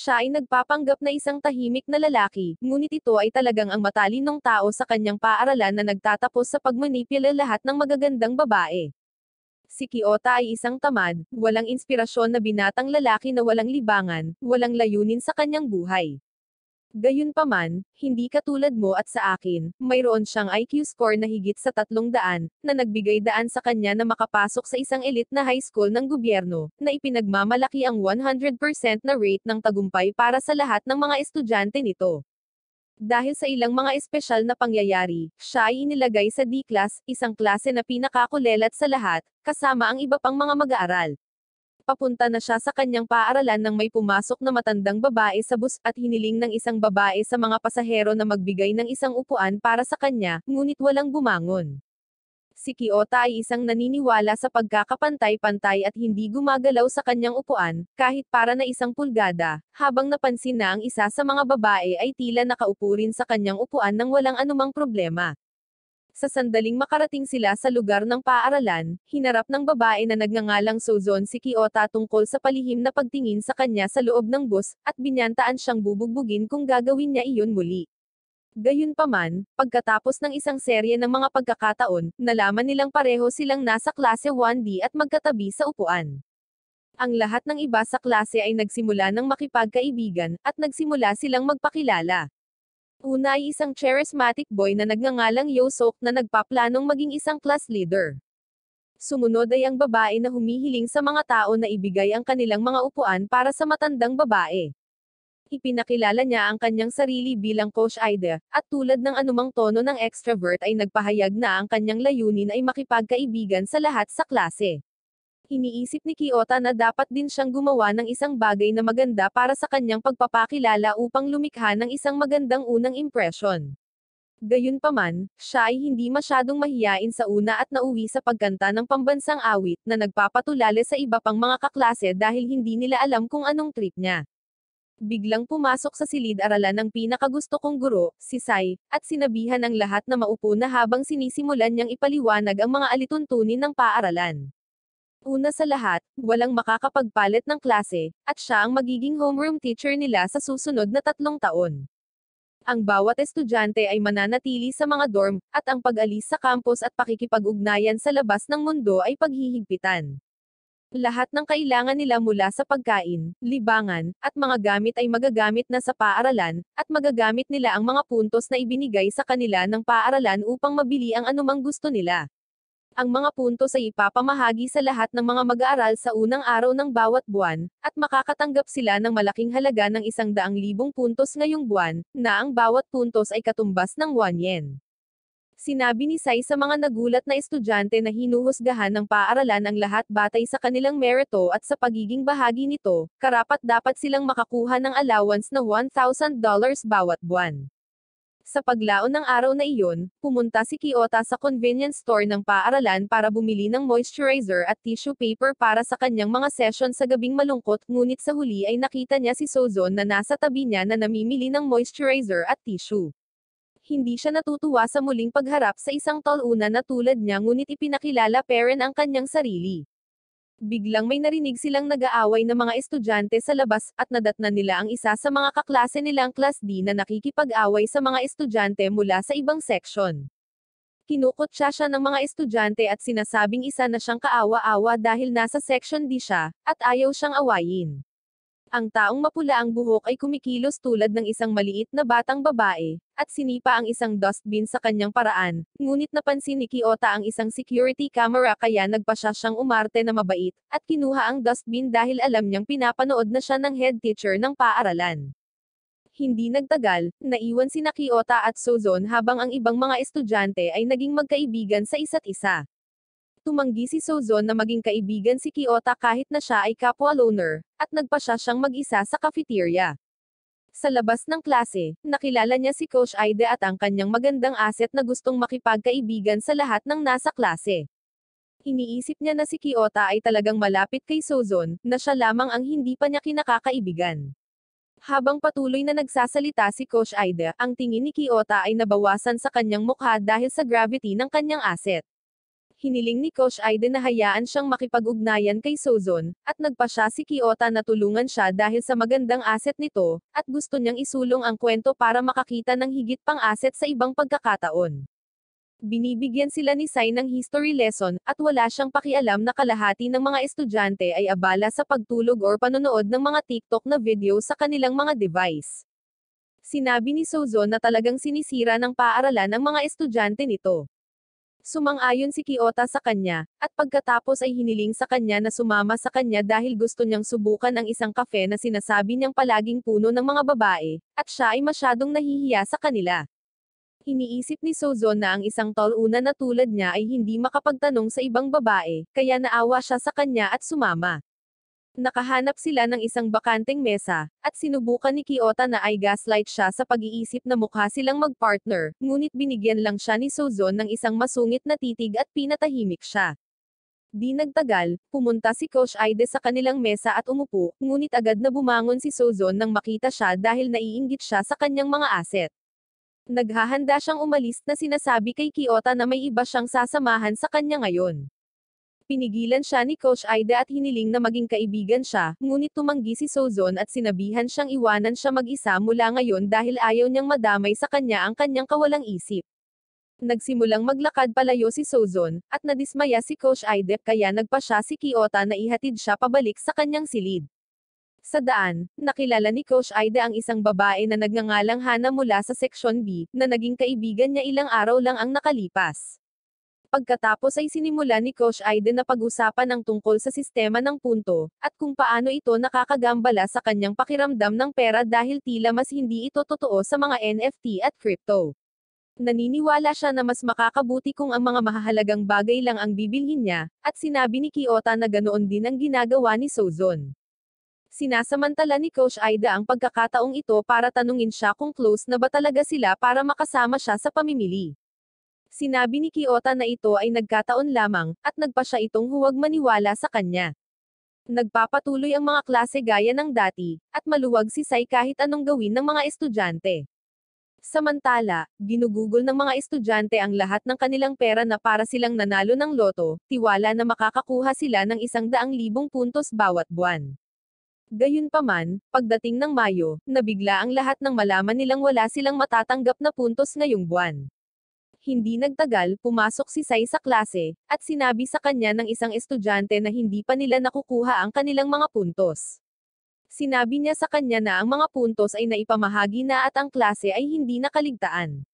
Siya ay nagpapanggap na isang tahimik na lalaki, ngunit ito ay talagang ang matalinong tao sa kanyang paaralan na nagtatapos sa pagmanipula lahat ng magagandang babae. Si Kiota ay isang tamad, walang inspirasyon na binatang lalaki na walang libangan, walang layunin sa kanyang buhay. Gayunpaman, hindi katulad mo at sa akin, mayroon siyang IQ score na higit sa 300, na nagbigay daan sa kanya na makapasok sa isang elite na high school ng gobyerno, na ipinagmamalaki ang 100% na rate ng tagumpay para sa lahat ng mga estudyante nito. Dahil sa ilang mga espesyal na pangyayari, siya ay inilagay sa D-class, isang klase na pinakakulelat sa lahat, kasama ang iba pang mga mag-aaral. Papunta na siya sa kanyang paaralan nang may pumasok na matandang babae sa bus at hiniling ng isang babae sa mga pasahero na magbigay ng isang upuan para sa kanya, ngunit walang bumangon. Si Kiota ay isang naniniwala sa pagkakapantay-pantay at hindi gumagalaw sa kanyang upuan, kahit para na isang pulgada, habang napansin na ang isa sa mga babae ay tila nakaupo rin sa kanyang upuan nang walang anumang problema. Sa sandaling makarating sila sa lugar ng paaralan, hinarap ng babae na nagngangalang Sozon si Kiota tungkol sa palihim na pagtingin sa kanya sa loob ng bus, at binyantaan siyang bubugbugin kung gagawin niya iyon muli. Gayunpaman, pagkatapos ng isang serye ng mga pagkakataon, nalaman nilang pareho silang nasa klase 1D at magkatabi sa upuan. Ang lahat ng iba sa klase ay nagsimula ng makipagkaibigan, at nagsimula silang magpakilala. Una ay isang charismatic boy na nagngangalang Yosok na nagpaplanong maging isang class leader. Sumunod ay ang babae na humihiling sa mga tao na ibigay ang kanilang mga upuan para sa matandang babae. Ipinakilala niya ang kanyang sarili bilang Coach Aida, at tulad ng anumang tono ng extrovert ay nagpahayag na ang kanyang layunin ay makipagkaibigan sa lahat sa klase. Iniisip ni Kiota na dapat din siyang gumawa ng isang bagay na maganda para sa kanyang pagpapakilala upang lumikha ng isang magandang unang impression. Gayunpaman, siya ay hindi masyadong mahiyain sa una at nauwi sa pagkanta ng pambansang awit na nagpapatulala sa iba pang mga kaklase dahil hindi nila alam kung anong trip niya. Biglang pumasok sa silid-aralan ng pinakagusto kong guro, si Sai, at sinabihan ang lahat na maupo na habang sinisimulan niyang ipaliwanag ang mga alituntunin ng paaralan. Una sa lahat, walang makakapagpalit ng klase, at siya ang magiging homeroom teacher nila sa susunod na tatlong taon. Ang bawat estudyante ay mananatili sa mga dorm, at ang pag-alis sa campus at pakikipag-ugnayan sa labas ng mundo ay paghihigpitan. Lahat ng kailangan nila mula sa pagkain, libangan, at mga gamit ay magagamit na sa paaralan, at magagamit nila ang mga puntos na ibinigay sa kanila ng paaralan upang mabili ang anumang gusto nila ang mga puntos sa ipapamahagi sa lahat ng mga mag-aaral sa unang araw ng bawat buwan, at makakatanggap sila ng malaking halaga ng isang daang libong puntos ngayong buwan, na ang bawat puntos ay katumbas ng 1 yen. Sinabi ni Sai sa mga nagulat na estudyante na hinuhusgahan ng paaralan ang lahat batay sa kanilang merito at sa pagiging bahagi nito, karapat dapat silang makakuha ng allowance na $1,000 bawat buwan. Sa paglaon ng araw na iyon, pumunta si Kiota sa convenience store ng paaralan para bumili ng moisturizer at tissue paper para sa kanyang mga session sa gabing malungkot, ngunit sa huli ay nakita niya si Sozon na nasa tabi niya na namimili ng moisturizer at tissue hindi siya natutuwa sa muling pagharap sa isang toluna na tulad niya ngunit ipinakilala Perrin ang kanyang sarili. Biglang may narinig silang nag-aaway na mga estudyante sa labas, at nadatna nila ang isa sa mga kaklase nilang class D na nakikipag-away sa mga estudyante mula sa ibang seksyon. Kinukutsa siya ng mga estudyante at sinasabing isa na siyang kaawa-awa dahil nasa section D siya, at ayaw siyang awayin. Ang taong mapula ang buhok ay kumikilos tulad ng isang maliit na batang babae, at sinipa ang isang dustbin sa kanyang paraan, ngunit napansin ni Kiota ang isang security camera kaya nagpa siya siyang umarte na mabait, at kinuha ang dustbin dahil alam niyang pinapanood na siya ng head teacher ng paaralan. Hindi nagtagal, naiwan si Nakiota at Sozon habang ang ibang mga estudyante ay naging magkaibigan sa isa't isa. Tumanggi si Sozon na maging kaibigan si Kiota kahit na siya ay kapwa loner, at nagpa siya siyang mag-isa sa cafeteria. Sa labas ng klase, nakilala niya si Coach Aide at ang kanyang magandang asset na gustong makipagkaibigan sa lahat ng nasa klase. Iniisip niya na si Kiota ay talagang malapit kay Sozon, na siya lamang ang hindi pa niya kinakakaibigan. Habang patuloy na nagsasalita si Coach Aida, ang tingin ni Kiota ay nabawasan sa kanyang mukha dahil sa gravity ng kanyang asset hiniling ni Coach Aiden na hayaan siyang makipag-ugnayan kay Sozon, at nagpa siya si Kiota na tulungan siya dahil sa magandang asset nito, at gusto niyang isulong ang kwento para makakita ng higit pang asset sa ibang pagkakataon. Binibigyan sila ni Sai ng history lesson, at wala siyang pakialam na kalahati ng mga estudyante ay abala sa pagtulog or panonood ng mga TikTok na video sa kanilang mga device. Sinabi ni Sozon na talagang sinisira ng paaralan ang mga estudyante nito. Sumang-ayon si Kiota sa kanya, at pagkatapos ay hiniling sa kanya na sumama sa kanya dahil gusto niyang subukan ang isang kafe na sinasabi niyang palaging puno ng mga babae, at siya ay masyadong nahihiya sa kanila. Iniisip ni Sozon na ang isang toluna na tulad niya ay hindi makapagtanong sa ibang babae, kaya naawa siya sa kanya at sumama. Nakahanap sila ng isang bakanteng mesa, at sinubukan ni Kiota na ay gaslight siya sa pag-iisip na mukha silang magpartner, ngunit binigyan lang siya ni Sozon ng isang masungit na titig at pinatahimik siya. Di nagtagal, pumunta si Coach Aide sa kanilang mesa at umupo, ngunit agad na bumangon si Sozon nang makita siya dahil naiinggit siya sa kanyang mga aset. Naghahanda siyang umalis na sinasabi kay Kiota na may iba siyang sasamahan sa kanya ngayon. Pinigilan siya ni Coach Aida at hiniling na maging kaibigan siya, ngunit tumanggi si Sozon at sinabihan siyang iwanan siya mag-isa mula ngayon dahil ayaw niyang madamay sa kanya ang kanyang kawalang isip. Nagsimulang maglakad palayo si Sozon, at nadismaya si Coach Aidep kaya nagpa siya si Kiota na ihatid siya pabalik sa kanyang silid. Sa daan, nakilala ni Coach Aida ang isang babae na nagngangalang Hana mula sa Seksyon B, na naging kaibigan niya ilang araw lang ang nakalipas. Pagkatapos ay sinimula ni Coach Aiden na pag-usapan ang tungkol sa sistema ng punto, at kung paano ito nakakagambala sa kanyang pakiramdam ng pera dahil tila mas hindi ito totoo sa mga NFT at crypto. Naniniwala siya na mas makakabuti kung ang mga mahahalagang bagay lang ang bibilhin niya, at sinabi ni Kiota na ganoon din ang ginagawa ni Sozon. Sinasamantala ni Coach Aida ang pagkakataong ito para tanungin siya kung close na ba talaga sila para makasama siya sa pamimili. Sinabi ni Kiota na ito ay nagkataon lamang, at nagpa siya itong huwag maniwala sa kanya. Nagpapatuloy ang mga klase gaya ng dati, at maluwag si Sai kahit anong gawin ng mga estudyante. Samantala, ginugugol ng mga estudyante ang lahat ng kanilang pera na para silang nanalo ng loto, tiwala na makakakuha sila ng isang daang libong puntos bawat buwan. Gayunpaman, pagdating ng Mayo, nabigla ang lahat ng malaman nilang wala silang matatanggap na puntos ngayong buwan. Hindi nagtagal, pumasok si Sai sa klase, at sinabi sa kanya ng isang estudyante na hindi pa nila nakukuha ang kanilang mga puntos. Sinabi niya sa kanya na ang mga puntos ay naipamahagi na at ang klase ay hindi nakaligtaan.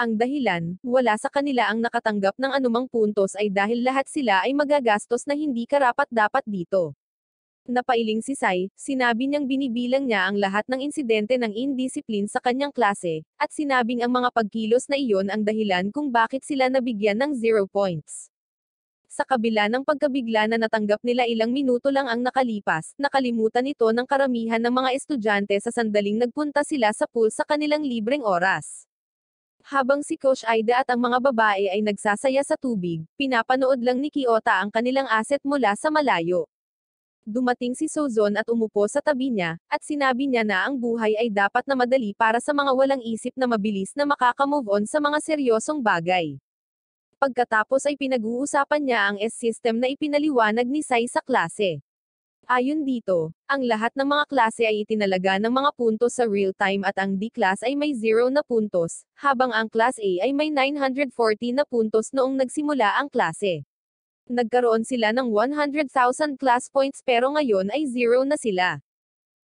Ang dahilan, wala sa kanila ang nakatanggap ng anumang puntos ay dahil lahat sila ay magagastos na hindi karapat dapat dito. Napailing si Sai, sinabi niyang binibilang niya ang lahat ng insidente ng indiscipline sa kanyang klase, at sinabing ang mga pagkilos na iyon ang dahilan kung bakit sila nabigyan ng zero points. Sa kabila ng pagkabigla na natanggap nila ilang minuto lang ang nakalipas, nakalimutan ito ng karamihan ng mga estudyante sa sandaling nagpunta sila sa pool sa kanilang libreng oras. Habang si Coach Aida at ang mga babae ay nagsasaya sa tubig, pinapanood lang ni Kiota ang kanilang aset mula sa malayo. Dumating si Sozon at umupo sa tabi niya, at sinabi niya na ang buhay ay dapat na madali para sa mga walang isip na mabilis na makakamove on sa mga seryosong bagay. Pagkatapos ay pinag-uusapan niya ang S-system na ipinaliwanag ni Sai sa klase. Ayon dito, ang lahat ng mga klase ay itinalaga ng mga puntos sa real-time at ang D-class ay may 0 na puntos, habang ang class A ay may 940 na puntos noong nagsimula ang klase. Nagkaroon sila ng 100,000 class points pero ngayon ay zero na sila.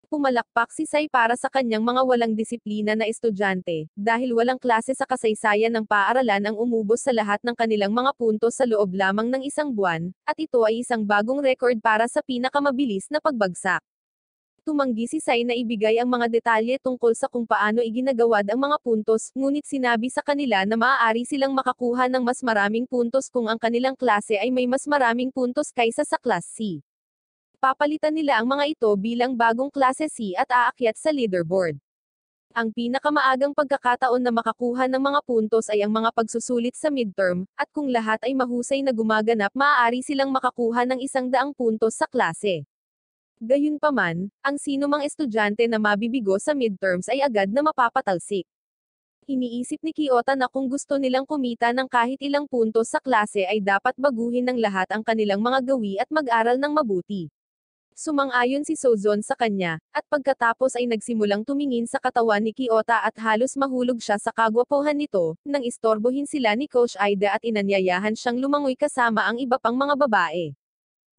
Pumalakpak si Sai para sa kanyang mga walang disiplina na estudyante, dahil walang klase sa kasaysayan ng paaralan ang umubos sa lahat ng kanilang mga punto sa loob lamang ng isang buwan, at ito ay isang bagong record para sa pinakamabilis na pagbagsak tumanggi si Sai na ibigay ang mga detalye tungkol sa kung paano iginagawad ang mga puntos, ngunit sinabi sa kanila na maaari silang makakuha ng mas maraming puntos kung ang kanilang klase ay may mas maraming puntos kaysa sa class C. Papalitan nila ang mga ito bilang bagong klase C at aakyat sa leaderboard. Ang pinakamaagang pagkakataon na makakuha ng mga puntos ay ang mga pagsusulit sa midterm, at kung lahat ay mahusay na gumaganap maaari silang makakuha ng isang daang puntos sa klase. Gayunpaman, ang sinumang estudyante na mabibigo sa midterms ay agad na mapapatalsik. Iniisip ni Kiota na kung gusto nilang kumita ng kahit ilang puntos sa klase ay dapat baguhin ng lahat ang kanilang mga gawi at mag-aral ng mabuti. Sumang-ayon si Sozon sa kanya, at pagkatapos ay nagsimulang tumingin sa katawan ni Kiota at halos mahulog siya sa kagwapuhan nito, nang istorbohin sila ni Coach Aida at inanyayahan siyang lumangoy kasama ang iba pang mga babae.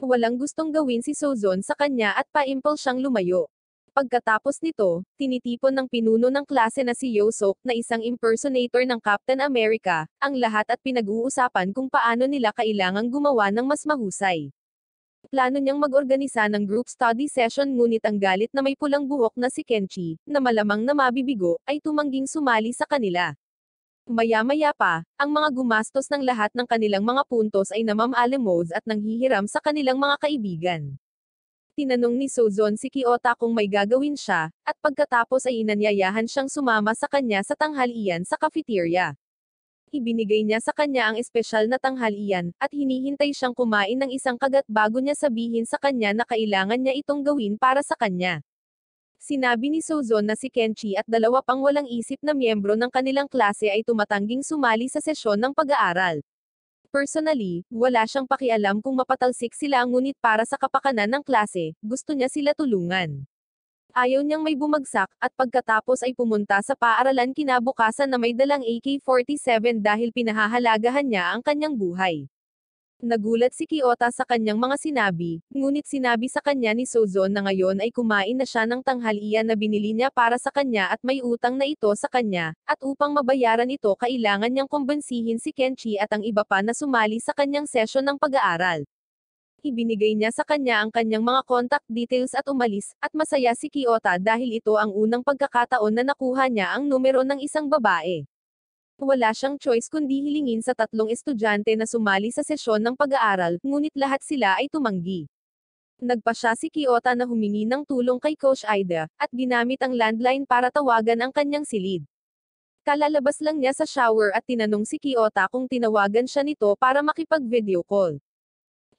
Walang gustong gawin si Sozon sa kanya at paimpol siyang lumayo. Pagkatapos nito, tinitipon ng pinuno ng klase na si Yosok na isang impersonator ng Captain America, ang lahat at pinag-uusapan kung paano nila kailangang gumawa ng mas mahusay. Plano niyang mag-organisa ng group study session ngunit ang galit na may pulang buhok na si Kenchi, na malamang na mabibigo, ay tumangging sumali sa kanila. Maya-maya pa, ang mga gumastos ng lahat ng kanilang mga puntos ay namamalemodes at nanghihiram sa kanilang mga kaibigan. Tinanong ni Sozon si Kiota kung may gagawin siya, at pagkatapos ay inanyayahan siyang sumama sa kanya sa tanghalian sa cafeteria ibinigay niya sa kanya ang espesyal na tanghalian, at hinihintay siyang kumain ng isang kagat bago niya sabihin sa kanya na kailangan niya itong gawin para sa kanya. Sinabi ni Sozon na si Kenchi at dalawa pang walang isip na miyembro ng kanilang klase ay tumatangging sumali sa sesyon ng pag-aaral. Personally, wala siyang pakialam kung mapatalsik sila ngunit para sa kapakanan ng klase, gusto niya sila tulungan. Ayaw niyang may bumagsak, at pagkatapos ay pumunta sa paaralan kinabukasan na may dalang AK-47 dahil pinahahalagahan niya ang kanyang buhay. Nagulat si Kiota sa kanyang mga sinabi, ngunit sinabi sa kanya ni Sozon na ngayon ay kumain na siya ng tanghalian na binili niya para sa kanya at may utang na ito sa kanya, at upang mabayaran ito kailangan niyang kumbansihin si Kenchi at ang iba pa na sumali sa kanyang sesyon ng pag-aaral. Ibinigay niya sa kanya ang kanyang mga contact details at umalis, at masaya si Kiota dahil ito ang unang pagkakataon na nakuha niya ang numero ng isang babae. Wala siyang choice kundi hilingin sa tatlong estudyante na sumali sa sesyon ng pag-aaral, ngunit lahat sila ay tumanggi. Nagpa siya si Kiota na humingi ng tulong kay Coach Ida, at ginamit ang landline para tawagan ang kanyang silid. Kalalabas lang niya sa shower at tinanong si Kiota kung tinawagan siya nito para makipag-video call.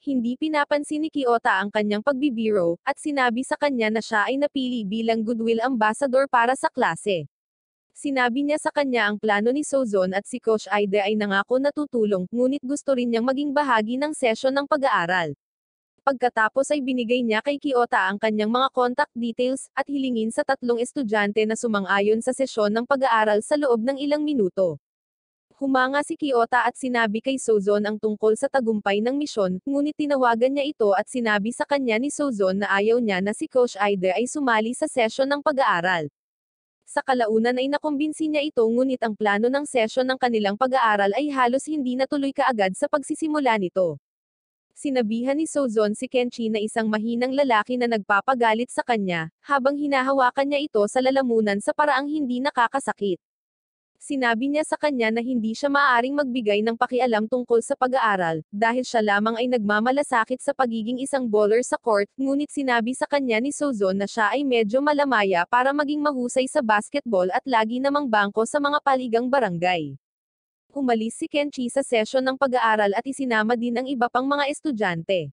Hindi pinapansin ni Kiota ang kanyang pagbibiro, at sinabi sa kanya na siya ay napili bilang goodwill ambassador para sa klase. Sinabi niya sa kanya ang plano ni Sozon at si Coach Aide ay nangako na tutulong, ngunit gusto rin niyang maging bahagi ng sesyon ng pag-aaral. Pagkatapos ay binigay niya kay Kiota ang kanyang mga contact details, at hilingin sa tatlong estudyante na sumang-ayon sa sesyon ng pag-aaral sa loob ng ilang minuto. Humanga si Kiota at sinabi kay Sozon ang tungkol sa tagumpay ng misyon, ngunit tinawagan niya ito at sinabi sa kanya ni Sozon na ayaw niya na si Coach Aide ay sumali sa sesyon ng pag-aaral. Sa kalaunan ay nakumbinsi niya ito ngunit ang plano ng sesyon ng kanilang pag-aaral ay halos hindi natuloy kaagad sa pagsisimula nito. Sinabihan ni Sozon si Kenchi na isang mahinang lalaki na nagpapagalit sa kanya, habang hinahawakan niya ito sa lalamunan sa paraang hindi nakakasakit. Sinabi niya sa kanya na hindi siya maaring magbigay ng pakialam tungkol sa pag-aaral, dahil siya lamang ay nagmamalasakit sa pagiging isang bowler sa court, ngunit sinabi sa kanya ni Sozo na siya ay medyo malamaya para maging mahusay sa basketball at lagi namang bangko sa mga paligang barangay. Umalis si Kenchi sa sesyon ng pag-aaral at isinama din ang iba pang mga estudyante.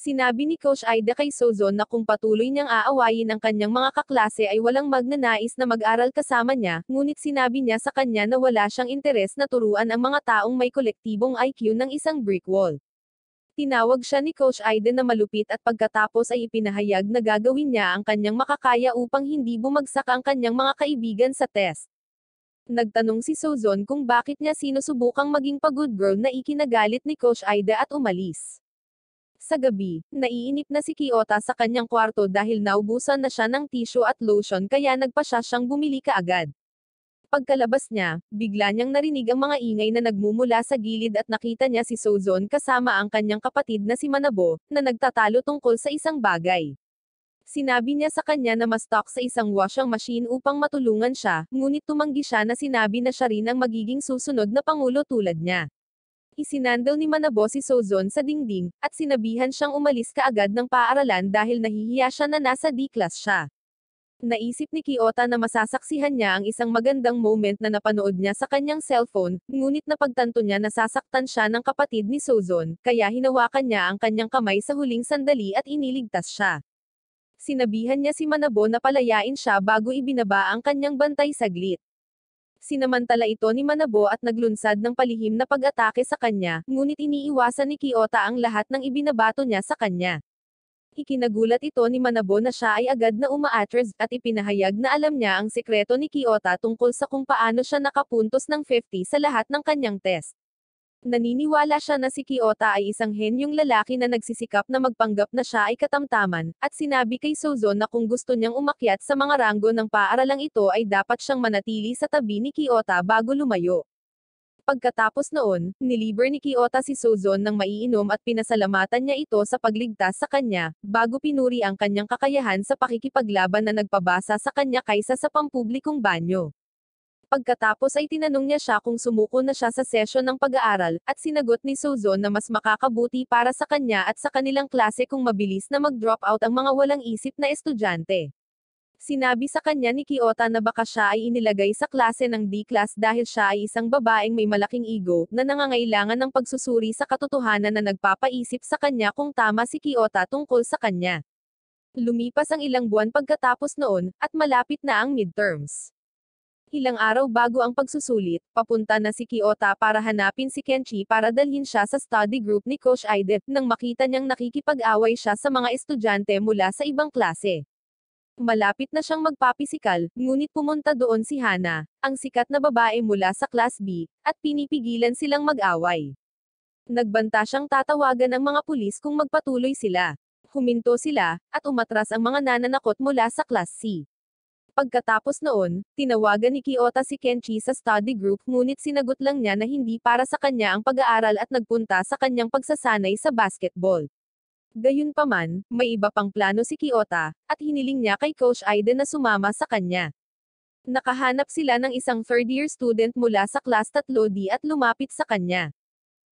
Sinabi ni Coach Aida kay Sozon na kung patuloy niyang aawayin ang kanyang mga kaklase ay walang magnanais na mag-aral kasama niya, ngunit sinabi niya sa kanya na wala siyang interes na turuan ang mga taong may kolektibong IQ ng isang brick wall. Tinawag siya ni Coach Aiden na malupit at pagkatapos ay ipinahayag na gagawin niya ang kanyang makakaya upang hindi bumagsak ang kanyang mga kaibigan sa test. Nagtanong si Sozon kung bakit niya sinusubukang maging pa-good girl na ikinagalit ni Coach Aida at umalis. Sa gabi, naiinip na si Kiota sa kanyang kwarto dahil naubusan na siya ng tissue at lotion kaya nagpasya siyang bumili kaagad. Pagkalabas niya, bigla niyang narinig ang mga ingay na nagmumula sa gilid at nakita niya si Sozon kasama ang kanyang kapatid na si Manabo, na nagtatalo tungkol sa isang bagay. Sinabi niya sa kanya na mastock sa isang washing machine upang matulungan siya, ngunit tumanggi siya na sinabi na siya rin ang magiging susunod na pangulo tulad niya. Isinandal ni Manabo si Sozon sa dingding, at sinabihan siyang umalis kaagad ng paaralan dahil nahihiya siya na nasa D-class siya. Naisip ni Kiota na masasaksihan niya ang isang magandang moment na napanood niya sa kanyang cellphone, ngunit pagtanto niya nasasaktan siya ng kapatid ni Sozon, kaya hinawakan niya ang kanyang kamay sa huling sandali at iniligtas siya. Sinabihan niya si Manabo na palayain siya bago ibinaba ang kanyang bantay saglit. Sinamantala ito ni Manabo at naglunsad ng palihim na pag-atake sa kanya, ngunit iniiwasan ni Kiota ang lahat ng ibinabato niya sa kanya. Ikinagulat ito ni Manabo na siya ay agad na umaatres at ipinahayag na alam niya ang sikreto ni Kiota tungkol sa kung paano siya nakapuntos ng 50 sa lahat ng kanyang test. Naniniwala siya na si Kiota ay isang henyong lalaki na nagsisikap na magpanggap na siya ay katamtaman, at sinabi kay Sozon na kung gusto niyang umakyat sa mga ranggo ng paaralang ito ay dapat siyang manatili sa tabi ni Kiota bago lumayo. Pagkatapos noon, niliber ni Kiota si Sozon ng maiinom at pinasalamatan niya ito sa pagligtas sa kanya, bago pinuri ang kanyang kakayahan sa pakikipaglaban na nagpabasa sa kanya kaysa sa pampublikong banyo. Pagkatapos ay tinanong niya siya kung sumuko na siya sa sesyon ng pag-aaral, at sinagot ni Sozon na mas makakabuti para sa kanya at sa kanilang klase kung mabilis na mag-drop out ang mga walang isip na estudyante. Sinabi sa kanya ni Kiota na baka siya ay inilagay sa klase ng D-class dahil siya ay isang babaeng may malaking ego na nangangailangan ng pagsusuri sa katotohanan na nagpapaisip sa kanya kung tama si Kiota tungkol sa kanya. Lumipas ang ilang buwan pagkatapos noon, at malapit na ang midterms. Ilang araw bago ang pagsusulit, papunta na si Kiyota para hanapin si Kenchi para dalhin siya sa study group ni Coach Aide, nang makita niyang nakikipag-away siya sa mga estudyante mula sa ibang klase. Malapit na siyang magpapisikal, ngunit pumunta doon si Hana, ang sikat na babae mula sa Class B, at pinipigilan silang mag-away. Nagbanta siyang tatawagan ang mga pulis kung magpatuloy sila. Huminto sila, at umatras ang mga nananakot mula sa Class C. Pagkatapos noon, tinawagan ni Kiota si Kenchi sa study group ngunit sinagot lang niya na hindi para sa kanya ang pag-aaral at nagpunta sa kanyang pagsasanay sa basketball. Gayunpaman, may iba pang plano si Kiota, at hiniling niya kay Coach Aiden na sumama sa kanya. Nakahanap sila ng isang third-year student mula sa class 3D at lumapit sa kanya.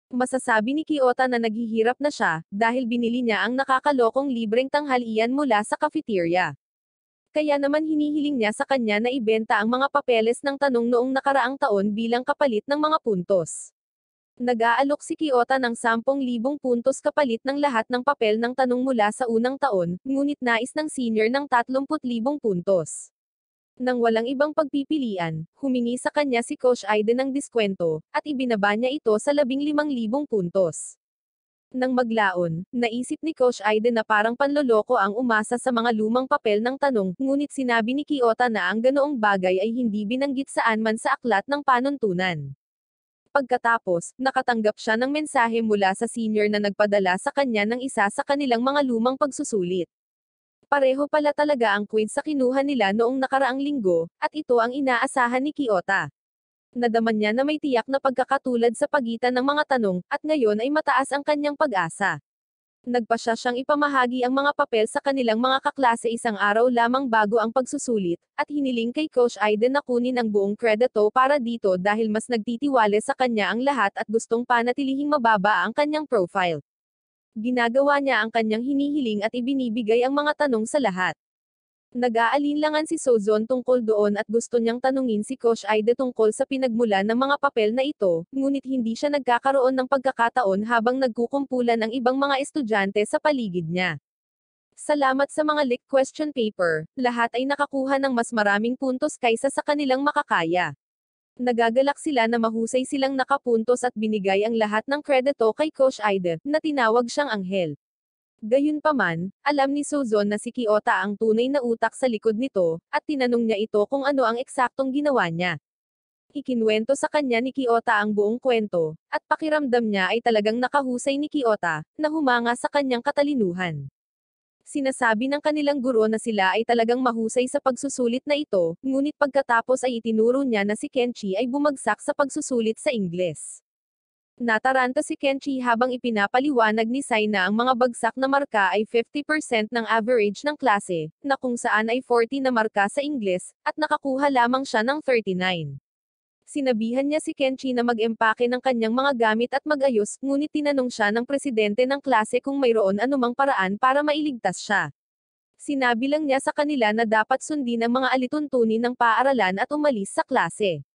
Masasabi ni Kiota na naghihirap na siya, dahil binili niya ang nakakalokong libreng tanghalian mula sa cafeteria. Kaya naman hinihiling niya sa kanya na ibenta ang mga papeles ng tanong noong nakaraang taon bilang kapalit ng mga puntos. Nag-aalok si Kiota ng 10,000 puntos kapalit ng lahat ng papel ng tanong mula sa unang taon, ngunit nais ng senior ng 30,000 puntos. Nang walang ibang pagpipilian, humingi sa kanya si Coach Aiden ng diskwento, at ibinaba niya ito sa 15,000 puntos. Nang maglaon, naisip ni Coach Aiden na parang panloloko ang umasa sa mga lumang papel ng tanong, ngunit sinabi ni Kiota na ang ganoong bagay ay hindi binanggit saan man sa aklat ng panuntunan. Pagkatapos, nakatanggap siya ng mensahe mula sa senior na nagpadala sa kanya ng isa sa kanilang mga lumang pagsusulit. Pareho pala talaga ang quiz sa kinuha nila noong nakaraang linggo, at ito ang inaasahan ni Kiota nadaman niya na may tiyak na pagkakatulad sa pagitan ng mga tanong, at ngayon ay mataas ang kanyang pag-asa. Nagpa siya siyang ipamahagi ang mga papel sa kanilang mga kaklase isang araw lamang bago ang pagsusulit, at hiniling kay Coach Aiden na kunin ang buong kredito para dito dahil mas nagtitiwale sa kanya ang lahat at gustong panatilihing mababa ang kanyang profile. Ginagawa niya ang kanyang hinihiling at ibinibigay ang mga tanong sa lahat. Nag-aalinlangan si Sozon tungkol doon at gusto niyang tanungin si Coach Aide tungkol sa pinagmula ng mga papel na ito, ngunit hindi siya nagkakaroon ng pagkakataon habang nagkukumpulan ang ibang mga estudyante sa paligid niya. Salamat sa mga leak question paper, lahat ay nakakuha ng mas maraming puntos kaysa sa kanilang makakaya. Nagagalak sila na mahusay silang nakapuntos at binigay ang lahat ng kredito kay Coach Aide, na tinawag siyang anghel. Gayunpaman, alam ni Sozon na si Kiota ang tunay na utak sa likod nito, at tinanong niya ito kung ano ang eksaktong ginawa niya. Ikinwento sa kanya ni Kiota ang buong kwento, at pakiramdam niya ay talagang nakahusay ni Kiota, na humanga sa kanyang katalinuhan. Sinasabi ng kanilang guro na sila ay talagang mahusay sa pagsusulit na ito, ngunit pagkatapos ay itinuro niya na si Kenchi ay bumagsak sa pagsusulit sa Ingles. Nataranta si Kenchi habang ipinapaliwanag ni Saina ang mga bagsak na marka ay 50% ng average ng klase, na kung saan ay 40 na marka sa Ingles, at nakakuha lamang siya ng 39. Sinabihan niya si Kenchi na mag-empake ng kanyang mga gamit at mag-ayos, ngunit tinanong siya ng presidente ng klase kung mayroon anumang paraan para mailigtas siya. Sinabi lang niya sa kanila na dapat sundin ang mga alituntunin ng paaralan at umalis sa klase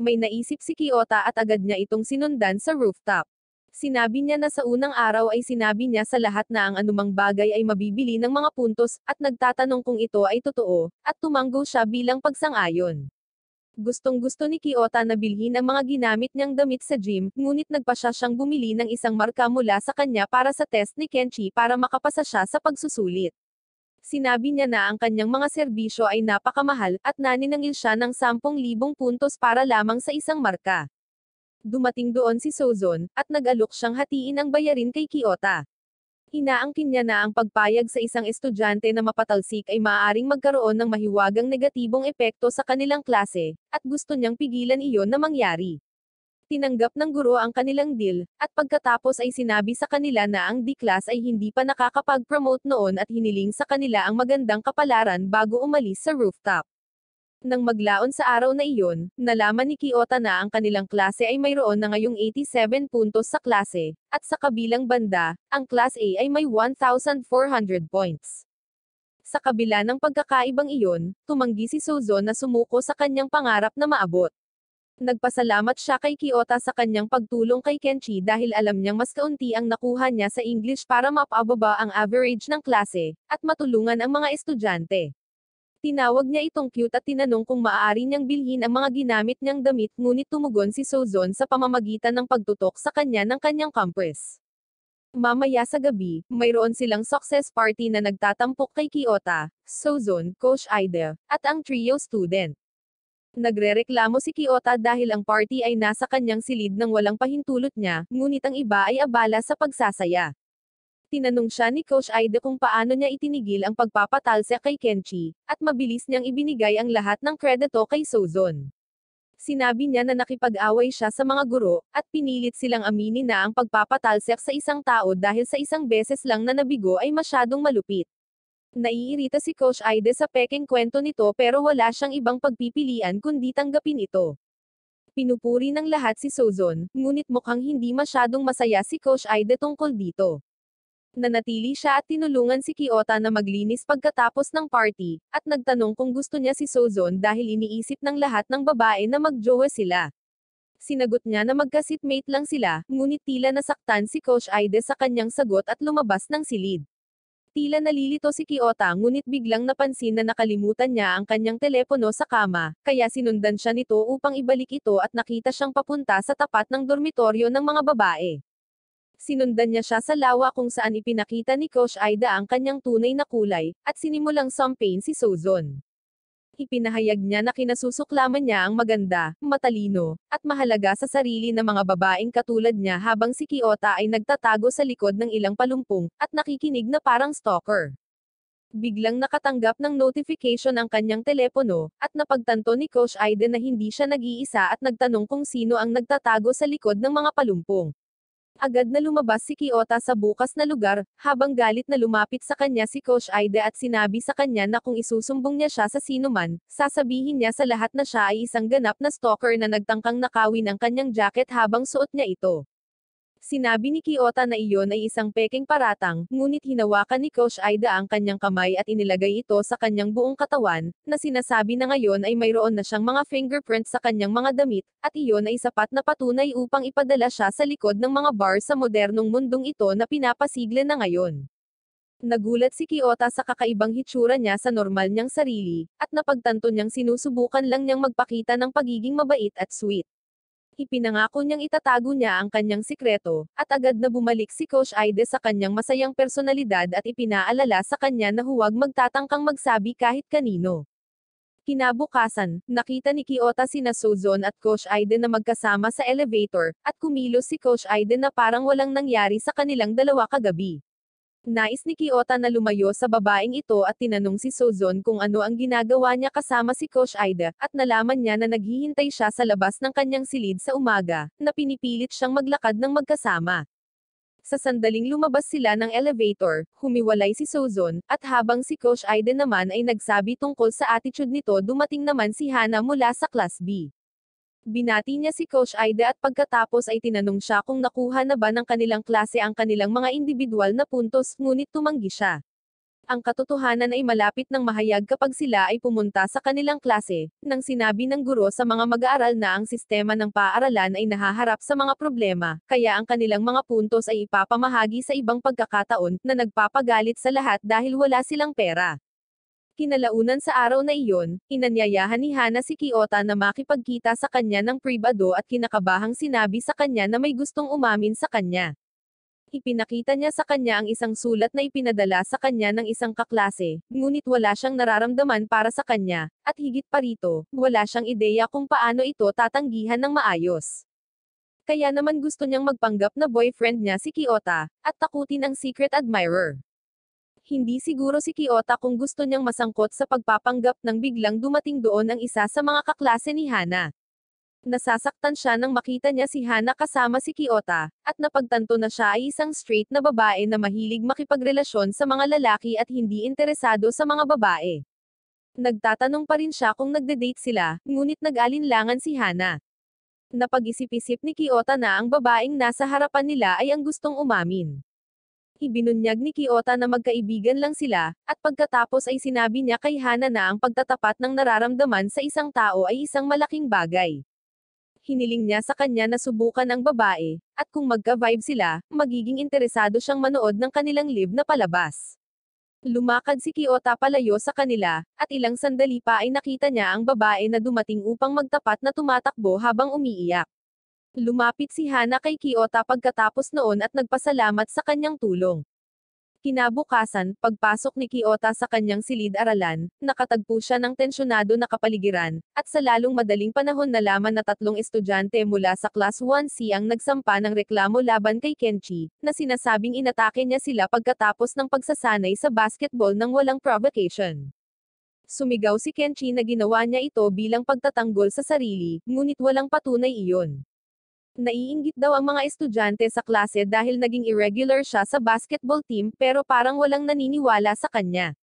may naisip si Kiota at agad niya itong sinundan sa rooftop. Sinabi niya na sa unang araw ay sinabi niya sa lahat na ang anumang bagay ay mabibili ng mga puntos, at nagtatanong kung ito ay totoo, at tumanggo siya bilang pagsang-ayon. Gustong-gusto ni Kiota na bilhin ang mga ginamit niyang damit sa gym, ngunit nagpa siya siyang bumili ng isang marka mula sa kanya para sa test ni Kenchi para makapasa siya sa pagsusulit. Sinabi niya na ang kanyang mga serbisyo ay napakamahal, at naninangil siya ng 10,000 puntos para lamang sa isang marka. Dumating doon si Sozon, at nag-alok siyang hatiin ang bayarin kay Kiota. Inaangkin niya na ang pagpayag sa isang estudyante na mapatalsik ay maaaring magkaroon ng mahiwagang negatibong epekto sa kanilang klase, at gusto niyang pigilan iyon na mangyari. Tinanggap ng guro ang kanilang deal, at pagkatapos ay sinabi sa kanila na ang D-Class ay hindi pa nakakapag-promote noon at hiniling sa kanila ang magandang kapalaran bago umalis sa rooftop. Nang maglaon sa araw na iyon, nalaman ni Kiota na ang kanilang klase ay mayroon na ngayong 87 puntos sa klase, at sa kabilang banda, ang class A ay may 1,400 points. Sa kabila ng pagkakaibang iyon, tumanggi si Sozo na sumuko sa kanyang pangarap na maabot Nagpasalamat siya kay Kiota sa kanyang pagtulong kay Kenchi dahil alam niyang mas kaunti ang nakuha niya sa English para mapababa ang average ng klase, at matulungan ang mga estudyante. Tinawag niya itong cute at tinanong kung maaari niyang bilhin ang mga ginamit niyang damit ngunit tumugon si Sozon sa pamamagitan ng pagtutok sa kanya ng kanyang campus. Mamaya sa gabi, mayroon silang success party na nagtatampok kay Kiota, Sozon, Coach Ida, at ang trio student. Nagrereklamo si Kiota dahil ang party ay nasa kanyang silid nang walang pahintulot niya, ngunit ang iba ay abala sa pagsasaya. Tinanong siya ni Coach Aida kung paano niya itinigil ang pagpapatalsa kay Kenchi, at mabilis niyang ibinigay ang lahat ng kredito kay Sozon. Sinabi niya na nakipag-away siya sa mga guro, at pinilit silang aminin na ang pagpapatalsek sa isang tao dahil sa isang beses lang na nabigo ay masyadong malupit. Naiirita si Coach Aide sa peking kwento nito pero wala siyang ibang pagpipilian kundi tanggapin ito. Pinupuri ng lahat si Sozon, ngunit mukhang hindi masyadong masaya si Coach Aide tungkol dito. Nanatili siya at tinulungan si Kiota na maglinis pagkatapos ng party, at nagtanong kung gusto niya si Sozon dahil iniisip ng lahat ng babae na magjowa sila. Sinagot niya na magkasitmate lang sila, ngunit tila nasaktan si Coach Aide sa kanyang sagot at lumabas ng silid. Tila nalilito si Kiota ngunit biglang napansin na nakalimutan niya ang kanyang telepono sa kama, kaya sinundan siya nito upang ibalik ito at nakita siyang papunta sa tapat ng dormitoryo ng mga babae. Sinundan niya siya sa lawa kung saan ipinakita ni Coach Aida ang kanyang tunay na kulay, at sinimulang sampain si Sozon ipinahayag niya na kinasusuklaman niya ang maganda, matalino, at mahalaga sa sarili ng mga babaeng katulad niya habang si Kiota ay nagtatago sa likod ng ilang palumpong, at nakikinig na parang stalker. Biglang nakatanggap ng notification ang kanyang telepono, at napagtanto ni Coach Aiden na hindi siya nag-iisa at nagtanong kung sino ang nagtatago sa likod ng mga palumpong. Agad na lumabas si Kiota sa bukas na lugar, habang galit na lumapit sa kanya si Coach Aida at sinabi sa kanya na kung isusumbong niya siya sa sinuman, sasabihin niya sa lahat na siya ay isang ganap na stalker na nagtangkang nakawin ang kanyang jacket habang suot niya ito. Sinabi ni Kiota na iyon ay isang peking paratang, ngunit hinawakan ni Coach Aida ang kanyang kamay at inilagay ito sa kanyang buong katawan, na sinasabi na ngayon ay mayroon na siyang mga fingerprint sa kanyang mga damit, at iyon ay sapat na patunay upang ipadala siya sa likod ng mga bar sa modernong mundong ito na pinapasigla na ngayon. Nagulat si Kiota sa kakaibang hitsura niya sa normal niyang sarili, at napagtanto niyang sinusubukan lang niyang magpakita ng pagiging mabait at sweet ipinangako niyang itatago niya ang kanyang sikreto, at agad na bumalik si Coach Aide sa kanyang masayang personalidad at ipinaalala sa kanya na huwag magtatangkang magsabi kahit kanino. Kinabukasan, nakita ni Kiota sina Sozon at Coach Aide na magkasama sa elevator, at kumilos si Coach Aide na parang walang nangyari sa kanilang dalawa kagabi. Nais ni Kiota na lumayo sa babaeng ito at tinanong si Sozon kung ano ang ginagawa niya kasama si Coach Ida, at nalaman niya na naghihintay siya sa labas ng kanyang silid sa umaga, na pinipilit siyang maglakad ng magkasama. Sa sandaling lumabas sila ng elevator, humiwalay si Sozon, at habang si Coach Aida naman ay nagsabi tungkol sa attitude nito dumating naman si Hana mula sa Class B. Binati niya si Coach Aida at pagkatapos ay tinanong siya kung nakuha na ba ng kanilang klase ang kanilang mga individual na puntos, ngunit tumanggi siya. Ang katotohanan ay malapit ng mahayag kapag sila ay pumunta sa kanilang klase, nang sinabi ng guro sa mga mag-aaral na ang sistema ng paaralan ay nahaharap sa mga problema, kaya ang kanilang mga puntos ay ipapamahagi sa ibang pagkakataon, na nagpapagalit sa lahat dahil wala silang pera. Kinalaunan sa araw na iyon, inanyayahan ni Hana si Kiota na makipagkita sa kanya ng pribado at kinakabahang sinabi sa kanya na may gustong umamin sa kanya. Ipinakita niya sa kanya ang isang sulat na ipinadala sa kanya ng isang kaklase, ngunit wala siyang nararamdaman para sa kanya, at higit pa rito, wala siyang ideya kung paano ito tatanggihan ng maayos. Kaya naman gusto niyang magpanggap na boyfriend niya si Kiota, at takutin ang secret admirer. Hindi siguro si Kiota kung gusto niyang masangkot sa pagpapanggap nang biglang dumating doon ang isa sa mga kaklase ni Hana. Nasasaktan siya nang makita niya si Hana kasama si Kiota, at napagtanto na siya ay isang straight na babae na mahilig makipagrelasyon sa mga lalaki at hindi interesado sa mga babae. Nagtatanong pa rin siya kung nagde-date sila, ngunit nag-alinlangan si Hana. Napag-isip-isip ni Kiota na ang babaeng nasa harapan nila ay ang gustong umamin ibinunyag ni Kiota na magkaibigan lang sila, at pagkatapos ay sinabi niya kay Hana na ang pagtatapat ng nararamdaman sa isang tao ay isang malaking bagay. Hiniling niya sa kanya na subukan ang babae, at kung magka-vibe sila, magiging interesado siyang manood ng kanilang live na palabas. Lumakad si Kiota palayo sa kanila, at ilang sandali pa ay nakita niya ang babae na dumating upang magtapat na tumatakbo habang umiiyak. Lumapit si Hana kay Kiota pagkatapos noon at nagpasalamat sa kanyang tulong. Kinabukasan, pagpasok ni Kiota sa kanyang silid-aralan, nakatagpo siya ng tensyonado na kapaligiran, at sa lalong madaling panahon nalaman na tatlong estudyante mula sa Class 1C ang nagsampa ng reklamo laban kay Kenchi, na sinasabing inatake niya sila pagkatapos ng pagsasanay sa basketball ng walang provocation. Sumigaw si Kenchi na ginawa niya ito bilang pagtatanggol sa sarili, ngunit walang patunay iyon. Naiinggit daw ang mga estudyante sa klase dahil naging irregular siya sa basketball team pero parang walang naniniwala sa kanya.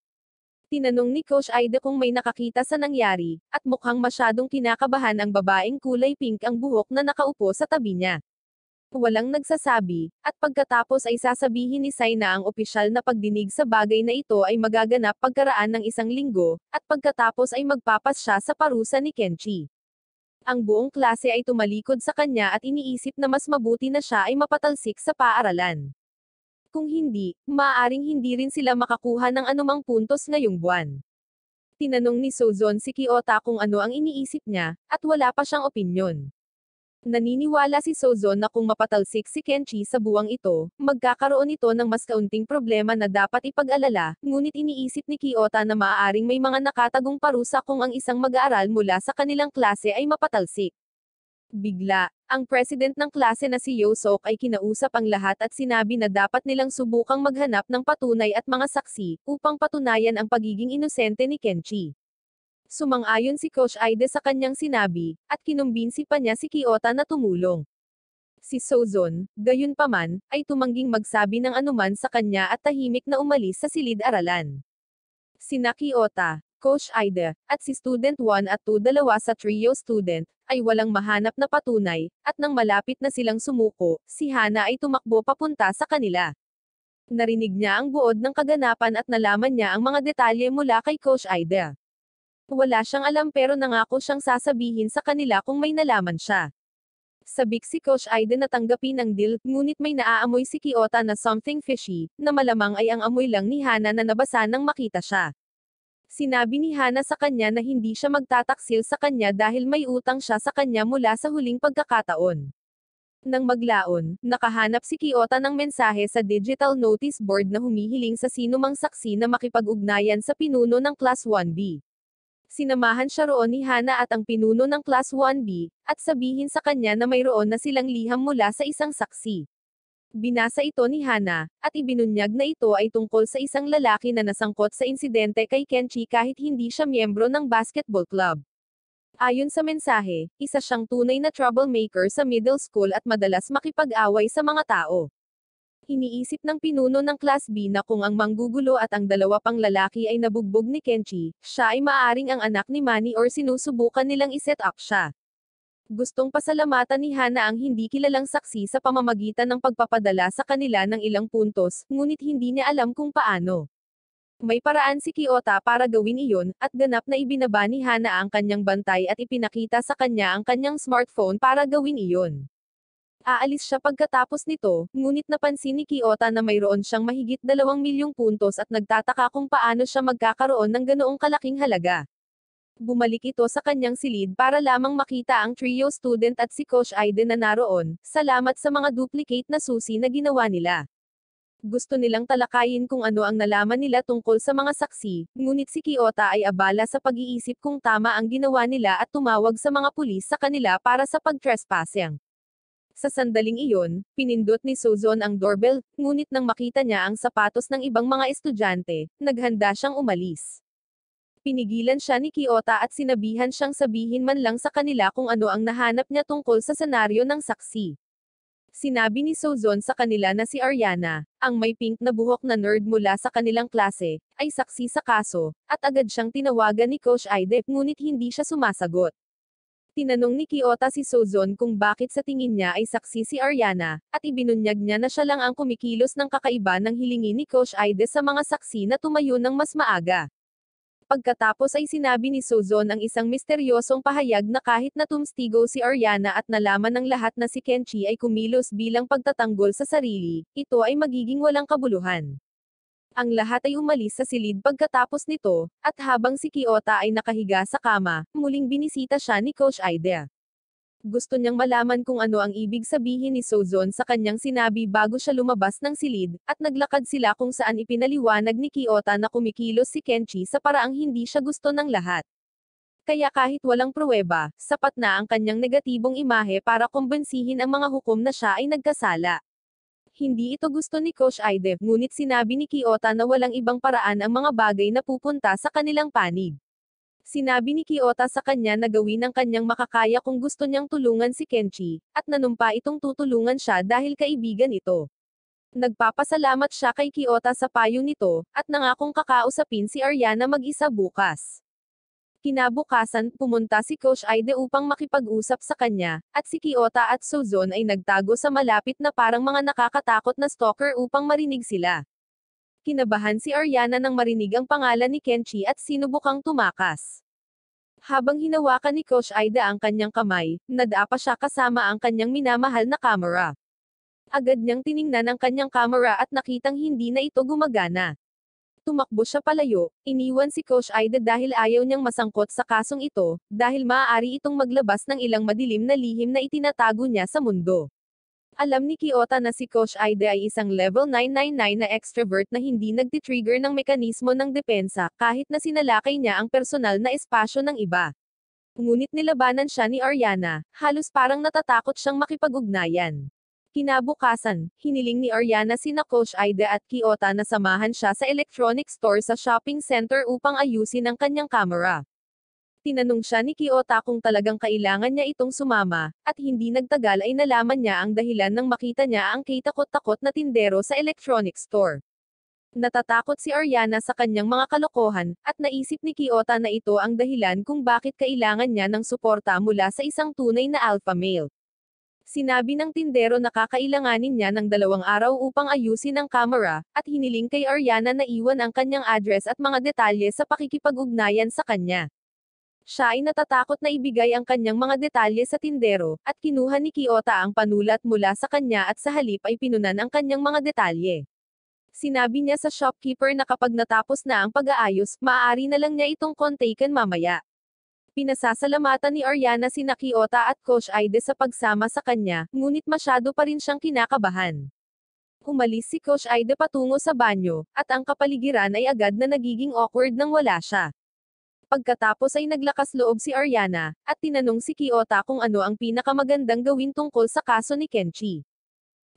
Tinanong ni Coach Aida kung may nakakita sa nangyari, at mukhang masyadong kinakabahan ang babaeng kulay pink ang buhok na nakaupo sa tabi niya. Walang nagsasabi, at pagkatapos ay sasabihin ni Sai na ang opisyal na pagdinig sa bagay na ito ay magaganap pagkaraan ng isang linggo, at pagkatapos ay magpapas siya sa parusa ni Kenchi ang buong klase ay tumalikod sa kanya at iniisip na mas mabuti na siya ay mapatalsik sa paaralan. Kung hindi, maaring hindi rin sila makakuha ng anumang puntos ngayong buwan. Tinanong ni Sozon si Kiota kung ano ang iniisip niya, at wala pa siyang opinyon. Naniniwala si Sozon na kung mapatalsik si Kenchi sa buwang ito, magkakaroon ito ng mas kaunting problema na dapat ipag-alala, ngunit iniisip ni Kiota na maaaring may mga nakatagong parusa kung ang isang mag-aaral mula sa kanilang klase ay mapatalsik. Bigla, ang president ng klase na si Yosok ay kinausap ang lahat at sinabi na dapat nilang subukang maghanap ng patunay at mga saksi, upang patunayan ang pagiging inosente ni Kenchi. Sumang-ayon si Coach Aide sa kanyang sinabi, at kinumbinsi pa niya si Kiota na tumulong. Si Sozon, gayunpaman, ay tumangging magsabi ng anuman sa kanya at tahimik na umalis sa silid-aralan. Sina Kiota, Coach Aide, at si Student 1 at 2 dalawa sa trio student, ay walang mahanap na patunay, at nang malapit na silang sumuko, si Hana ay tumakbo papunta sa kanila. Narinig niya ang buod ng kaganapan at nalaman niya ang mga detalye mula kay Coach Aida. Wala siyang alam pero nangako siyang sasabihin sa kanila kung may nalaman siya. Sabik si Coach Aiden na tanggapin ang deal, ngunit may naaamoy si Kiota na something fishy, na malamang ay ang amoy lang ni Hana na nabasa nang makita siya. Sinabi ni Hana sa kanya na hindi siya magtataksil sa kanya dahil may utang siya sa kanya mula sa huling pagkakataon. Nang maglaon, nakahanap si Kiota ng mensahe sa digital notice board na humihiling sa sinumang saksi na makipag-ugnayan sa pinuno ng Class 1B. Sinamahan siya roon ni Hana at ang pinuno ng Class 1B, at sabihin sa kanya na mayroon na silang liham mula sa isang saksi. Binasa ito ni Hana, at ibinunyag na ito ay tungkol sa isang lalaki na nasangkot sa insidente kay Kenchi kahit hindi siya miyembro ng basketball club. Ayon sa mensahe, isa siyang tunay na troublemaker sa middle school at madalas makipag-away sa mga tao. Iniisip ng pinuno ng Class B na kung ang manggugulo at ang dalawa pang lalaki ay nabugbog ni Kenchi, siya ay maaring ang anak ni Manny or sinusubukan nilang iset up siya. Gustong pasalamatan ni Hana ang hindi kilalang saksi sa pamamagitan ng pagpapadala sa kanila ng ilang puntos, ngunit hindi niya alam kung paano. May paraan si Kiota para gawin iyon, at ganap na ibinaba ni Hana ang kanyang bantay at ipinakita sa kanya ang kanyang smartphone para gawin iyon. Aalis siya pagkatapos nito, ngunit napansin ni Kiota na mayroon siyang mahigit 2 milyong puntos at nagtataka kung paano siya magkakaroon ng ganoong kalaking halaga. Bumalik ito sa kanyang silid para lamang makita ang trio student at si Coach Aiden na naroon, salamat sa mga duplicate na susi na ginawa nila. Gusto nilang talakayin kung ano ang nalaman nila tungkol sa mga saksi, ngunit si Kiota ay abala sa pag-iisip kung tama ang ginawa nila at tumawag sa mga pulis sa kanila para sa pag-trespassing. Sa sandaling iyon, pinindot ni Suzon ang doorbell, ngunit nang makita niya ang sapatos ng ibang mga estudyante, naghanda siyang umalis. Pinigilan siya ni Kiota at sinabihan siyang sabihin man lang sa kanila kung ano ang nahanap niya tungkol sa senaryo ng saksi. Sinabi ni Sozon sa kanila na si Ariana, ang may pink na buhok na nerd mula sa kanilang klase, ay saksi sa kaso, at agad siyang tinawagan ni Coach Idep ngunit hindi siya sumasagot. Tinanong ni Kiota si Sozon kung bakit sa tingin niya ay saksi si Ariana, at ibinunyag niya na siya lang ang kumikilos ng kakaiba ng hilingi ni Coach Aide sa mga saksi na tumayo ng mas maaga. Pagkatapos ay sinabi ni Sozon ang isang misteryosong pahayag na kahit na tumstigo si Ariana at nalaman ng lahat na si Kenchi ay kumilos bilang pagtatanggol sa sarili, ito ay magiging walang kabuluhan. Ang lahat ay umalis sa silid pagkatapos nito, at habang si Kiota ay nakahiga sa kama, muling binisita siya ni Coach Idea. Gusto niyang malaman kung ano ang ibig sabihin ni Sozon sa kanyang sinabi bago siya lumabas ng silid, at naglakad sila kung saan ipinaliwanag ni Kiota na kumikilos si Kenchi sa paraang hindi siya gusto ng lahat. Kaya kahit walang pruweba, sapat na ang kanyang negatibong imahe para kumbensihin ang mga hukom na siya ay nagkasala. Hindi ito gusto ni Coach Idev ngunit sinabi ni Kiota na walang ibang paraan ang mga bagay na pupunta sa kanilang panig. Sinabi ni Kiota sa kanya na gawin ang kanyang makakaya kung gusto niyang tulungan si Kenchi, at nanumpa itong tutulungan siya dahil kaibigan ito. Nagpapasalamat siya kay Kiota sa payo nito, at nangakong kakausapin si Ariana mag-isa bukas. Kinabukasan, pumunta si Coach Aide upang makipag-usap sa kanya, at si Kiota at Sozon ay nagtago sa malapit na parang mga nakakatakot na stalker upang marinig sila. Kinabahan si Ariana nang marinig ang pangalan ni Kenchi at sinubukang tumakas. Habang hinawakan ni Coach Aida ang kanyang kamay, nadapa siya kasama ang kanyang minamahal na kamera. Agad niyang tiningnan ang kanyang kamera at nakitang hindi na ito gumagana. Tumakbo siya palayo, iniwan si Coach Aida dahil ayaw niyang masangkot sa kasong ito, dahil maaari itong maglabas ng ilang madilim na lihim na itinatago niya sa mundo. Alam ni Kiota na si Coach Aida ay isang level 999 na extrovert na hindi nagtitrigger ng mekanismo ng depensa, kahit na sinalakay niya ang personal na espasyo ng iba. Ngunit nilabanan siya ni Ariana, halos parang natatakot siyang makipag-ugnayan. Kinabukasan, hiniling ni Ariana sina Coach Ida at Kiota na samahan siya sa electronic store sa shopping center upang ayusin ang kanyang kamera. Tinanong siya ni Kiota kung talagang kailangan niya itong sumama, at hindi nagtagal ay nalaman niya ang dahilan nang makita niya ang kitakot-takot na tindero sa electronic store. Natatakot si Ariana sa kanyang mga kalokohan, at naisip ni Kiota na ito ang dahilan kung bakit kailangan niya ng suporta mula sa isang tunay na alpha male. Sinabi ng tindero na kakailanganin niya ng dalawang araw upang ayusin ang kamera, at hiniling kay Ariana na iwan ang kanyang address at mga detalye sa pakikipag-ugnayan sa kanya. Siya ay natatakot na ibigay ang kanyang mga detalye sa tindero, at kinuha ni Kiota ang panulat mula sa kanya at sa halip ay pinunan ang kanyang mga detalye. Sinabi niya sa shopkeeper na kapag natapos na ang pag-aayos, maaari na lang niya itong kontaken mamaya. Pinasasalamatan ni Ariana si Nakiota at Coach Aide sa pagsama sa kanya, ngunit masyado pa rin siyang kinakabahan. Umalis si Coach Aide patungo sa banyo, at ang kapaligiran ay agad na nagiging awkward nang wala siya. Pagkatapos ay naglakas loob si Ariana, at tinanong si Kiota kung ano ang pinakamagandang gawin tungkol sa kaso ni Kenchi.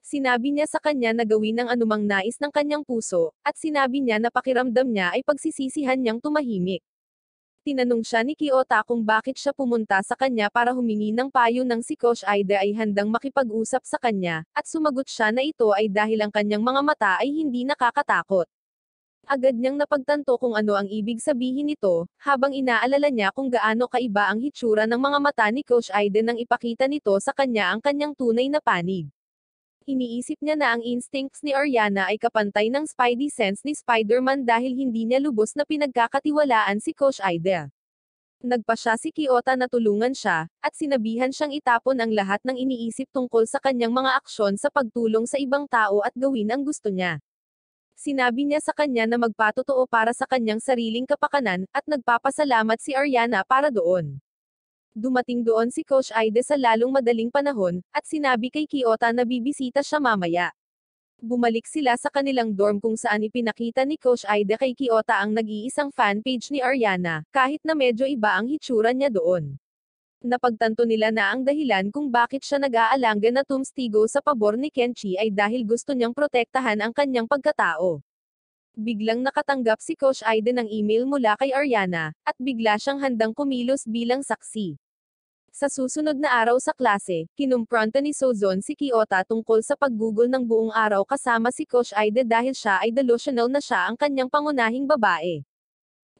Sinabi niya sa kanya na gawin ang anumang nais ng kanyang puso, at sinabi niya na pakiramdam niya ay pagsisisihan niyang tumahimik. Tinanong siya ni Kiota kung bakit siya pumunta sa kanya para humingi ng payo ng si Coach Aida ay handang makipag-usap sa kanya, at sumagot siya na ito ay dahil ang kanyang mga mata ay hindi nakakatakot. Agad niyang napagtanto kung ano ang ibig sabihin nito, habang inaalala niya kung gaano kaiba ang hitsura ng mga mata ni Coach Aida nang ipakita nito sa kanya ang kanyang tunay na panig. Iniisip niya na ang instincts ni Oriana ay kapantay ng spidey sense ni Spider-Man dahil hindi niya lubos na pinagkakatiwalaan si Coach Idea. Nagpa siya si Kiota na tulungan siya, at sinabihan siyang itapon ang lahat ng iniisip tungkol sa kanyang mga aksyon sa pagtulong sa ibang tao at gawin ang gusto niya. Sinabi niya sa kanya na magpatotoo para sa kanyang sariling kapakanan, at nagpapasalamat si Ariana para doon. Dumating doon si Coach Aide sa lalong madaling panahon, at sinabi kay Kiota na bibisita siya mamaya. Bumalik sila sa kanilang dorm kung saan ipinakita ni Coach Aide kay Kiota ang nag-iisang fanpage ni Ariana, kahit na medyo iba ang hitsura niya doon. Napagtanto nila na ang dahilan kung bakit siya nag-aalangga na tumstigo sa pabor ni Kenchi ay dahil gusto niyang protektahan ang kanyang pagkatao. Biglang nakatanggap si Coach Aiden ng email mula kay Ariana, at bigla siyang handang kumilos bilang saksi. Sa susunod na araw sa klase, kinumpronta ni Sozon si Kiota tungkol sa paggugol ng buong araw kasama si Coach Aide dahil siya ay delusional na siya ang kanyang pangunahing babae.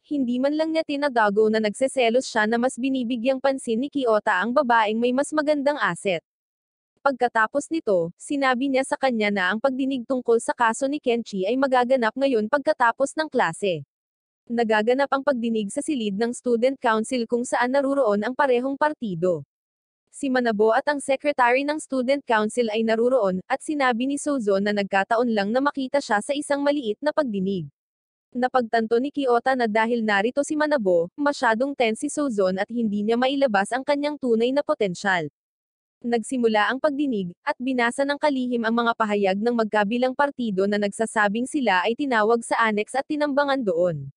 Hindi man lang niya tinadago na nagseselos siya na mas binibigyang pansin ni Kiota ang babaeng may mas magandang asset. Pagkatapos nito, sinabi niya sa kanya na ang pagdinig tungkol sa kaso ni Kenchi ay magaganap ngayon pagkatapos ng klase. Nagaganap ang pagdinig sa silid ng Student Council kung saan naruroon ang parehong partido. Si Manabo at ang secretary ng Student Council ay naruroon, at sinabi ni Sozo na nagkataon lang na makita siya sa isang maliit na pagdinig. Napagtanto ni Kiota na dahil narito si Manabo, masyadong tense si Sozon at hindi niya mailabas ang kanyang tunay na potensyal. Nagsimula ang pagdinig, at binasa ng kalihim ang mga pahayag ng magkabilang partido na nagsasabing sila ay tinawag sa annex at tinambangan doon.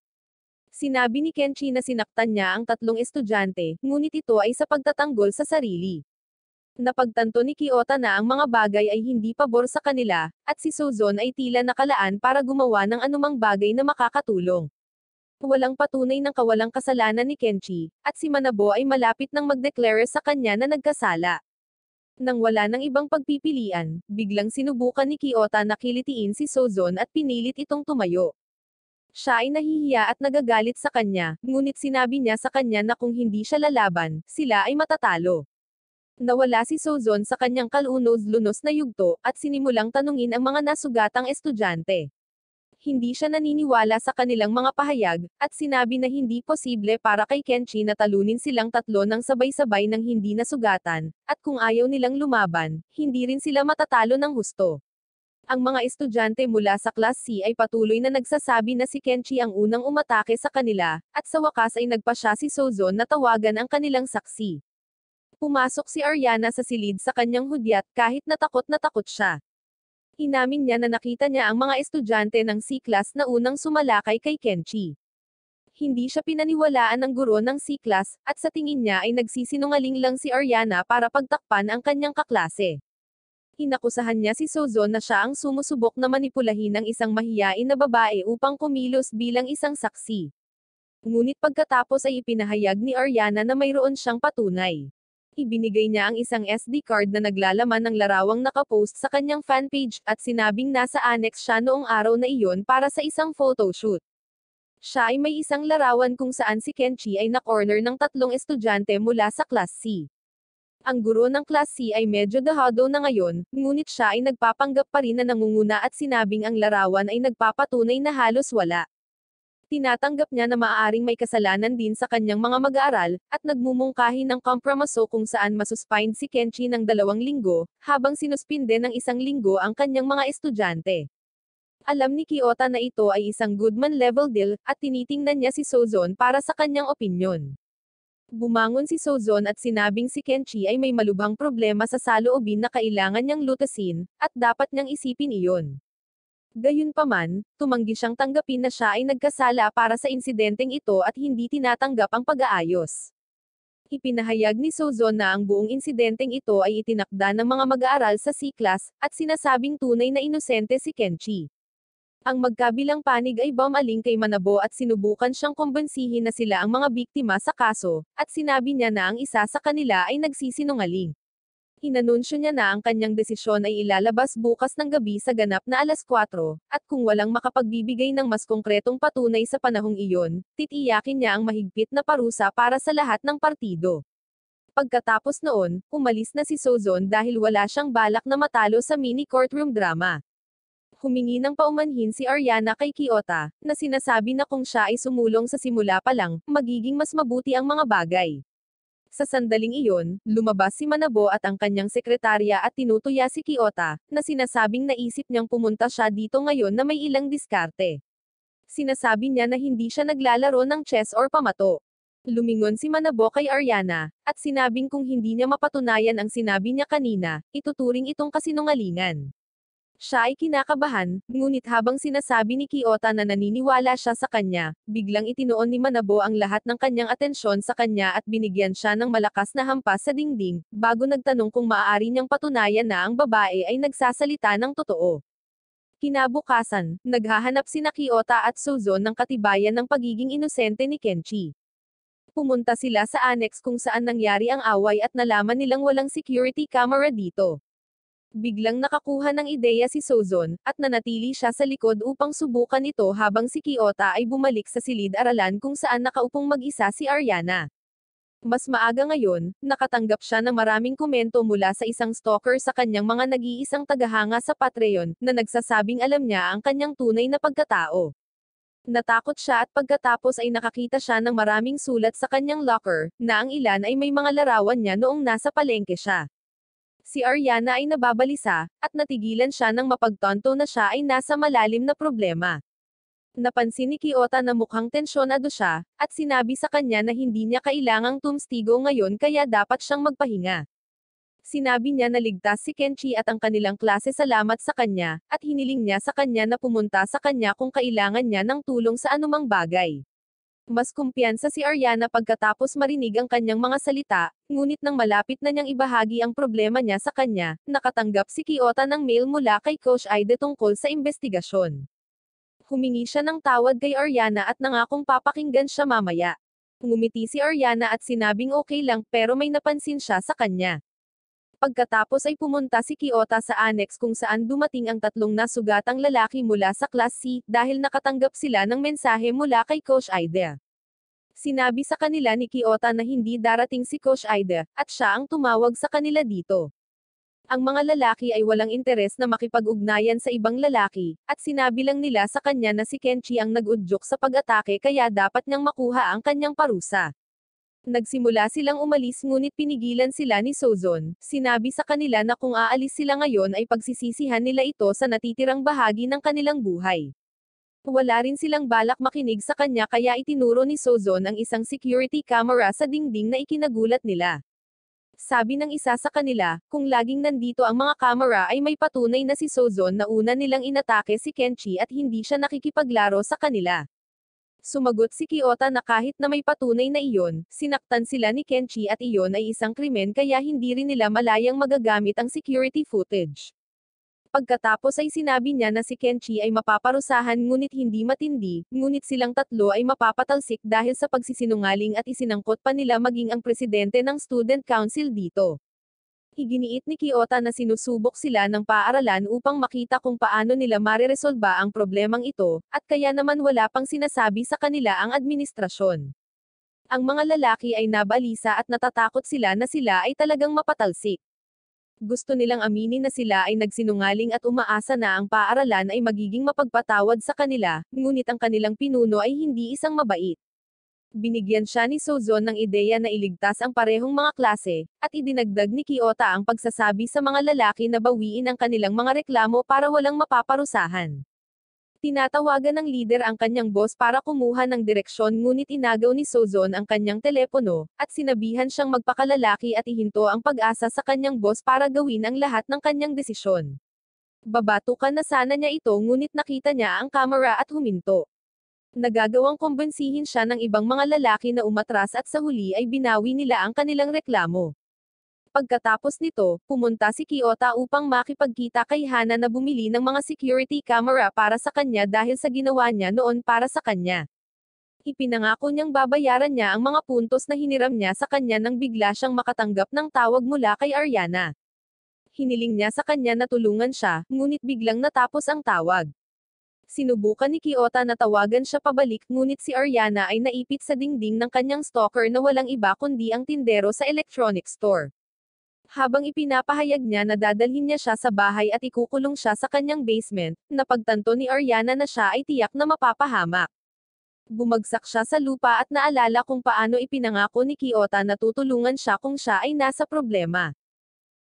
Sinabi ni Kenchi na sinaktan niya ang tatlong estudyante, ngunit ito ay sa pagtatanggol sa sarili. Napagtanto ni Kiota na ang mga bagay ay hindi pabor sa kanila, at si Sozon ay tila nakalaan para gumawa ng anumang bagay na makakatulong. Walang patunay ng kawalang kasalanan ni Kenchi, at si Manabo ay malapit ng magdeklare sa kanya na nagkasala. Nang wala ng ibang pagpipilian, biglang sinubukan ni Kiota na kilitiin si Sozon at pinilit itong tumayo. Siya ay nahihiya at nagagalit sa kanya, ngunit sinabi niya sa kanya na kung hindi siya lalaban, sila ay matatalo. Nawala si Sozon sa kanyang kalunos lunos na yugto, at sinimulang tanungin ang mga nasugatang estudyante hindi siya naniniwala sa kanilang mga pahayag, at sinabi na hindi posible para kay Kenchi na talunin silang tatlo ng sabay-sabay ng hindi nasugatan, at kung ayaw nilang lumaban, hindi rin sila matatalo ng husto. Ang mga estudyante mula sa Class C ay patuloy na nagsasabi na si Kenchi ang unang umatake sa kanila, at sa wakas ay nagpa siya si Sozon na tawagan ang kanilang saksi. Pumasok si Ariana sa silid sa kanyang hudyat kahit natakot na takot siya. Inamin niya na nakita niya ang mga estudyante ng C-Class na unang sumalakay kay Kenchi. Hindi siya pinaniwalaan ng guro ng C-Class, at sa tingin niya ay nagsisinungaling lang si Ariana para pagtakpan ang kanyang kaklase. Hinakusahan niya si Sozo na siya ang sumusubok na manipulahin ng isang mahiyain na babae upang kumilos bilang isang saksi. Ngunit pagkatapos ay ipinahayag ni Ariana na mayroon siyang patunay. Ibinigay niya ang isang SD card na naglalaman ng larawang nakapost sa kanyang fanpage, at sinabing nasa annex siya noong araw na iyon para sa isang photoshoot. Siya ay may isang larawan kung saan si Kenchi ay na-corner ng tatlong estudyante mula sa Class C. Ang guro ng Class C ay medyo dahado na ngayon, ngunit siya ay nagpapanggap pa rin na nangunguna at sinabing ang larawan ay nagpapatunay na halos wala. Tinatanggap niya na maaaring may kasalanan din sa kanyang mga mag-aaral, at nagmumungkahi ng kompromiso kung saan masuspend si Kenchi ng dalawang linggo, habang sinuspinde ng isang linggo ang kanyang mga estudyante. Alam ni Kiota na ito ay isang Goodman level deal, at tinitingnan niya si Sozon para sa kanyang opinyon. Bumangon si Sozon at sinabing si Kenchi ay may malubhang problema sa saloobin na kailangan niyang lutasin, at dapat niyang isipin iyon. Gayunpaman, tumanggi siyang tanggapin na siya ay nagkasala para sa insidenteng ito at hindi tinatanggap ang pag-aayos. Ipinahayag ni Sozon na ang buong insidenteng ito ay itinakda ng mga mag-aaral sa C-class, at sinasabing tunay na inosente si Kenchi. Ang magkabilang panig ay bumaling kay Manabo at sinubukan siyang kumbansihin na sila ang mga biktima sa kaso, at sinabi niya na ang isa sa kanila ay nagsisinungaling. Inanunsyo niya na ang kanyang desisyon ay ilalabas bukas ng gabi sa ganap na alas 4, at kung walang makapagbibigay ng mas konkretong patunay sa panahong iyon, titiyakin niya ang mahigpit na parusa para sa lahat ng partido. Pagkatapos noon, umalis na si Sozon dahil wala siyang balak na matalo sa mini courtroom drama. Humingi ng paumanhin si Ariana kay Kiota, na sinasabi na kung siya ay sumulong sa simula pa lang, magiging mas mabuti ang mga bagay. Sa sandaling iyon, lumabas si Manabo at ang kanyang sekretarya at tinutuya si Kiota, na sinasabing naisip niyang pumunta siya dito ngayon na may ilang diskarte. Sinasabi niya na hindi siya naglalaro ng chess or pamato. Lumingon si Manabo kay Ariana, at sinabing kung hindi niya mapatunayan ang sinabi niya kanina, ituturing itong kasinungalingan. Siya ay kinakabahan, ngunit habang sinasabi ni Kiota na naniniwala siya sa kanya, biglang itinoon ni Manabo ang lahat ng kanyang atensyon sa kanya at binigyan siya ng malakas na hampas sa dingding, bago nagtanong kung maaari niyang patunayan na ang babae ay nagsasalita ng totoo. Kinabukasan, naghahanap sina Kiota at Suzon ng katibayan ng pagiging inosente ni Kenchi pumunta sila sa annex kung saan nangyari ang away at nalaman nilang walang security camera dito. Biglang nakakuha ng ideya si Sozon, at nanatili siya sa likod upang subukan ito habang si Kiota ay bumalik sa silid-aralan kung saan nakaupong mag-isa si Ariana. Mas maaga ngayon, nakatanggap siya ng maraming komento mula sa isang stalker sa kanyang mga nag-iisang tagahanga sa Patreon, na nagsasabing alam niya ang kanyang tunay na pagkatao. Natakot siya at pagkatapos ay nakakita siya ng maraming sulat sa kanyang locker, na ang ilan ay may mga larawan niya noong nasa palengke siya. Si Ariana ay nababalisa, at natigilan siya nang mapagtonto na siya ay nasa malalim na problema. Napansin ni Kiota na mukhang tensyonado siya, at sinabi sa kanya na hindi niya kailangang tumstigo ngayon kaya dapat siyang magpahinga. Sinabi niya na ligtas si Kenchi at ang kanilang klase salamat sa kanya, at hiniling niya sa kanya na pumunta sa kanya kung kailangan niya ng tulong sa anumang bagay. Mas kumpiyansa si Ariana pagkatapos marinig ang kanyang mga salita, ngunit nang malapit na niyang ibahagi ang problema niya sa kanya, nakatanggap si Kiota ng mail mula kay Coach Aide tungkol sa investigasyon. Humingi siya ng tawad kay Ariana at nangakong papakinggan siya mamaya. Ngumiti si Ariana at sinabing okay lang pero may napansin siya sa kanya. Pagkatapos ay pumunta si Kiota sa annex kung saan dumating ang tatlong nasugatang lalaki mula sa Class C dahil nakatanggap sila ng mensahe mula kay Coach Aida. Sinabi sa kanila ni Kiota na hindi darating si Coach Aida at siya ang tumawag sa kanila dito. Ang mga lalaki ay walang interes na makipag-ugnayan sa ibang lalaki, at sinabi lang nila sa kanya na si Kenchi ang nag-udyok sa pag-atake kaya dapat niyang makuha ang kanyang parusa. Nagsimula silang umalis ngunit pinigilan sila ni Sozon. Sinabi sa kanila na kung aalis sila ngayon ay pagsisisihan nila ito sa natitirang bahagi ng kanilang buhay. Wala rin silang balak makinig sa kanya kaya itinuro ni Sozon ang isang security camera sa dingding na ikinagulat nila. Sabi ng isa sa kanila, kung laging nandito ang mga kamera ay may patunay na si Sozon na una nilang inatake si Kenchi at hindi siya nakikipaglaro sa kanila. Sumagot si Kiota na kahit na may patunay na iyon, sinaktan sila ni Kenchi at iyon ay isang krimen kaya hindi rin nila malayang magagamit ang security footage. Pagkatapos ay sinabi niya na si Kenchi ay mapaparusahan ngunit hindi matindi, ngunit silang tatlo ay mapapatalsik dahil sa pagsisinungaling at isinangkot pa nila maging ang presidente ng student council dito. Iginiit ni Kiota na sinusubok sila ng paaralan upang makita kung paano nila mareresolba ang problemang ito, at kaya naman wala pang sinasabi sa kanila ang administrasyon. Ang mga lalaki ay nabalisa at natatakot sila na sila ay talagang mapatalsik. Gusto nilang aminin na sila ay nagsinungaling at umaasa na ang paaralan ay magiging mapagpatawad sa kanila, ngunit ang kanilang pinuno ay hindi isang mabait binigyan siya ni Sozon ng ideya na iligtas ang parehong mga klase, at idinagdag ni Kiota ang pagsasabi sa mga lalaki na bawiin ang kanilang mga reklamo para walang mapaparusahan. Tinatawagan ng leader ang kanyang boss para kumuha ng direksyon ngunit inagaw ni Sozon ang kanyang telepono, at sinabihan siyang magpakalalaki at ihinto ang pag-asa sa kanyang boss para gawin ang lahat ng kanyang desisyon babatukan na sana niya ito ngunit nakita niya ang kamera at huminto. Nagagawang kumbensihin siya ng ibang mga lalaki na umatras at sa huli ay binawi nila ang kanilang reklamo. Pagkatapos nito, pumunta si Kiyota upang makipagkita kay Hana na bumili ng mga security camera para sa kanya dahil sa ginawa niya noon para sa kanya ipinangako niyang babayaran niya ang mga puntos na hiniram niya sa kanya nang bigla siyang makatanggap ng tawag mula kay Ariana. Hiniling niya sa kanya na tulungan siya, ngunit biglang natapos ang tawag. Sinubukan ni Kiota na tawagan siya pabalik, ngunit si Ariana ay naipit sa dingding ng kanyang stalker na walang iba kundi ang tindero sa electronic store. Habang ipinapahayag niya na dadalhin niya siya sa bahay at ikukulong siya sa kanyang basement, napagtanto ni Ariana na siya ay tiyak na mapapahamak. Bumagsak siya sa lupa at naalala kung paano ipinangako ni Kiota na tutulungan siya kung siya ay nasa problema.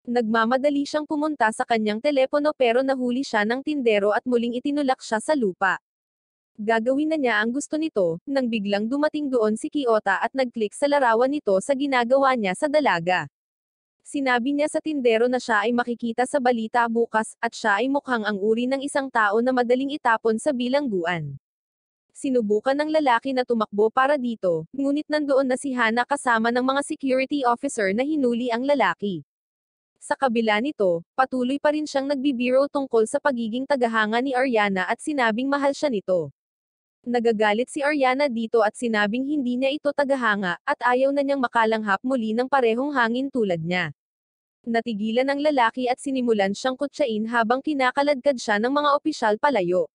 Nagmamadali siyang pumunta sa kanyang telepono pero nahuli siya ng tindero at muling itinulak siya sa lupa. Gagawin na niya ang gusto nito, nang biglang dumating doon si Kiota at nag-click sa larawan nito sa ginagawa niya sa dalaga. Sinabi niya sa tindero na siya ay makikita sa balita bukas, at siya ay mukhang ang uri ng isang tao na madaling itapon sa bilangguan. Sinubukan ng lalaki na tumakbo para dito, ngunit nandoon na si Hana kasama ng mga security officer na hinuli ang lalaki. Sa kabila nito, patuloy pa rin siyang nagbibiro tungkol sa pagiging tagahanga ni Ariana at sinabing mahal siya nito. Nagagalit si Ariana dito at sinabing hindi niya ito tagahanga, at ayaw na niyang makalanghap muli ng parehong hangin tulad niya. Natigilan ang lalaki at sinimulan siyang kutsain habang kinakaladkad siya ng mga opisyal palayo.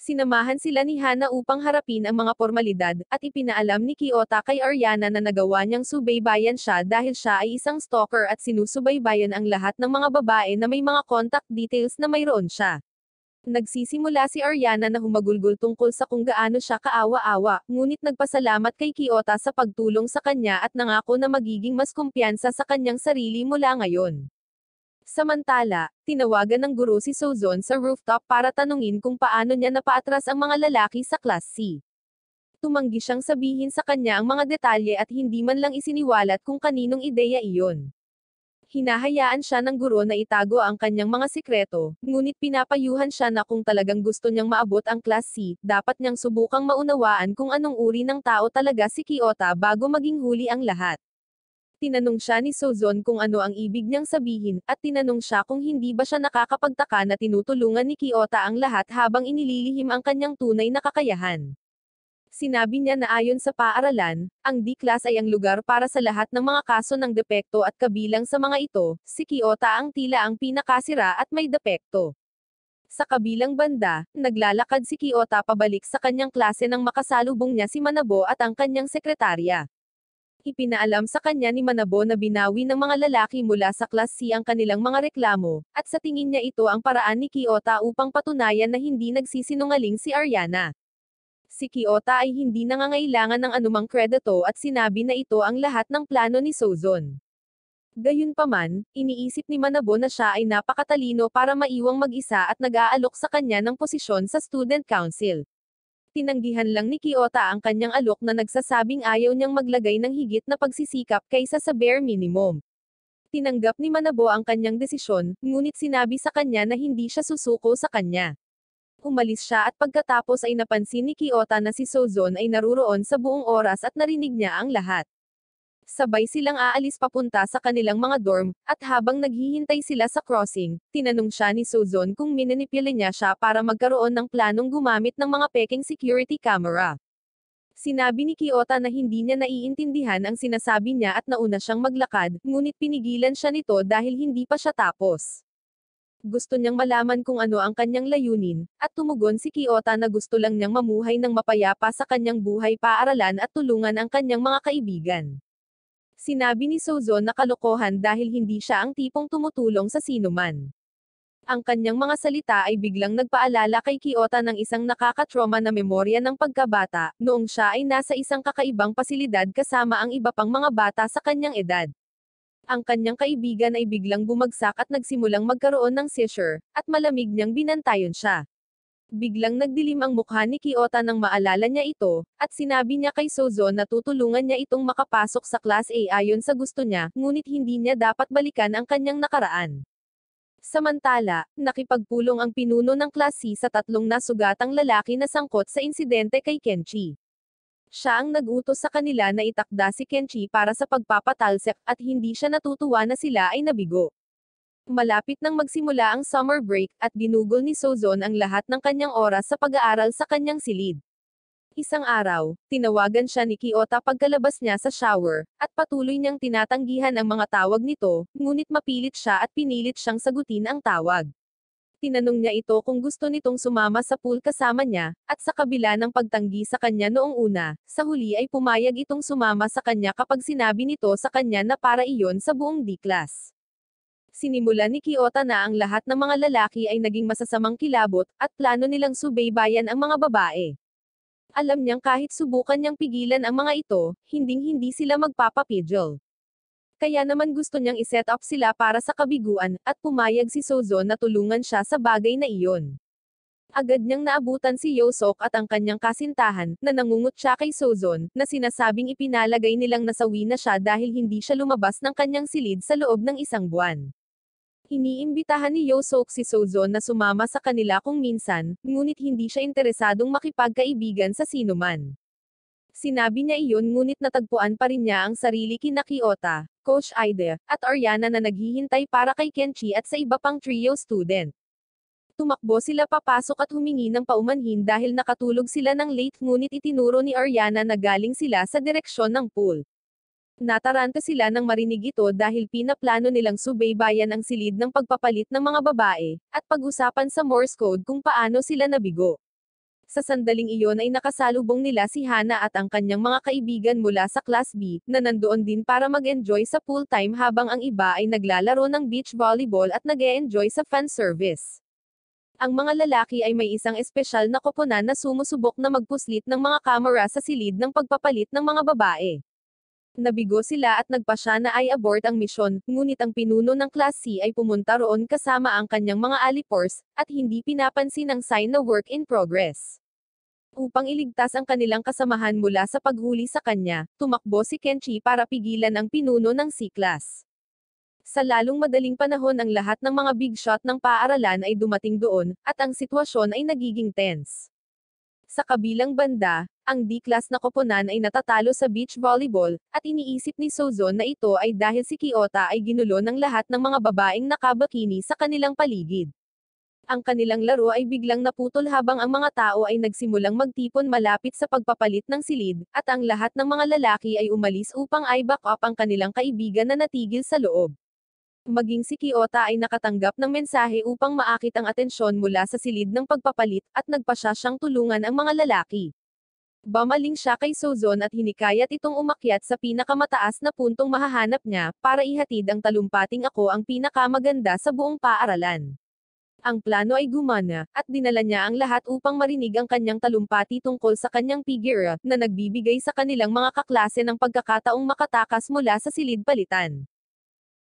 Sinamahan sila ni Hana upang harapin ang mga formalidad, at ipinaalam ni Kiota kay Ariana na nagawa niyang subaybayan siya dahil siya ay isang stalker at sinusubaybayan ang lahat ng mga babae na may mga contact details na mayroon siya. Nagsisimula si Ariana na humagulgol tungkol sa kung gaano siya kaawa-awa, ngunit nagpasalamat kay Kiota sa pagtulong sa kanya at nangako na magiging mas kumpiyansa sa kanyang sarili mula ngayon. Samantala, tinawagan ng guro si Sozon sa rooftop para tanungin kung paano niya napaatras ang mga lalaki sa Class C. Tumanggi siyang sabihin sa kanya ang mga detalye at hindi man lang isiniwalat kung kaninong ideya iyon. Hinahayaan siya ng guro na itago ang kanyang mga sikreto, ngunit pinapayuhan siya na kung talagang gusto niyang maabot ang Class C, dapat niyang subukang maunawaan kung anong uri ng tao talaga si Kiota bago maging huli ang lahat. Tinanong siya ni Sozon kung ano ang ibig niyang sabihin, at tinanong siya kung hindi ba siya nakakapagtaka na tinutulungan ni Kiota ang lahat habang inililihim ang kanyang tunay na kakayahan. Sinabi niya na ayon sa paaralan, ang D-class ay ang lugar para sa lahat ng mga kaso ng depekto at kabilang sa mga ito, si Kiota ang tila ang pinakasira at may depekto. Sa kabilang banda, naglalakad si Kiota pabalik sa kanyang klase nang makasalubong niya si Manabo at ang kanyang sekretarya. Ipinaalam sa kanya ni Manabo na binawi ng mga lalaki mula sa Class C ang kanilang mga reklamo, at sa tingin niya ito ang paraan ni Kiota upang patunayan na hindi nagsisinungaling si Ariana. Si Kiota ay hindi nangangailangan ng anumang kredito at sinabi na ito ang lahat ng plano ni Sozon. Gayunpaman, iniisip ni Manabo na siya ay napakatalino para maiwang mag-isa at nag-aalok sa kanya ng posisyon sa student council tinanggihan lang ni Kiota ang kanyang alok na nagsasabing ayaw niyang maglagay ng higit na pagsisikap kaysa sa bare minimum. Tinanggap ni Manabo ang kanyang desisyon, ngunit sinabi sa kanya na hindi siya susuko sa kanya. Umalis siya at pagkatapos ay napansin ni Kiota na si Sozon ay naruroon sa buong oras at narinig niya ang lahat. Sabay silang aalis papunta sa kanilang mga dorm, at habang naghihintay sila sa crossing, tinanong siya ni Sozon kung minanipila niya siya para magkaroon ng planong gumamit ng mga peking security camera. Sinabi ni Kiota na hindi niya naiintindihan ang sinasabi niya at nauna siyang maglakad, ngunit pinigilan siya nito dahil hindi pa siya tapos. Gusto niyang malaman kung ano ang kanyang layunin, at tumugon si Kiota na gusto lang niyang mamuhay ng mapayapa sa kanyang buhay paaralan at tulungan ang kanyang mga kaibigan. Sinabi ni Sozon na kalokohan dahil hindi siya ang tipong tumutulong sa sinuman. Ang kanyang mga salita ay biglang nagpaalala kay Kiota ng isang nakakatroma na memorya ng pagkabata, noong siya ay nasa isang kakaibang pasilidad kasama ang iba pang mga bata sa kanyang edad. Ang kanyang kaibigan ay biglang bumagsak at nagsimulang magkaroon ng seizure, at malamig niyang binantayon siya. Biglang nagdilim ang mukha ni Kiota nang maalala niya ito, at sinabi niya kay Sozo na tutulungan niya itong makapasok sa Class A ayon sa gusto niya, ngunit hindi niya dapat balikan ang kanyang nakaraan. Samantala, nakipagpulong ang pinuno ng Class C sa tatlong nasugatang lalaki na sangkot sa insidente kay Kenchi. Siya ang nag-utos sa kanila na itakda si Kenchi para sa pagpapatalsik at hindi siya natutuwa na sila ay nabigo. Malapit nang magsimula ang summer break, at binugol ni Sozon ang lahat ng kanyang oras sa pag-aaral sa kanyang silid. Isang araw, tinawagan siya ni Kiota pagkalabas niya sa shower, at patuloy niyang tinatanggihan ang mga tawag nito, ngunit mapilit siya at pinilit siyang sagutin ang tawag. Tinanong niya ito kung gusto nitong sumama sa pool kasama niya, at sa kabila ng pagtanggi sa kanya noong una, sa huli ay pumayag itong sumama sa kanya kapag sinabi nito sa kanya na para iyon sa buong D-class. Sinimula ni Kiota na ang lahat ng mga lalaki ay naging masasamang kilabot, at plano nilang subaybayan ang mga babae. Alam niyang kahit subukan niyang pigilan ang mga ito, hinding-hindi sila magpapapigil. Kaya naman gusto niyang iset up sila para sa kabiguan, at pumayag si Sozo na tulungan siya sa bagay na iyon. Agad niyang naabutan si Yosok at ang kanyang kasintahan, na nangungot siya kay Sozon, na sinasabing ipinalagay nilang nasawi na siya dahil hindi siya lumabas ng kanyang silid sa loob ng isang buwan. Iniimbitahan ni Yosok si Sozo na sumama sa kanila kung minsan, ngunit hindi siya interesadong makipagkaibigan sa sinuman. Sinabi niya iyon ngunit natagpuan pa rin niya ang sarili kina Kiyota, Coach Aide, at Ariana na naghihintay para kay Kenchi at sa iba pang trio student. Tumakbo sila papasok at humingi ng paumanhin dahil nakatulog sila ng late ngunit itinuro ni Ariana na galing sila sa direksyon ng pool. Nataranta sila nang marinig ito dahil pinaplano nilang subaybayan ang silid ng pagpapalit ng mga babae, at pag-usapan sa Morse code kung paano sila nabigo. Sa sandaling iyon ay nakasalubong nila si Hana at ang kanyang mga kaibigan mula sa Class B, na nandoon din para mag-enjoy sa pool time habang ang iba ay naglalaro ng beach volleyball at nag -e enjoy sa fan service. Ang mga lalaki ay may isang espesyal na koponan na sumusubok na magpuslit ng mga kamera sa silid ng pagpapalit ng mga babae. Nabigo sila at nagpasya na ay abort ang misyon, ngunit ang pinuno ng Class C ay pumunta roon kasama ang kanyang mga alipors, at hindi pinapansin ang sign na work in progress. Upang iligtas ang kanilang kasamahan mula sa paghuli sa kanya, tumakbo si Kenchi para pigilan ang pinuno ng C-Class. Sa lalong madaling panahon ang lahat ng mga big shot ng paaralan ay dumating doon, at ang sitwasyon ay nagiging tense. Sa kabilang banda, ang D-class na koponan ay natatalo sa beach volleyball, at iniisip ni Sozon na ito ay dahil si Kiota ay ginulo ng lahat ng mga babaeng nakabakini sa kanilang paligid. Ang kanilang laro ay biglang naputol habang ang mga tao ay nagsimulang magtipon malapit sa pagpapalit ng silid, at ang lahat ng mga lalaki ay umalis upang ay back up ang kanilang kaibigan na natigil sa loob. Maging si Kiota ay nakatanggap ng mensahe upang maakit ang atensyon mula sa silid ng pagpapalit, at nagpasya siyang tulungan ang mga lalaki. Bamaling siya kay Sozon at hinikayat itong umakyat sa pinakamataas na puntong mahahanap niya, para ihatid ang talumpating ako ang pinakamaganda sa buong paaralan. Ang plano ay gumana, at dinala niya ang lahat upang marinig ang kanyang talumpati tungkol sa kanyang figure, na nagbibigay sa kanilang mga kaklase ng pagkakataong makatakas mula sa silid palitan.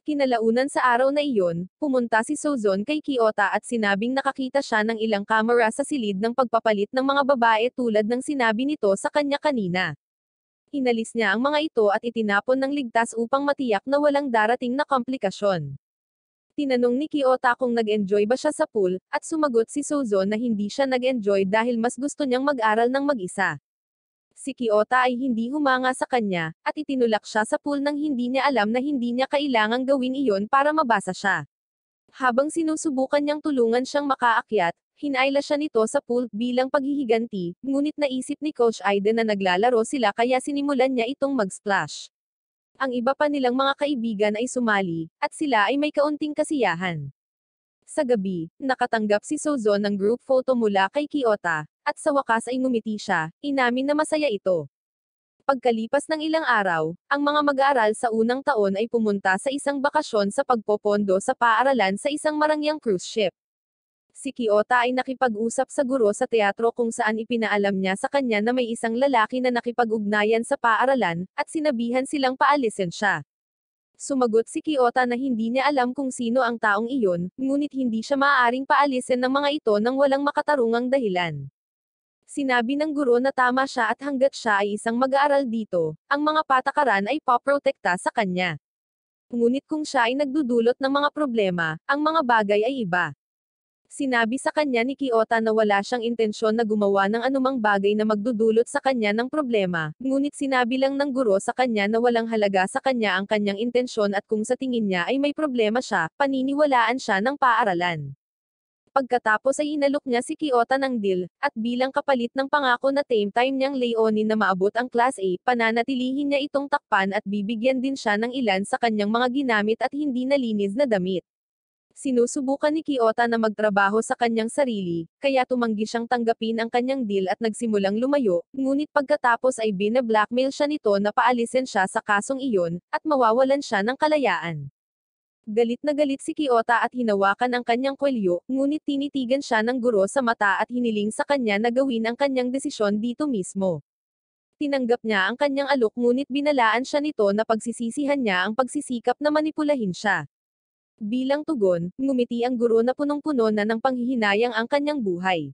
Kinalaunan sa araw na iyon, pumunta si Sozon kay Kiota at sinabing nakakita siya ng ilang kamera sa silid ng pagpapalit ng mga babae tulad ng sinabi nito sa kanya kanina. Inalis niya ang mga ito at itinapon ng ligtas upang matiyak na walang darating na komplikasyon. Tinanong ni Kiota kung nag-enjoy ba siya sa pool, at sumagot si Sozon na hindi siya nag-enjoy dahil mas gusto niyang mag-aral ng mag-isa. Si Kiota ay hindi humanga sa kanya, at itinulak siya sa pool nang hindi niya alam na hindi niya kailangang gawin iyon para mabasa siya. Habang sinusubukan niyang tulungan siyang makaakyat, hinaila siya nito sa pool bilang paghihiganti, ngunit naisip ni Coach Aiden na naglalaro sila kaya sinimulan niya itong mag-splash. Ang iba pa nilang mga kaibigan ay sumali, at sila ay may kaunting kasiyahan. Sa gabi, nakatanggap si Sozo ng group photo mula kay Kiota, at sa wakas ay ngumiti siya, inamin na masaya ito. Pagkalipas ng ilang araw, ang mga mag-aaral sa unang taon ay pumunta sa isang bakasyon sa pagpopondo sa paaralan sa isang marangyang cruise ship. Si Kiota ay nakipag-usap sa guro sa teatro kung saan ipinaalam niya sa kanya na may isang lalaki na nakipag-ugnayan sa paaralan, at sinabihan silang paalisin siya. Sumagot si Kiota na hindi niya alam kung sino ang taong iyon, ngunit hindi siya maaaring paalisin ng mga ito nang walang makatarungang dahilan. Sinabi ng guro na tama siya at hanggat siya ay isang mag-aaral dito, ang mga patakaran ay poprotekta sa kanya. Ngunit kung siya ay nagdudulot ng mga problema, ang mga bagay ay iba. Sinabi sa kanya ni Kiota na wala siyang intensyon na gumawa ng anumang bagay na magdudulot sa kanya ng problema, ngunit sinabi lang ng guro sa kanya na walang halaga sa kanya ang kanyang intensyon at kung sa tingin niya ay may problema siya, paniniwalaan siya ng paaralan. Pagkatapos ay inalok niya si Kiota ng deal, at bilang kapalit ng pangako na tame time niyang Leonin na maabot ang Class A, pananatilihin niya itong takpan at bibigyan din siya ng ilan sa kanyang mga ginamit at hindi nalinis na damit. Sinusubukan ni Kiota na magtrabaho sa kanyang sarili, kaya tumanggi siyang tanggapin ang kanyang deal at nagsimulang lumayo, ngunit pagkatapos ay bina-blackmail siya nito na paalisin siya sa kasong iyon, at mawawalan siya ng kalayaan. Galit na galit si Kiota at hinawakan ang kanyang kwelyo, ngunit tinitigan siya ng guro sa mata at hiniling sa kanya na gawin ang kanyang desisyon dito mismo. Tinanggap niya ang kanyang alok ngunit binalaan siya nito na pagsisisihan niya ang pagsisikap na manipulahin siya. Bilang tugon, ngumiti ang guro na punong-puno na ng panghihinayang ang kanyang buhay.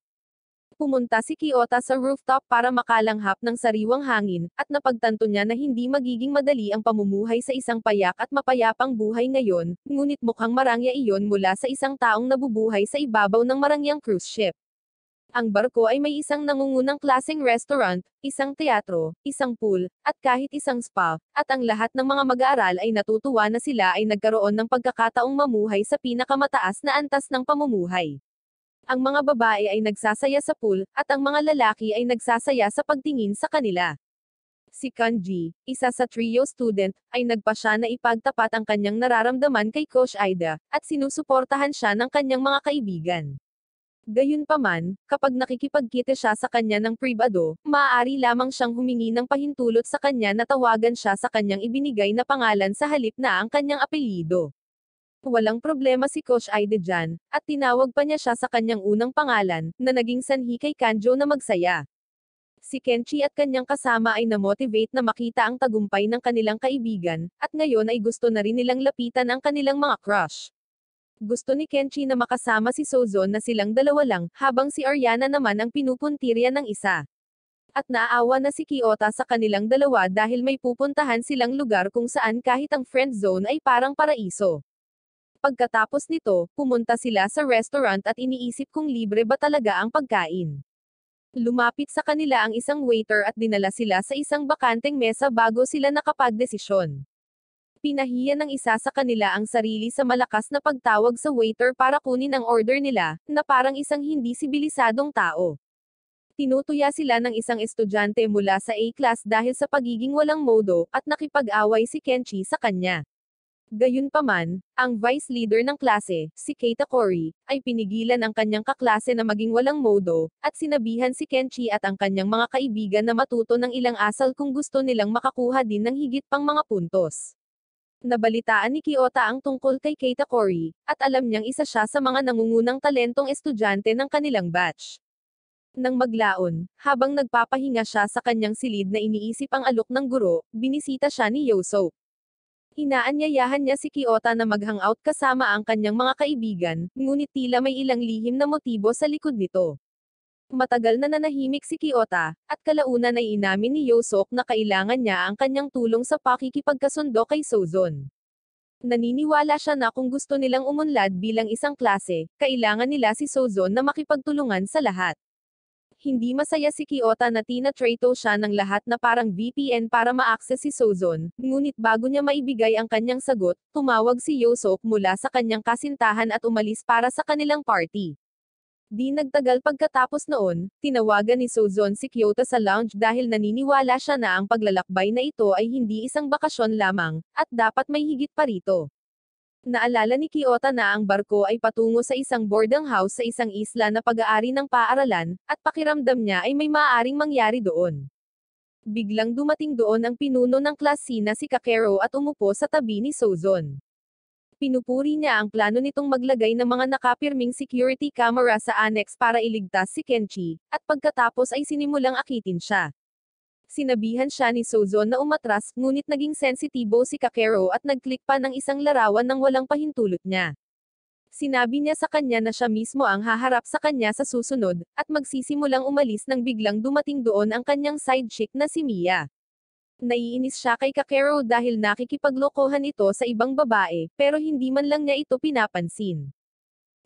Pumunta si Kiota sa rooftop para makalanghap ng sariwang hangin, at napagtanto niya na hindi magiging madali ang pamumuhay sa isang payak at mapayapang buhay ngayon, ngunit mukhang marangya iyon mula sa isang taong nabubuhay sa ibabaw ng marangyang cruise ship. Ang barko ay may isang nangungunang klaseng restaurant, isang teatro, isang pool, at kahit isang spa, at ang lahat ng mga mag-aaral ay natutuwa na sila ay nagkaroon ng pagkakataong mamuhay sa pinakamataas na antas ng pamumuhay ang mga babae ay nagsasaya sa pool, at ang mga lalaki ay nagsasaya sa pagtingin sa kanila. Si Kanji, isa sa trio student, ay nagpa siya na ipagtapat ang kanyang nararamdaman kay Coach Ida, at sinusuportahan siya ng kanyang mga kaibigan. Gayunpaman, kapag nakikipagkita siya sa kanya ng pribado, maaari lamang siyang humingi ng pahintulot sa kanya na tawagan siya sa kanyang ibinigay na pangalan sa halip na ang kanyang apelyido walang problema si Coach Aide dyan, at tinawag pa niya siya sa kanyang unang pangalan, na naging sanhi kay Kanjo na magsaya. Si Kenchi at kanyang kasama ay namotivate na makita ang tagumpay ng kanilang kaibigan, at ngayon ay gusto na rin nilang lapitan ang kanilang mga crush. Gusto ni Kenchi na makasama si Sozon na silang dalawa lang, habang si Ariana naman ang pinupuntirya ng isa at naaawa na si Kiota sa kanilang dalawa dahil may pupuntahan silang lugar kung saan kahit ang friend zone ay parang paraiso. Pagkatapos nito, pumunta sila sa restaurant at iniisip kung libre ba talaga ang pagkain. Lumapit sa kanila ang isang waiter at dinala sila sa isang bakanteng mesa bago sila nakapagdesisyon. Pinahiya ng isa sa kanila ang sarili sa malakas na pagtawag sa waiter para kunin ang order nila, na parang isang hindi sibilisadong tao. Tinutuya sila ng isang estudyante mula sa A-class dahil sa pagiging walang modo, at nakipag-away si Kenchi sa kanya. Gayunpaman, ang vice leader ng klase, si Keita Corey, ay pinigilan ang kanyang kaklase na maging walang modo, at sinabihan si Kenchi at ang kanyang mga kaibigan na matuto ng ilang asal kung gusto nilang makakuha din ng higit pang mga puntos. Nabalitaan ni Kiota ang tungkol kay Keita Corey, at alam niyang isa siya sa mga nangungunang talentong estudyante ng kanilang batch. Nang maglaon, habang nagpapahinga siya sa kanyang silid na iniisip ang alok ng guro, binisita siya ni Yosop. Inaanyayahan niya si Kiota na mag-hangout kasama ang kanyang mga kaibigan, ngunit tila may ilang lihim na motibo sa likod nito. Matagal na nanahimik si Kiota, at kalaunan ay inamin ni Yosok na kailangan niya ang kanyang tulong sa pakikipagkasundo kay Sozon. Naniniwala siya na kung gusto nilang umunlad bilang isang klase, kailangan nila si Sozon na makipagtulungan sa lahat hindi masaya si Kiota na tinatrato siya ng lahat na parang VPN para ma-access si Sozon, ngunit bago niya maibigay ang kanyang sagot, tumawag si Yosok mula sa kanyang kasintahan at umalis para sa kanilang party. Di nagtagal pagkatapos noon, tinawagan ni Sozon si Kyoto sa lounge dahil naniniwala siya na ang paglalakbay na ito ay hindi isang bakasyon lamang, at dapat may higit pa rito. Naalala ni Kiota na ang barko ay patungo sa isang boarding house sa isang isla na pag-aari ng paaralan, at pakiramdam niya ay may maaaring mangyari doon. Biglang dumating doon ang pinuno ng na si Kakero at umupo sa tabi ni Sozon. Pinupuri niya ang plano nitong maglagay ng mga nakapirming security camera sa annex para iligtas si Kenchi, at pagkatapos ay sinimulang akitin siya. Sinabihan siya ni Sozon na umatras, ngunit naging sensitibo si Kakero at nag-click pa ng isang larawan ng walang pahintulot niya. Sinabi niya sa kanya na siya mismo ang haharap sa kanya sa susunod, at magsisimulang umalis nang biglang dumating doon ang kanyang side chick na si Mia. Naiinis siya kay Kakero dahil nakikipaglokohan ito sa ibang babae, pero hindi man lang niya ito pinapansin.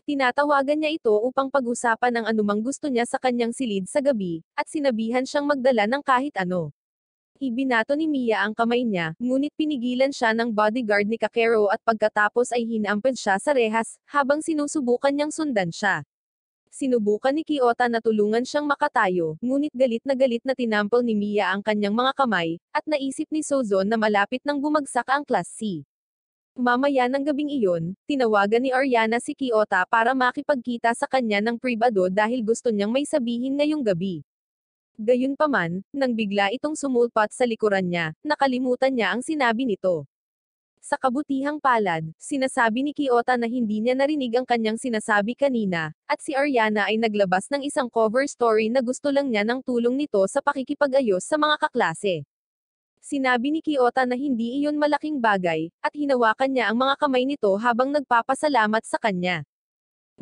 Tinatawagan niya ito upang pag-usapan ang anumang gusto niya sa kanyang silid sa gabi, at sinabihan siyang magdala ng kahit ano. Ibinato ni Mia ang kamay niya, ngunit pinigilan siya ng bodyguard ni Kakero at pagkatapos ay hinampad siya sa rehas, habang sinusubukan niyang sundan siya. Sinubukan ni Kiota na tulungan siyang makatayo, ngunit galit na galit na tinampol ni Mia ang kanyang mga kamay, at naisip ni Sozon na malapit nang bumagsak ang Class C. Mamaya ng gabing iyon, tinawagan ni Ariana si Kiota para makipagkita sa kanya ng pribado dahil gusto niyang may sabihin ngayong gabi. Gayunpaman, nang bigla itong sumulpat sa likuran niya, nakalimutan niya ang sinabi nito. Sa kabutihang palad, sinasabi ni Kiota na hindi niya narinig ang kanyang sinasabi kanina, at si Ariana ay naglabas ng isang cover story na gusto lang niya ng tulong nito sa pakikipag-ayos sa mga kaklase. Sinabi ni Kiota na hindi iyon malaking bagay, at hinawakan niya ang mga kamay nito habang nagpapasalamat sa kanya.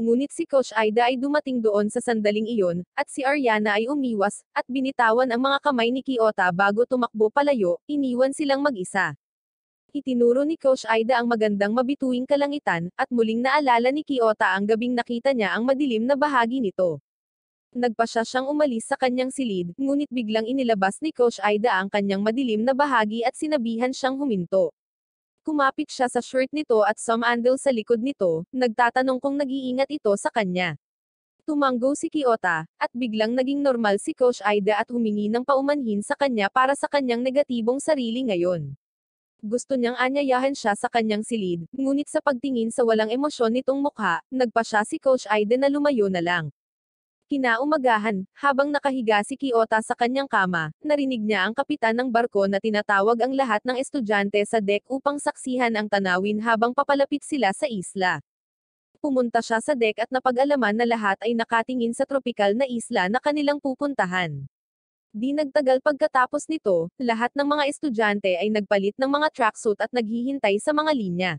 Ngunit si Coach Aida ay dumating doon sa sandaling iyon, at si Ariana ay umiwas, at binitawan ang mga kamay ni Kiota bago tumakbo palayo, iniwan silang mag-isa. Itinuro ni Coach Aida ang magandang mabituing kalangitan, at muling naalala ni Kiota ang gabing nakita niya ang madilim na bahagi nito. Nagpasya siyang umalis sa kanyang silid, ngunit biglang inilabas ni Coach Aida ang kanyang madilim na bahagi at sinabihan siyang huminto. Kumapit siya sa shirt nito at sumandal sa likod nito, nagtatanong kung nag-iingat ito sa kanya. Tumanggo si Kiota, at biglang naging normal si Coach Aida at humingi ng paumanhin sa kanya para sa kanyang negatibong sarili ngayon. Gusto niyang anyayahan siya sa kanyang silid, ngunit sa pagtingin sa walang emosyon nitong mukha, nagpa siya si Coach Aida na lumayo na lang. Kinaumagahan, habang nakahiga si Kiota sa kanyang kama, narinig niya ang kapitan ng barko na tinatawag ang lahat ng estudyante sa deck upang saksihan ang tanawin habang papalapit sila sa isla. Pumunta siya sa deck at napag-alaman na lahat ay nakatingin sa tropikal na isla na kanilang pupuntahan. Di nagtagal pagkatapos nito, lahat ng mga estudyante ay nagpalit ng mga tracksuit at naghihintay sa mga linya.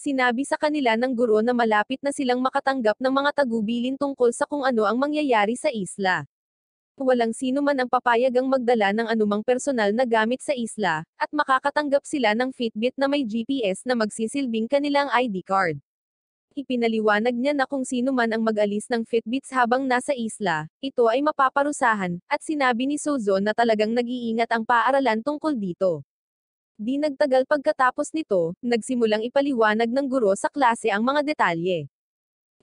Sinabi sa kanila ng guro na malapit na silang makatanggap ng mga tagubilin tungkol sa kung ano ang mangyayari sa isla. Walang sino man ang papayag ang magdala ng anumang personal na gamit sa isla, at makakatanggap sila ng Fitbit na may GPS na magsisilbing kanilang ID card. Ipinaliwanag niya na kung sino man ang mag-alis ng Fitbits habang nasa isla, ito ay mapaparusahan, at sinabi ni Sozo na talagang nag-iingat ang paaralan tungkol dito. Di nagtagal pagkatapos nito, nagsimulang ipaliwanag ng guro sa klase ang mga detalye.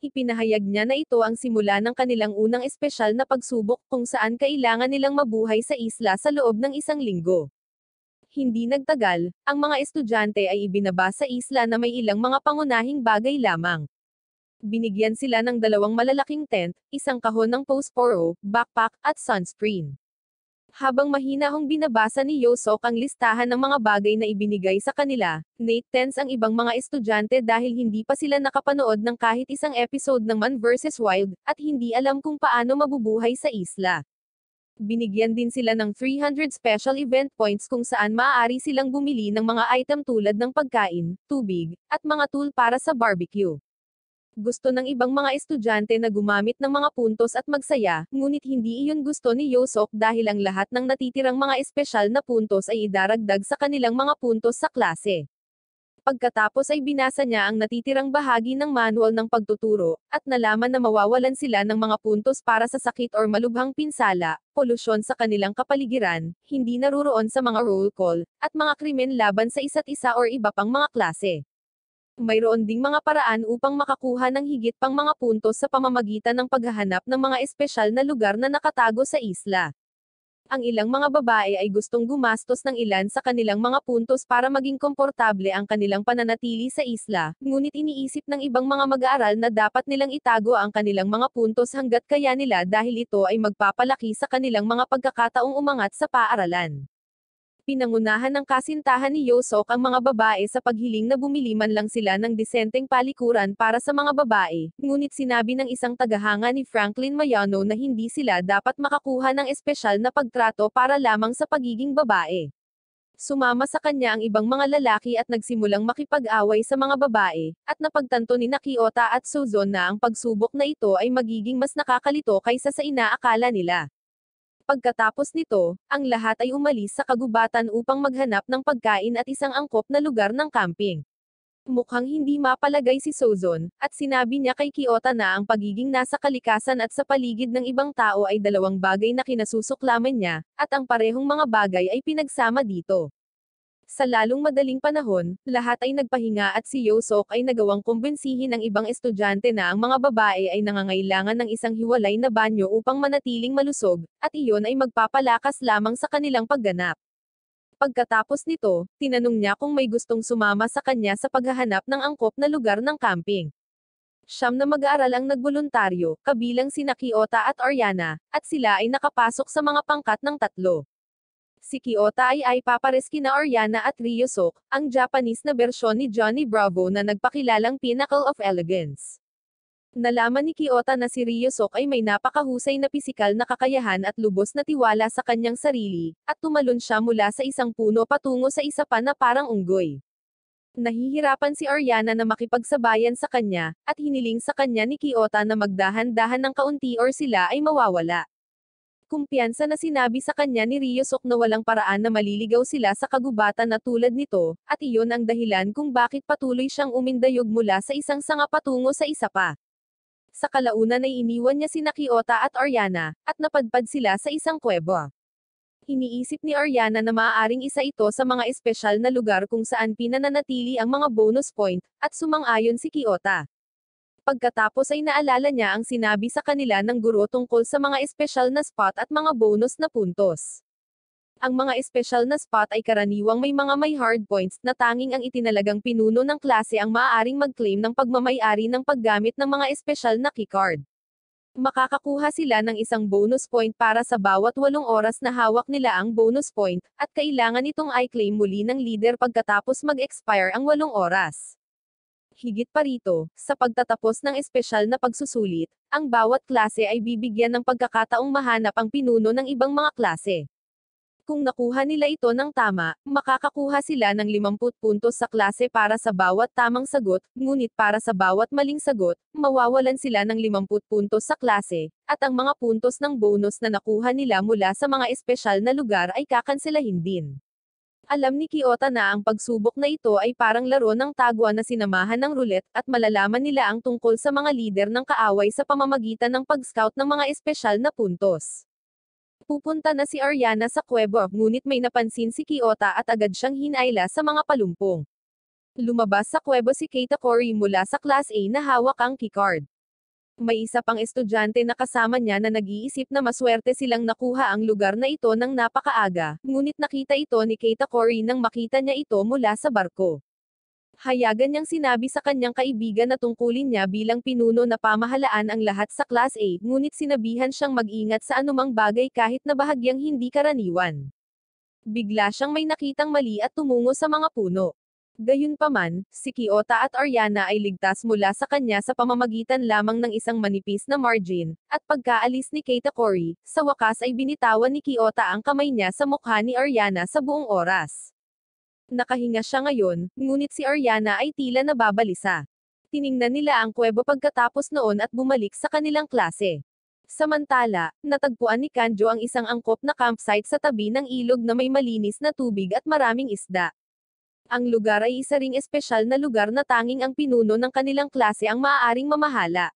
Ipinahayag niya na ito ang simula ng kanilang unang espesyal na pagsubok kung saan kailangan nilang mabuhay sa isla sa loob ng isang linggo. Hindi nagtagal, ang mga estudyante ay ibinaba sa isla na may ilang mga pangunahing bagay lamang. Binigyan sila ng dalawang malalaking tent, isang kahon ng post-poro, backpack, at sunscreen. Habang mahinahong binabasa ni Yosok ang listahan ng mga bagay na ibinigay sa kanila, Nate tense ang ibang mga estudyante dahil hindi pa sila nakapanood ng kahit isang episode ng Man vs. Wild, at hindi alam kung paano mabubuhay sa isla. Binigyan din sila ng 300 special event points kung saan maaari silang bumili ng mga item tulad ng pagkain, tubig, at mga tool para sa barbecue gusto ng ibang mga estudyante na gumamit ng mga puntos at magsaya, ngunit hindi iyon gusto ni Yosok dahil ang lahat ng natitirang mga espesyal na puntos ay idaragdag sa kanilang mga puntos sa klase. Pagkatapos ay binasa niya ang natitirang bahagi ng manual ng pagtuturo, at nalaman na mawawalan sila ng mga puntos para sa sakit or malubhang pinsala, polusyon sa kanilang kapaligiran, hindi naruroon sa mga roll call, at mga krimen laban sa isa't isa or iba pang mga klase. Mayroon ding mga paraan upang makakuha ng higit pang mga puntos sa pamamagitan ng paghahanap ng mga espesyal na lugar na nakatago sa isla. Ang ilang mga babae ay gustong gumastos ng ilan sa kanilang mga puntos para maging komportable ang kanilang pananatili sa isla, ngunit iniisip ng ibang mga mag-aaral na dapat nilang itago ang kanilang mga puntos hanggat kaya nila dahil ito ay magpapalaki sa kanilang mga pagkakataong umangat sa paaralan pinangunahan ng kasintahan ni Yosok ang mga babae sa paghiling na bumili man lang sila ng disenteng palikuran para sa mga babae, ngunit sinabi ng isang tagahanga ni Franklin Mayano na hindi sila dapat makakuha ng espesyal na pagtrato para lamang sa pagiging babae. Sumama sa kanya ang ibang mga lalaki at nagsimulang makipag-away sa mga babae, at napagtanto ni Nakiota at Suzon na ang pagsubok na ito ay magiging mas nakakalito kaysa sa inaakala nila. Pagkatapos nito, ang lahat ay umalis sa kagubatan upang maghanap ng pagkain at isang angkop na lugar ng camping. Mukhang hindi mapalagay si Sozon, at sinabi niya kay Kiota na ang pagiging nasa kalikasan at sa paligid ng ibang tao ay dalawang bagay na kinasusuklaman niya, at ang parehong mga bagay ay pinagsama dito. Sa lalong madaling panahon, lahat ay nagpahinga at si Yosok ay nagawang kumbinsihin ang ibang estudyante na ang mga babae ay nangangailangan ng isang hiwalay na banyo upang manatiling malusog, at iyon ay magpapalakas lamang sa kanilang pagganap. Pagkatapos nito, tinanong niya kung may gustong sumama sa kanya sa paghahanap ng angkop na lugar ng camping. Siyam na mag-aaral ang nagboluntaryo, kabilang sina Kiota at Oriana, at sila ay nakapasok sa mga pangkat ng tatlo. Si Kiyota ay ay papareski na Oriana at Ryusok, ang Japanese na bersyon ni Johnny Bravo na nagpakilalang pinnacle of elegance. Nalaman ni Kiyota na si Ryusok ay may napakahusay na pisikal na kakayahan at lubos na tiwala sa kanyang sarili, at tumalon siya mula sa isang puno patungo sa isa pa na parang unggoy. Nahihirapan si Oriana na makipagsabayan sa kanya, at hiniling sa kanya ni Kiyota na magdahan-dahan ng kaunti or sila ay mawawala. Kumpiyansa na sinabi sa kanya ni Riosok na walang paraan na maliligaw sila sa kagubatan na tulad nito, at iyon ang dahilan kung bakit patuloy siyang umindayog mula sa isang sanga patungo sa isa pa. Sa kalaunan ay iniwan niya si Nakiota at Ariana, at napadpad sila sa isang kuweba. Iniisip ni Ariana na maaaring isa ito sa mga espesyal na lugar kung saan pinananatili ang mga bonus point, at sumang-ayon si Kiota. Pagkatapos ay naalala niya ang sinabi sa kanila ng guro tungkol sa mga espesyal na spot at mga bonus na puntos. Ang mga espesyal na spot ay karaniwang may mga may hard points na tanging ang itinalagang pinuno ng klase ang maaaring mag-claim ng pagmamayari ng paggamit ng mga espesyal na keycard. Makakakuha sila ng isang bonus point para sa bawat walong oras na hawak nila ang bonus point, at kailangan itong i-claim muli ng leader pagkatapos mag-expire ang walong oras. Higit pa rito, sa pagtatapos ng espesyal na pagsusulit, ang bawat klase ay bibigyan ng pagkakataong mahanap ang pinuno ng ibang mga klase. Kung nakuha nila ito ng tama, makakakuha sila ng 50 puntos sa klase para sa bawat tamang sagot, ngunit para sa bawat maling sagot, mawawalan sila ng 50 puntos sa klase, at ang mga puntos ng bonus na nakuha nila mula sa mga espesyal na lugar ay kakanselahin din. Alam ni Kiota na ang pagsubok na ito ay parang laro ng tagwa na sinamahan ng roulette, at malalaman nila ang tungkol sa mga lider ng kaaway sa pamamagitan ng pag-scout ng mga espesyal na puntos. Pupunta na si Ariana sa kuweba, ngunit may napansin si Kiota at agad siyang hinayla sa mga palumpong. Lumabas sa kuweba si Keita Corey mula sa Class A na hawak ang keycard. May isa pang estudyante na kasama niya na nag-iisip na maswerte silang nakuha ang lugar na ito ng napakaaga, ngunit nakita ito ni Keita Corey nang makita niya ito mula sa barko. Hayagan niyang sinabi sa kanyang kaibigan na tungkulin niya bilang pinuno na pamahalaan ang lahat sa Class A, ngunit sinabihan siyang mag-ingat sa anumang bagay kahit na bahagyang hindi karaniwan. Bigla siyang may nakitang mali at tumungo sa mga puno. Gayunpaman, si Kiota at Ariana ay ligtas mula sa kanya sa pamamagitan lamang ng isang manipis na margin, at pagkaalis ni Keita Corey, sa wakas ay binitawan ni Kiota ang kamay niya sa mukha ni Ariana sa buong oras. Nakahinga siya ngayon, ngunit si Ariana ay tila nababalisa. Tiningnan nila ang kuwebo pagkatapos noon at bumalik sa kanilang klase. Samantala, natagpuan ni Kanjo ang isang angkop na campsite sa tabi ng ilog na may malinis na tubig at maraming isda. Ang lugar ay isa ring espesyal na lugar na tanging ang pinuno ng kanilang klase ang maaaring mamahala.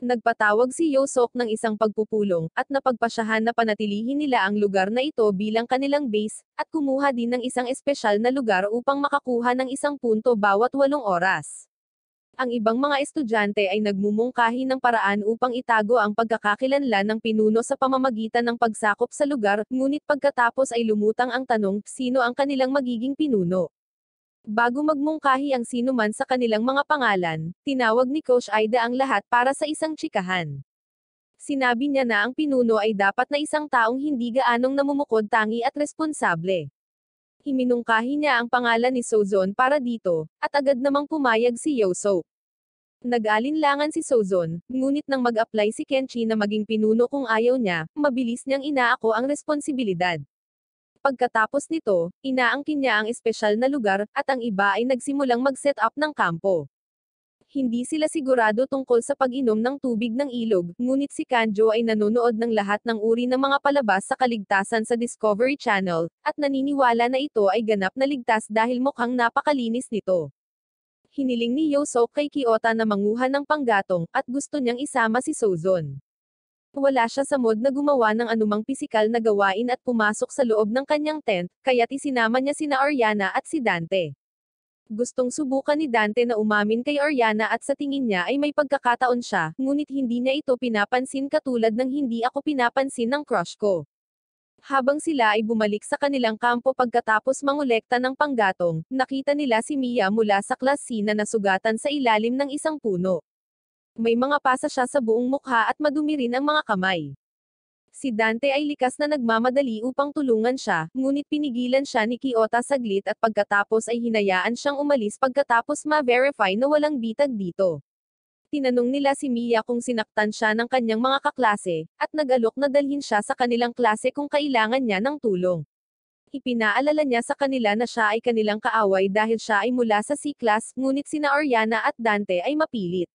Nagpatawag si Yosok ng isang pagpupulong, at napagpasyahan na panatilihin nila ang lugar na ito bilang kanilang base, at kumuha din ng isang espesyal na lugar upang makakuha ng isang punto bawat walong oras. Ang ibang mga estudyante ay nagmumungkahi ng paraan upang itago ang pagkakakilanlan ng pinuno sa pamamagitan ng pagsakop sa lugar, ngunit pagkatapos ay lumutang ang tanong, sino ang kanilang magiging pinuno? Bago magmungkahi ang sino man sa kanilang mga pangalan, tinawag ni Coach Aida ang lahat para sa isang chikahan. Sinabi niya na ang pinuno ay dapat na isang taong hindi gaanong namumukod tangi at responsable. Himinungkahi niya ang pangalan ni Sozon para dito, at agad namang pumayag si Yoso. Nag-alinlangan si Sozon, ngunit nang mag-apply si Kenchi na maging pinuno kung ayaw niya, mabilis niyang inaako ang responsibilidad. Pagkatapos nito, inaangkin niya ang espesyal na lugar, at ang iba ay nagsimulang mag-set up ng kampo. Hindi sila sigurado tungkol sa pag-inom ng tubig ng ilog, ngunit si Kanjo ay nanonood ng lahat ng uri ng mga palabas sa kaligtasan sa Discovery Channel, at naniniwala na ito ay ganap na ligtas dahil mukhang napakalinis nito. Hiniling ni Yosok kay Kiota na manguha ng panggatong, at gusto niyang isama si Sozon. Wala siya sa mod na gumawa ng anumang pisikal na gawain at pumasok sa loob ng kanyang tent, kaya't isinama niya sina Ariana at si Dante. Gustong subukan ni Dante na umamin kay Ariana at sa tingin niya ay may pagkakataon siya, ngunit hindi niya ito pinapansin katulad ng hindi ako pinapansin ng crush ko. Habang sila ay bumalik sa kanilang kampo pagkatapos mangolekta ng panggatong, nakita nila si Mia mula sa klase klasina na sugatan sa ilalim ng isang puno may mga pasa siya sa buong mukha at madumi rin ang mga kamay. Si Dante ay likas na nagmamadali upang tulungan siya, ngunit pinigilan siya ni Kiota saglit at pagkatapos ay hinayaan siyang umalis pagkatapos ma-verify na walang bitag dito. Tinanong nila si Mia kung sinaktan siya ng kanyang mga kaklase, at nag-alok na dalhin siya sa kanilang klase kung kailangan niya ng tulong ipinaalala niya sa kanila na siya ay kanilang kaaway dahil siya ay mula sa C-class, ngunit sina Oriana at Dante ay mapilit.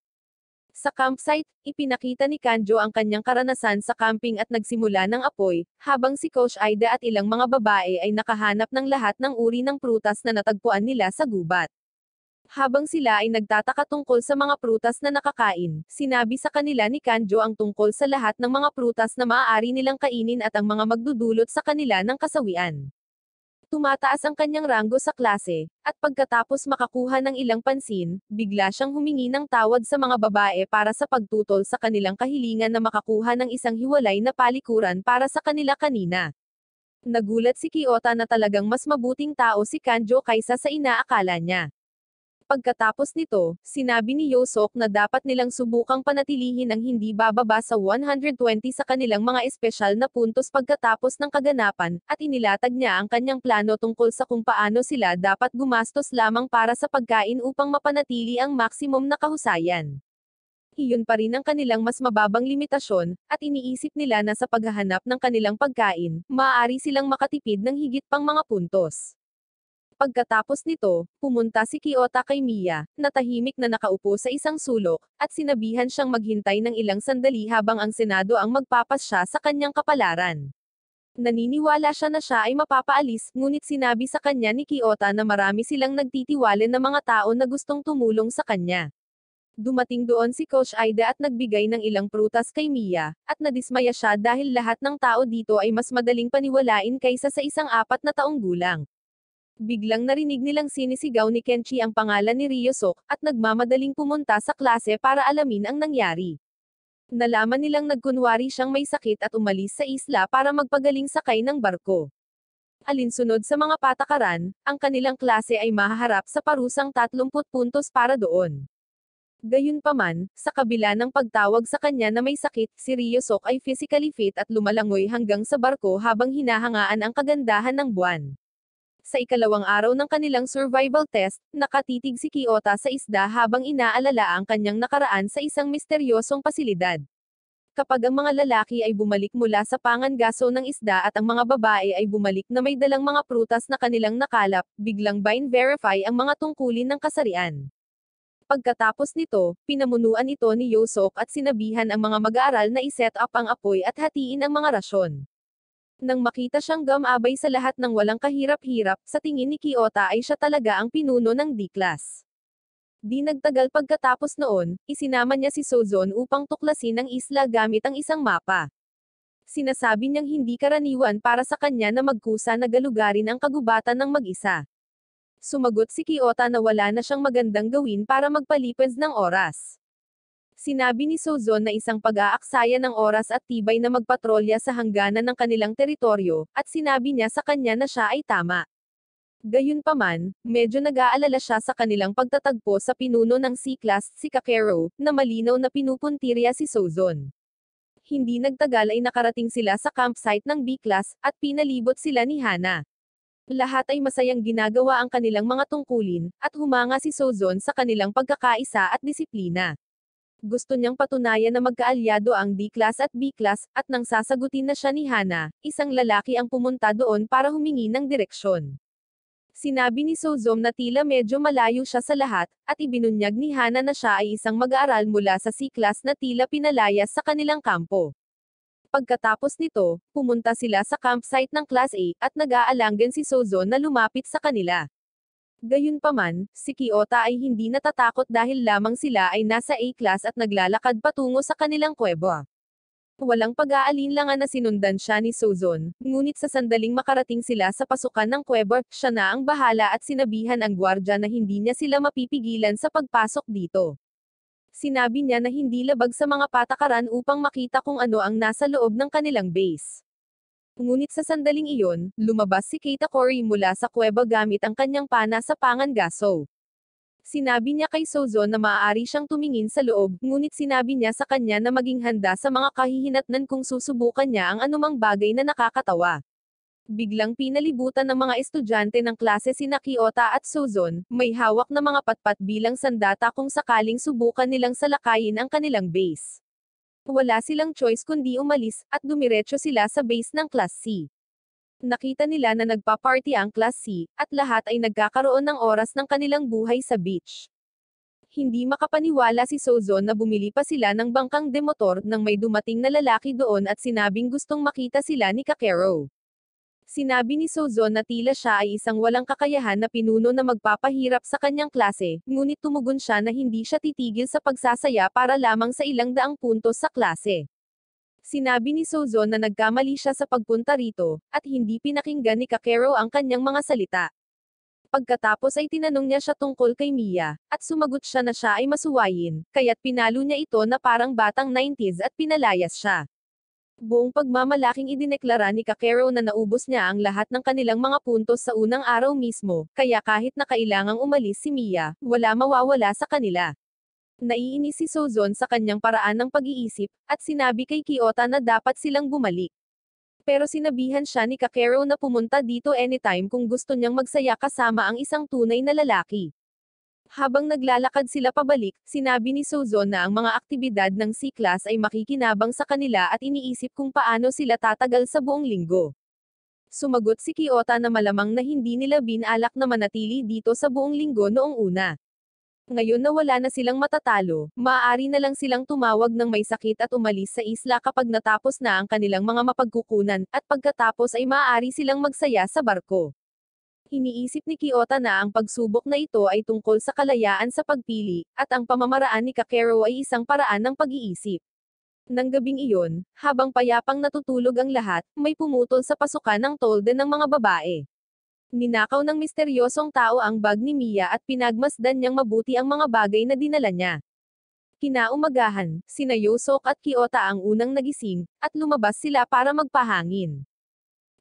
Sa campsite, ipinakita ni Kanjo ang kanyang karanasan sa camping at nagsimula ng apoy, habang si Coach Aida at ilang mga babae ay nakahanap ng lahat ng uri ng prutas na natagpuan nila sa gubat. Habang sila ay nagtataka tungkol sa mga prutas na nakakain, sinabi sa kanila ni Kanjo ang tungkol sa lahat ng mga prutas na maaari nilang kainin at ang mga magdudulot sa kanila ng kasawian. Tumataas ang kanyang ranggo sa klase, at pagkatapos makakuha ng ilang pansin, bigla siyang humingi ng tawad sa mga babae para sa pagtutol sa kanilang kahilingan na makakuha ng isang hiwalay na palikuran para sa kanila kanina. Nagulat si Kiota na talagang mas mabuting tao si Kanjo kaysa sa inaakala niya. Pagkatapos nito, sinabi ni Yosok na dapat nilang subukang panatilihin ang hindi bababa sa 120 sa kanilang mga espesyal na puntos pagkatapos ng kaganapan, at inilatag niya ang kanyang plano tungkol sa kung paano sila dapat gumastos lamang para sa pagkain upang mapanatili ang maximum na kahusayan. Iyon pa rin ang kanilang mas mababang limitasyon, at iniisip nila na sa paghahanap ng kanilang pagkain, maaari silang makatipid ng higit pang mga puntos. Pagkatapos nito, pumunta si Kiota kay Mia, na tahimik na nakaupo sa isang sulok, at sinabihan siyang maghintay ng ilang sandali habang ang Senado ang magpapasya sa kanyang kapalaran. Naniniwala siya na siya ay mapapaalis, ngunit sinabi sa kanya ni Kiota na marami silang nagtitiwalin na mga tao na gustong tumulong sa kanya. Dumating doon si Coach Aida at nagbigay ng ilang prutas kay Mia, at nadismaya siya dahil lahat ng tao dito ay mas madaling paniwalain kaysa sa isang apat na taong gulang. Biglang narinig nilang sinisigaw ni Kenchi ang pangalan ni Ryosok, at nagmamadaling pumunta sa klase para alamin ang nangyari. Nalaman nilang nagkunwari siyang may sakit at umalis sa isla para magpagaling sakay ng barko. Alinsunod sa mga patakaran, ang kanilang klase ay mahaharap sa parusang 30 puntos para doon. Gayunpaman, sa kabila ng pagtawag sa kanya na may sakit, si Ryosok ay physically fit at lumalangoy hanggang sa barko habang hinahangaan ang kagandahan ng buwan. Sa ikalawang araw ng kanilang survival test, nakatitig si Kiota sa isda habang inaalala ang kanyang nakaraan sa isang misteryosong pasilidad. Kapag ang mga lalaki ay bumalik mula sa pangangaso ng isda at ang mga babae ay bumalik na may dalang mga prutas na kanilang nakalap, biglang bind verify ang mga tungkulin ng kasarian. Pagkatapos nito, pinamunuan ito ni Yosok at sinabihan ang mga mag-aaral na iset up ang apoy at hatiin ang mga rasyon. Nang makita siyang gamabay sa lahat ng walang kahirap-hirap, sa tingin ni Kiota ay siya talaga ang pinuno ng D-Class. Di nagtagal pagkatapos noon, isinama niya si Sozon upang tuklasin ang isla gamit ang isang mapa. Sinasabi niyang hindi karaniwan para sa kanya na magkusa na galugarin ang kagubatan ng mag-isa. Sumagot si Kiota na wala na siyang magandang gawin para magpalipas ng oras. Sinabi ni Sozon na isang pag-aaksaya ng oras at tibay na magpatrolya sa hangganan ng kanilang teritoryo, at sinabi niya sa kanya na siya ay tama. Gayunpaman, medyo nag-aalala siya sa kanilang pagtatagpo sa pinuno ng C-Class si Kakero, na malinaw na pinupuntirya si Sozon. Hindi nagtagal ay nakarating sila sa campsite ng B-Class, at pinalibot sila ni Hana. Lahat ay masayang ginagawa ang kanilang mga tungkulin, at humanga si Sozon sa kanilang pagkakaisa at disiplina. Gusto niyang patunayan na magkaalyado ang D-class at B-class, at nang sasagutin na siya ni Hana, isang lalaki ang pumunta doon para humingi ng direksyon. Sinabi ni Sozom na tila medyo malayo siya sa lahat, at ibinunyag ni Hana na siya ay isang mag-aaral mula sa C-class na tila pinalayas sa kanilang kampo. Pagkatapos nito, pumunta sila sa campsite ng Class A, at nag-aalanggan si Sozon na lumapit sa kanila. Gayunpaman, si Kiota ay hindi natatakot dahil lamang sila ay nasa A-class at naglalakad patungo sa kanilang kuweba. Walang pag-aalinlangan na sinundan siya ni Sozon, ngunit sa sandaling makarating sila sa pasukan ng kuweba, siya na ang bahala at sinabihan ang gwardya na hindi niya sila mapipigilan sa pagpasok dito. Sinabi niya na hindi labag sa mga patakaran upang makita kung ano ang nasa loob ng kanilang base. Ngunit sa sandaling iyon, lumabas si Keita Corey mula sa kuweba gamit ang kanyang pana sa pangangaso. Sinabi niya kay Sozo na maaari siyang tumingin sa loob, ngunit sinabi niya sa kanya na maging handa sa mga kahihinatnan kung susubukan niya ang anumang bagay na nakakatawa. Biglang pinalibutan ng mga estudyante ng klase si Nakiota at Sozon, may hawak na mga patpat bilang sandata kung sakaling subukan nilang salakayin ang kanilang base. Wala silang choice kundi umalis, at dumiretso sila sa base ng Class C. Nakita nila na nagpa-party ang Class C, at lahat ay nagkakaroon ng oras ng kanilang buhay sa beach. Hindi makapaniwala si Sozon na bumili pa sila ng bangkang demotor nang may dumating na lalaki doon at sinabing gustong makita sila ni Kakero. Sinabi ni Sozo na tila siya ay isang walang kakayahan na pinuno na magpapahirap sa kanyang klase, ngunit tumugon siya na hindi siya titigil sa pagsasaya para lamang sa ilang daang puntos sa klase. Sinabi ni Sozo na nagkamali siya sa pagpunta rito, at hindi pinakinggan ni Kakero ang kanyang mga salita. Pagkatapos ay tinanong niya siya tungkol kay Mia, at sumagot siya na siya ay masuwayin, kaya't pinalo niya ito na parang batang 90s at pinalayas siya. Buong pagmamalaking idineklara ni Kakero na naubos niya ang lahat ng kanilang mga puntos sa unang araw mismo, kaya kahit na kailangang umalis si Mia, wala mawawala sa kanila. Naiinis si Sozon sa kanyang paraan ng pag-iisip, at sinabi kay Kiota na dapat silang bumalik. Pero sinabihan siya ni Kakero na pumunta dito anytime kung gusto niyang magsaya kasama ang isang tunay na lalaki. Habang naglalakad sila pabalik, sinabi ni Sozo na ang mga aktibidad ng C-Class ay makikinabang sa kanila at iniisip kung paano sila tatagal sa buong linggo. Sumagot si Kiota na malamang na hindi nila binalak na manatili dito sa buong linggo noong una. Ngayon na wala na silang matatalo, maaari na lang silang tumawag ng may sakit at umalis sa isla kapag natapos na ang kanilang mga mapagkukunan, at pagkatapos ay maaari silang magsaya sa barko. Iniisip ni Kiota na ang pagsubok na ito ay tungkol sa kalayaan sa pagpili, at ang pamamaraan ni Kakeru ay isang paraan ng pag-iisip. Nang gabing iyon, habang payapang natutulog ang lahat, may pumutol sa pasukan ng tolde ng mga babae. Ninakaw ng misteryosong tao ang bag ni Mia at pinagmasdan niyang mabuti ang mga bagay na dinala niya. Kinaumagahan, sina Yosok at Kiota ang unang nagising, at lumabas sila para magpahangin.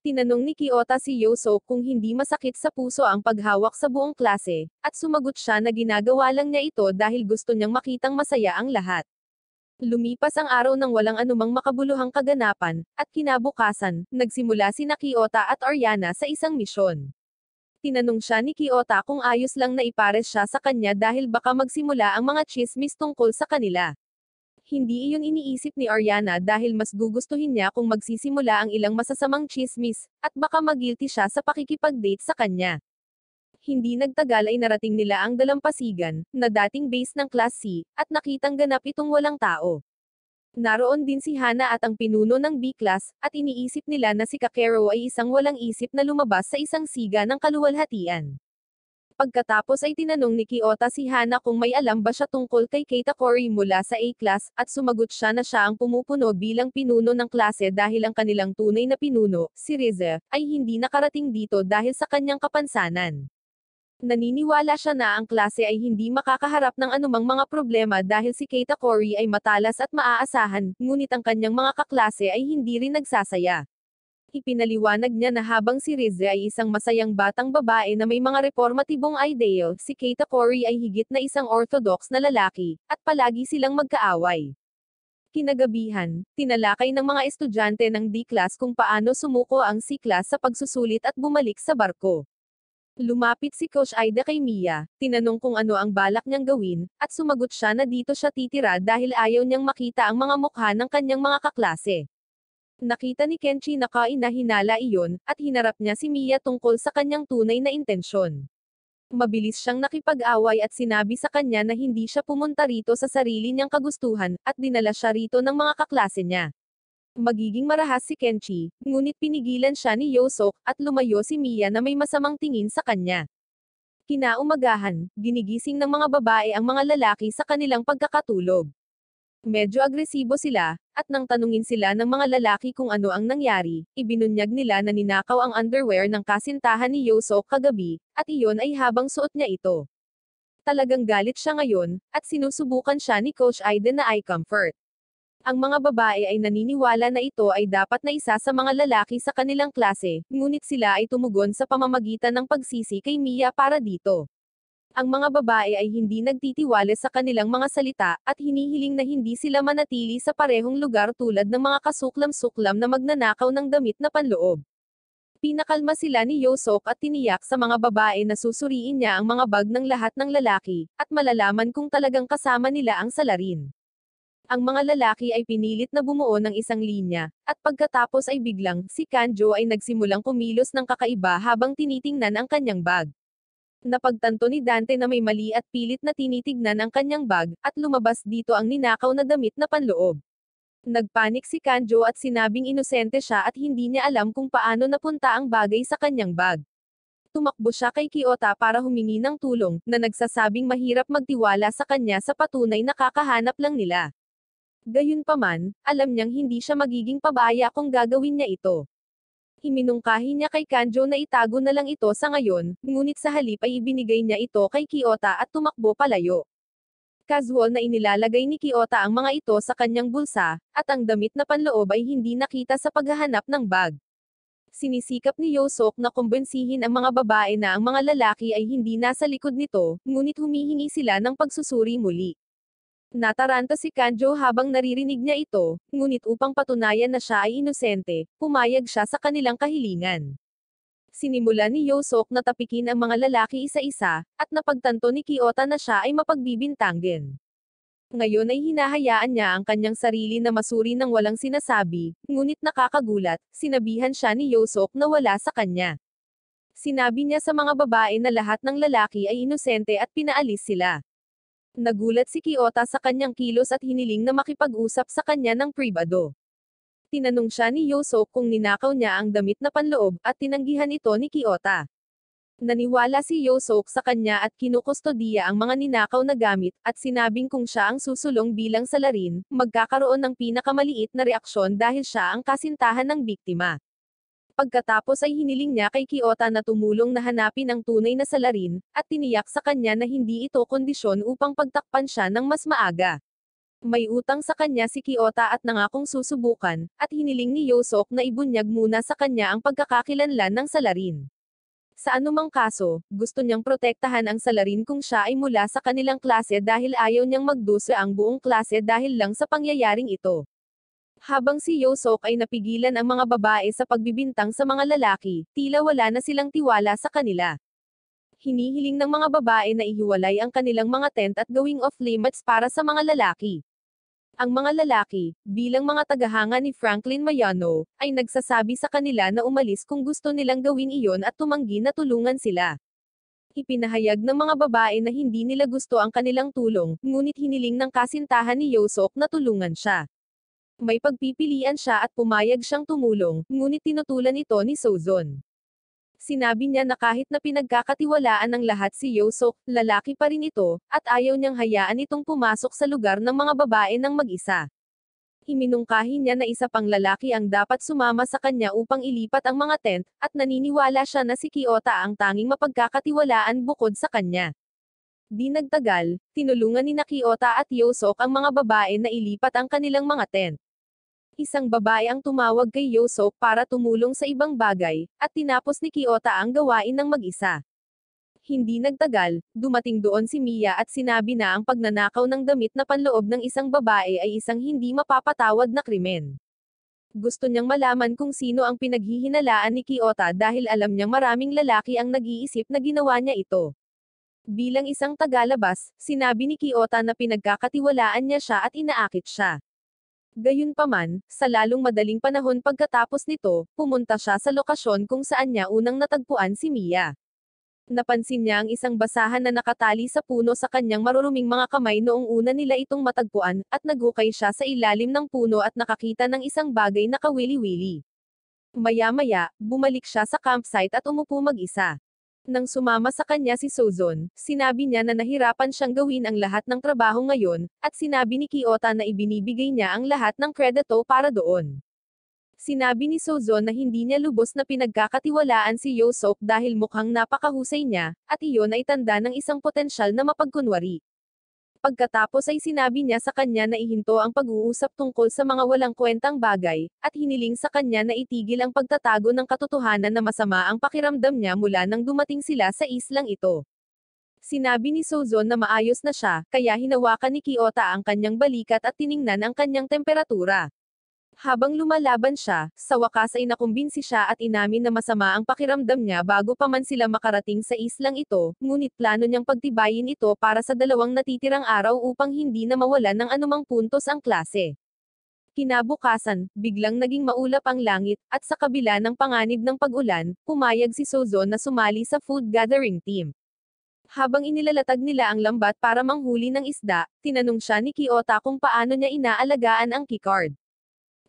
Tinanong ni Kiota si Yoso kung hindi masakit sa puso ang paghawak sa buong klase, at sumagot siya na ginagawa lang niya ito dahil gusto niyang makitang masaya ang lahat. Lumipas ang araw ng walang anumang makabuluhang kaganapan, at kinabukasan, nagsimula si Kiota at Ariana sa isang misyon. Tinanong siya ni Kiota kung ayos lang na ipares siya sa kanya dahil baka magsimula ang mga chismis tungkol sa kanila hindi iyon iniisip ni Ariana dahil mas gugustuhin niya kung magsisimula ang ilang masasamang chismis, at baka magilty siya sa pakikipag-date sa kanya. Hindi nagtagal ay narating nila ang dalampasigan, na dating base ng Class C, at nakitang ganap itong walang tao. Naroon din si Hana at ang pinuno ng B-Class, at iniisip nila na si Kakero ay isang walang isip na lumabas sa isang siga ng kaluwalhatian. Pagkatapos ay tinanong ni Kiota si Hana kung may alam ba siya tungkol kay Keita Corey mula sa A-class, at sumagot siya na siya ang pumupuno bilang pinuno ng klase dahil ang kanilang tunay na pinuno, si Rize, ay hindi nakarating dito dahil sa kanyang kapansanan. Naniniwala siya na ang klase ay hindi makakaharap ng anumang mga problema dahil si Keita Corey ay matalas at maaasahan, ngunit ang kanyang mga kaklase ay hindi rin nagsasaya. Ipinaliwanag niya na habang si Rizzi ay isang masayang batang babae na may mga reformatibong ideyo, si Keita Corey ay higit na isang orthodox na lalaki, at palagi silang magkaaway. Kinagabihan, tinalakay ng mga estudyante ng D-class kung paano sumuko ang C-class sa pagsusulit at bumalik sa barko. Lumapit si Coach Ida kay Mia, tinanong kung ano ang balak niyang gawin, at sumagot siya na dito siya titira dahil ayaw niyang makita ang mga mukha ng kanyang mga kaklase nakita ni Kenchi na Kai na hinala iyon, at hinarap niya si Mia tungkol sa kanyang tunay na intensyon. Mabilis siyang nakipag-away at sinabi sa kanya na hindi siya pumunta rito sa sarili niyang kagustuhan, at dinala siya rito ng mga kaklase niya. Magiging marahas si Kenchi, ngunit pinigilan siya ni Yosok, at lumayo si Mia na may masamang tingin sa kanya. Kinaumagahan, ginigising ng mga babae ang mga lalaki sa kanilang pagkakatulog. Medyo agresibo sila, at nang tanungin sila ng mga lalaki kung ano ang nangyari, ibinunyag nila na ninakaw ang underwear ng kasintahan ni Yosok kagabi, at iyon ay habang suot niya ito. Talagang galit siya ngayon, at sinusubukan siya ni Coach Aiden na eye comfort. Ang mga babae ay naniniwala na ito ay dapat na isa sa mga lalaki sa kanilang klase, ngunit sila ay tumugon sa pamamagitan ng pagsisi kay Mia para dito ang mga babae ay hindi nagtitiwala sa kanilang mga salita, at hinihiling na hindi sila manatili sa parehong lugar tulad ng mga kasuklam-suklam na magnanakaw ng damit na panloob. Pinakalma sila ni Yosok at tiniyak sa mga babae na susuriin niya ang mga bag ng lahat ng lalaki, at malalaman kung talagang kasama nila ang salarin. Ang mga lalaki ay pinilit na bumuo ng isang linya, at pagkatapos ay biglang, si Kanjo ay nagsimulang kumilos ng kakaiba habang tinitingnan ang kanyang bag. Napagtanto ni Dante na may mali at pilit na tinitignan ang kanyang bag, at lumabas dito ang ninakaw na damit na panloob. Nagpanik si Kanjo at sinabing inosente siya at hindi niya alam kung paano napunta ang bagay sa kanyang bag. Tumakbo siya kay Kiota para humingi ng tulong, na nagsasabing mahirap magtiwala sa kanya sa patunay na kakahanap lang nila. Gayunpaman, alam niyang hindi siya magiging pabaya kung gagawin niya ito. Himinungkahi niya kay Kanjo na itago na lang ito sa ngayon, ngunit sa halip ay ibinigay niya ito kay Kiota at tumakbo palayo. Casual na inilalagay ni Kiota ang mga ito sa kanyang bulsa, at ang damit na panloob ay hindi nakita sa paghahanap ng bag. Sinisikap ni Yosok na kumbensihin ang mga babae na ang mga lalaki ay hindi nasa likod nito, ngunit humihingi sila ng pagsusuri muli. Nataranta si Kanjo habang naririnig niya ito, ngunit upang patunayan na siya ay inosente, pumayag siya sa kanilang kahilingan. Sinimula ni Yosok na tapikin ang mga lalaki isa-isa, at napagtanto ni Kiota na siya ay mapagbibintangin. Ngayon ay hinahayaan niya ang kanyang sarili na masuri ng walang sinasabi, ngunit nakakagulat, sinabihan siya ni Yosok na wala sa kanya. Sinabi niya sa mga babae na lahat ng lalaki ay inosente at pinaalis sila. Nagulat si Kiota sa kanyang kilos at hiniling na makipag-usap sa kanya ng pribado. Tinanong siya ni Yoso kung ninakaw niya ang damit na panloob at tinanggihan ito ni Kiota. Naniwala si Yosok sa kanya at kinukustodiya ang mga ninakaw na gamit, at sinabing kung siya ang susulong bilang salarin, magkakaroon ng pinakamaliit na reaksyon dahil siya ang kasintahan ng biktima. Pagkatapos ay hiniling niya kay Kiota na tumulong na hanapin ang tunay na salarin, at tiniyak sa kanya na hindi ito kondisyon upang pagtakpan siya ng mas maaga. May utang sa kanya si Kiota at nangakong susubukan, at hiniling ni Yosok na ibunyag muna sa kanya ang pagkakakilanlan ng salarin. Sa anumang kaso, gusto niyang protektahan ang salarin kung siya ay mula sa kanilang klase dahil ayaw niyang magdusa ang buong klase dahil lang sa pangyayaring ito. Habang si Yosok ay napigilan ang mga babae sa pagbibintang sa mga lalaki, tila wala na silang tiwala sa kanila. Hinihiling ng mga babae na ihiwalay ang kanilang mga tent at gawing off-limits para sa mga lalaki. Ang mga lalaki, bilang mga tagahanga ni Franklin Mayano, ay nagsasabi sa kanila na umalis kung gusto nilang gawin iyon at tumanggi na tulungan sila ipinahayag ng mga babae na hindi nila gusto ang kanilang tulong, ngunit hiniling ng kasintahan ni Yosok na tulungan siya. May pagpipilian siya at pumayag siyang tumulong, ngunit tinutulan ito ni Sozon. Sinabi niya na kahit na pinagkakatiwalaan ng lahat si Yosok, lalaki pa rin ito, at ayaw niyang hayaan itong pumasok sa lugar ng mga babae ng mag-isa. Iminungkahi niya na isa pang lalaki ang dapat sumama sa kanya upang ilipat ang mga tent, at naniniwala siya na si Kiota ang tanging mapagkakatiwalaan bukod sa kanya. Di nagtagal, tinulungan ni Nakiota at Yosok ang mga babae na ilipat ang kanilang mga tent. Isang babae ang tumawag kay Yosok para tumulong sa ibang bagay, at tinapos ni Kiota ang gawain ng mag-isa. Hindi nagtagal, dumating doon si Mia at sinabi na ang pagnanakaw ng damit na panloob ng isang babae ay isang hindi mapapatawad na krimen. Gusto niyang malaman kung sino ang pinaghihinalaan ni Kiota dahil alam niyang maraming lalaki ang nag-iisip na ginawa niya ito. Bilang isang tagalabas, sinabi ni Kiota na pinagkakatiwalaan niya siya at inaakit siya. Gayunpaman, sa lalong madaling panahon pagkatapos nito, pumunta siya sa lokasyon kung saan niya unang natagpuan si Mia. Napansin niya ang isang basahan na nakatali sa puno sa kanyang maruruming mga kamay noong una nila itong matagpuan, at nagukay siya sa ilalim ng puno at nakakita ng isang bagay na kawili-wili. Maya-maya, bumalik siya sa campsite at umupo mag-isa. Nang sumama sa kanya si Sozon, sinabi niya na nahirapan siyang gawin ang lahat ng trabaho ngayon, at sinabi ni Kiota na ibinibigay niya ang lahat ng kredito para doon. Sinabi ni Sozon na hindi niya lubos na pinagkakatiwalaan si Yosok dahil mukhang napakahusay niya, at iyon ay tanda ng isang potensyal na mapagkunwari. Pagkatapos ay sinabi niya sa kanya na ihinto ang pag-uusap tungkol sa mga walang kwentang bagay, at hiniling sa kanya na itigil ang pagtatago ng katotohanan na masama ang pakiramdam niya mula nang dumating sila sa islang ito. Sinabi ni Sozon na maayos na siya, kaya hinawakan ni Kiota ang kanyang balikat at tiningnan ang kanyang temperatura. Habang lumalaban siya, sa wakas ay nakumbinsi siya at inamin na masama ang pakiramdam niya bago pa man sila makarating sa islang ito, ngunit plano niyang pagtibayin ito para sa dalawang natitirang araw upang hindi na mawalan ng anumang puntos ang klase. Kinabukasan, biglang naging maulap ang langit, at sa kabila ng panganib ng pag-ulan, pumayag si Sozo na sumali sa food gathering team. Habang inilalatag nila ang lambat para manghuli ng isda, tinanong siya ni Kiota kung paano niya inaalagaan ang keycard.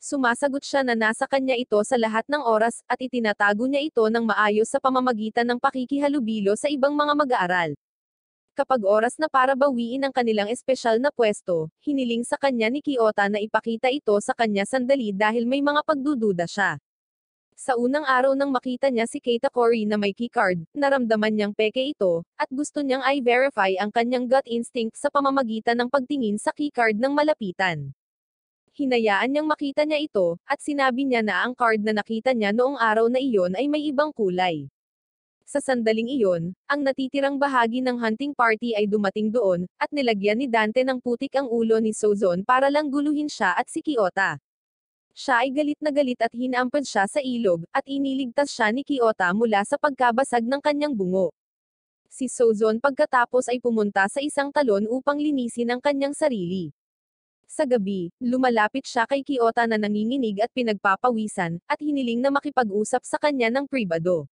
Sumasagot siya na nasa kanya ito sa lahat ng oras, at itinatago niya ito ng maayos sa pamamagitan ng pakikihalubilo sa ibang mga mag-aaral. Kapag oras na para bawiin ang kanilang espesyal na pwesto, hiniling sa kanya ni Kiota na ipakita ito sa kanya sandali dahil may mga pagdududa siya. Sa unang araw nang makita niya si Kata Corey na may keycard, naramdaman niyang peke ito, at gusto niyang i-verify ang kanyang gut instinct sa pamamagitan ng pagtingin sa keycard ng malapitan hinayaan niyang makita niya ito, at sinabi niya na ang card na nakita niya noong araw na iyon ay may ibang kulay. Sa sandaling iyon, ang natitirang bahagi ng hunting party ay dumating doon, at nilagyan ni Dante ng putik ang ulo ni Sozon para lang guluhin siya at si Kiota. Siya ay galit na galit at hinampad siya sa ilog, at iniligtas siya ni Kiota mula sa pagkabasag ng kanyang bungo. Si Sozon pagkatapos ay pumunta sa isang talon upang linisin ang kanyang sarili. Sa gabi, lumalapit siya kay Kiota na nanginginig at pinagpapawisan, at hiniling na makipag-usap sa kanya ng pribado.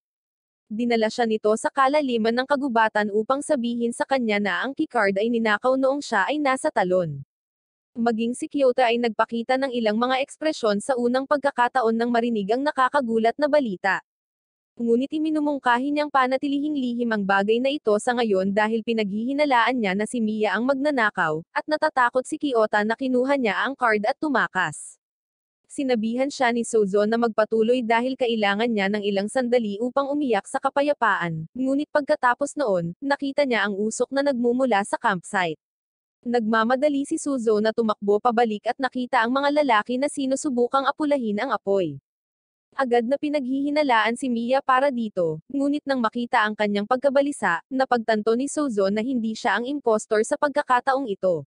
Dinala siya nito sa kalaliman ng kagubatan upang sabihin sa kanya na ang keycard ay ninakaw noong siya ay nasa talon. Maging si Kyoto ay nagpakita ng ilang mga ekspresyon sa unang pagkakataon ng marinig ang nakakagulat na balita. Ngunit iminumungkahi niyang panatilihing lihim ang bagay na ito sa ngayon dahil pinaghihinalaan niya na si Mia ang magnanakaw, at natatakot si Kiota na kinuha niya ang card at tumakas. Sinabihan siya ni Sozo na magpatuloy dahil kailangan niya ng ilang sandali upang umiyak sa kapayapaan, ngunit pagkatapos noon, nakita niya ang usok na nagmumula sa campsite. Nagmamadali si Suzo na tumakbo pabalik at nakita ang mga lalaki na sinusubukang apulahin ang apoy. Agad na pinaghihinalaan si Mia para dito, ngunit nang makita ang kanyang pagkabalisa, napagtanto ni Sozo na hindi siya ang impostor sa pagkakataong ito.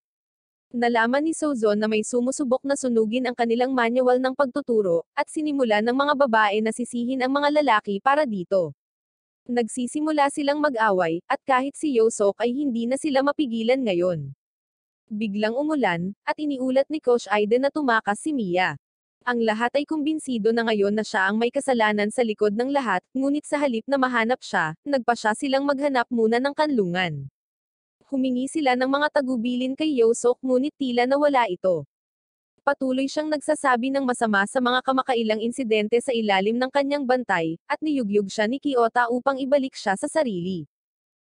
Nalaman ni Sozo na may sumusubok na sunugin ang kanilang manual ng pagtuturo, at sinimula ng mga babae na sisihin ang mga lalaki para dito. Nagsisimula silang mag-away, at kahit si Yosok ay hindi na sila mapigilan ngayon. Biglang umulan, at iniulat ni Coach Aiden na tumakas si Mia. Ang lahat ay kumbinsido na ngayon na siya ang may kasalanan sa likod ng lahat, ngunit sa halip na mahanap siya, nagpa siya silang maghanap muna ng kanlungan. Humingi sila ng mga tagubilin kay Yosok ngunit tila nawala ito. Patuloy siyang nagsasabi ng masama sa mga kamakailang insidente sa ilalim ng kanyang bantay, at niyugyug siya ni Kiota upang ibalik siya sa sarili.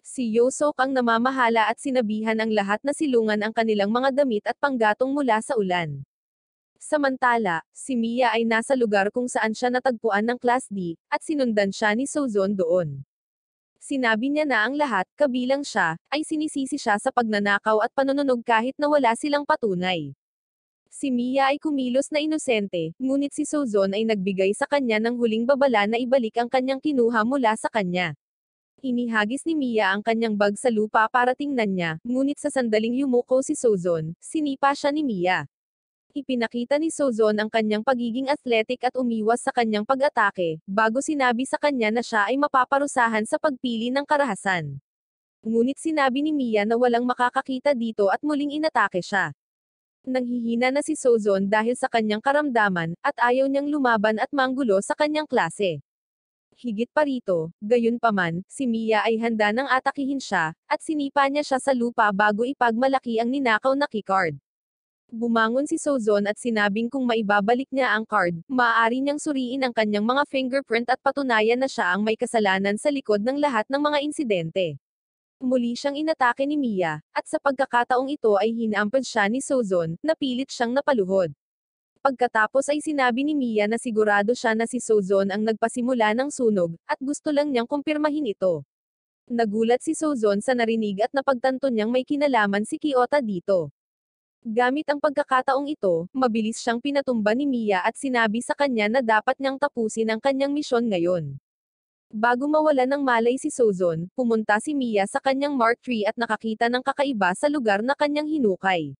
Si Yosok ang namamahala at sinabihan ang lahat na silungan ang kanilang mga damit at panggatong mula sa ulan. Samantala, si Mia ay nasa lugar kung saan siya natagpuan ng Class D, at sinundan siya ni Sozon doon. Sinabi niya na ang lahat, kabilang siya, ay sinisisi siya sa pagnanakaw at panununog kahit na wala silang patunay. Si Mia ay kumilos na inosente, ngunit si Sozon ay nagbigay sa kanya ng huling babala na ibalik ang kanyang kinuha mula sa kanya. Inihagis ni Mia ang kanyang bag sa lupa para tingnan niya, ngunit sa sandaling yumuko si Sozon, sinipa siya ni Mia. Ipinakita ni Sozon ang kanyang pagiging athletic at umiwas sa kanyang pag-atake, bago sinabi sa kanya na siya ay mapaparusahan sa pagpili ng karahasan. Ngunit sinabi ni Mia na walang makakakita dito at muling inatake siya. Nanghihina na si Sozon dahil sa kanyang karamdaman, at ayaw niyang lumaban at manggulo sa kanyang klase. Higit pa rito, gayunpaman, si Mia ay handa nang atakihin siya, at sinipa niya siya sa lupa bago ipagmalaki ang ninakaw na keycard. Bumangon si Sozon at sinabing kung maibabalik niya ang card, maaari niyang suriin ang kanyang mga fingerprint at patunayan na siya ang may kasalanan sa likod ng lahat ng mga insidente. Muli siyang inatake ni Mia, at sa pagkakataong ito ay hinampad siya ni Sozon, napilit siyang napaluhod. Pagkatapos ay sinabi ni Mia na sigurado siya na si Sozon ang nagpasimula ng sunog, at gusto lang niyang kumpirmahin ito. Nagulat si Sozon sa narinig at napagtanto niyang may kinalaman si Kiota dito. Gamit ang pagkakataong ito, mabilis siyang pinatumba ni Mia at sinabi sa kanya na dapat niyang tapusin ang kanyang misyon ngayon. Bago mawala ng malay si Sozon, pumunta si Mia sa kanyang Mark III at nakakita ng kakaiba sa lugar na kanyang hinukay.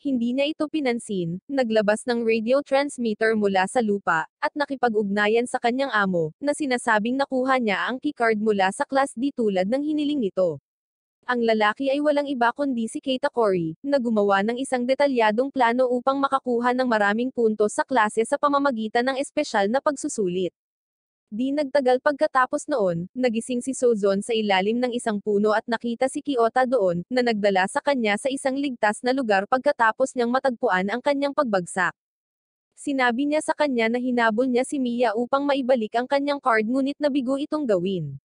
Hindi na ito pinansin, naglabas ng radio transmitter mula sa lupa, at nakipag-ugnayan sa kanyang amo, na sinasabing nakuha niya ang keycard mula sa class D tulad ng hiniling nito. Ang lalaki ay walang iba kundi si Keita Corey, na gumawa ng isang detalyadong plano upang makakuha ng maraming punto sa klase sa pamamagitan ng espesyal na pagsusulit. Di nagtagal pagkatapos noon, nagising si Sozon sa ilalim ng isang puno at nakita si Kiota doon, na nagdala sa kanya sa isang ligtas na lugar pagkatapos niyang matagpuan ang kanyang pagbagsak. Sinabi niya sa kanya na hinabol niya si Mia upang maibalik ang kanyang card ngunit nabigo itong gawin.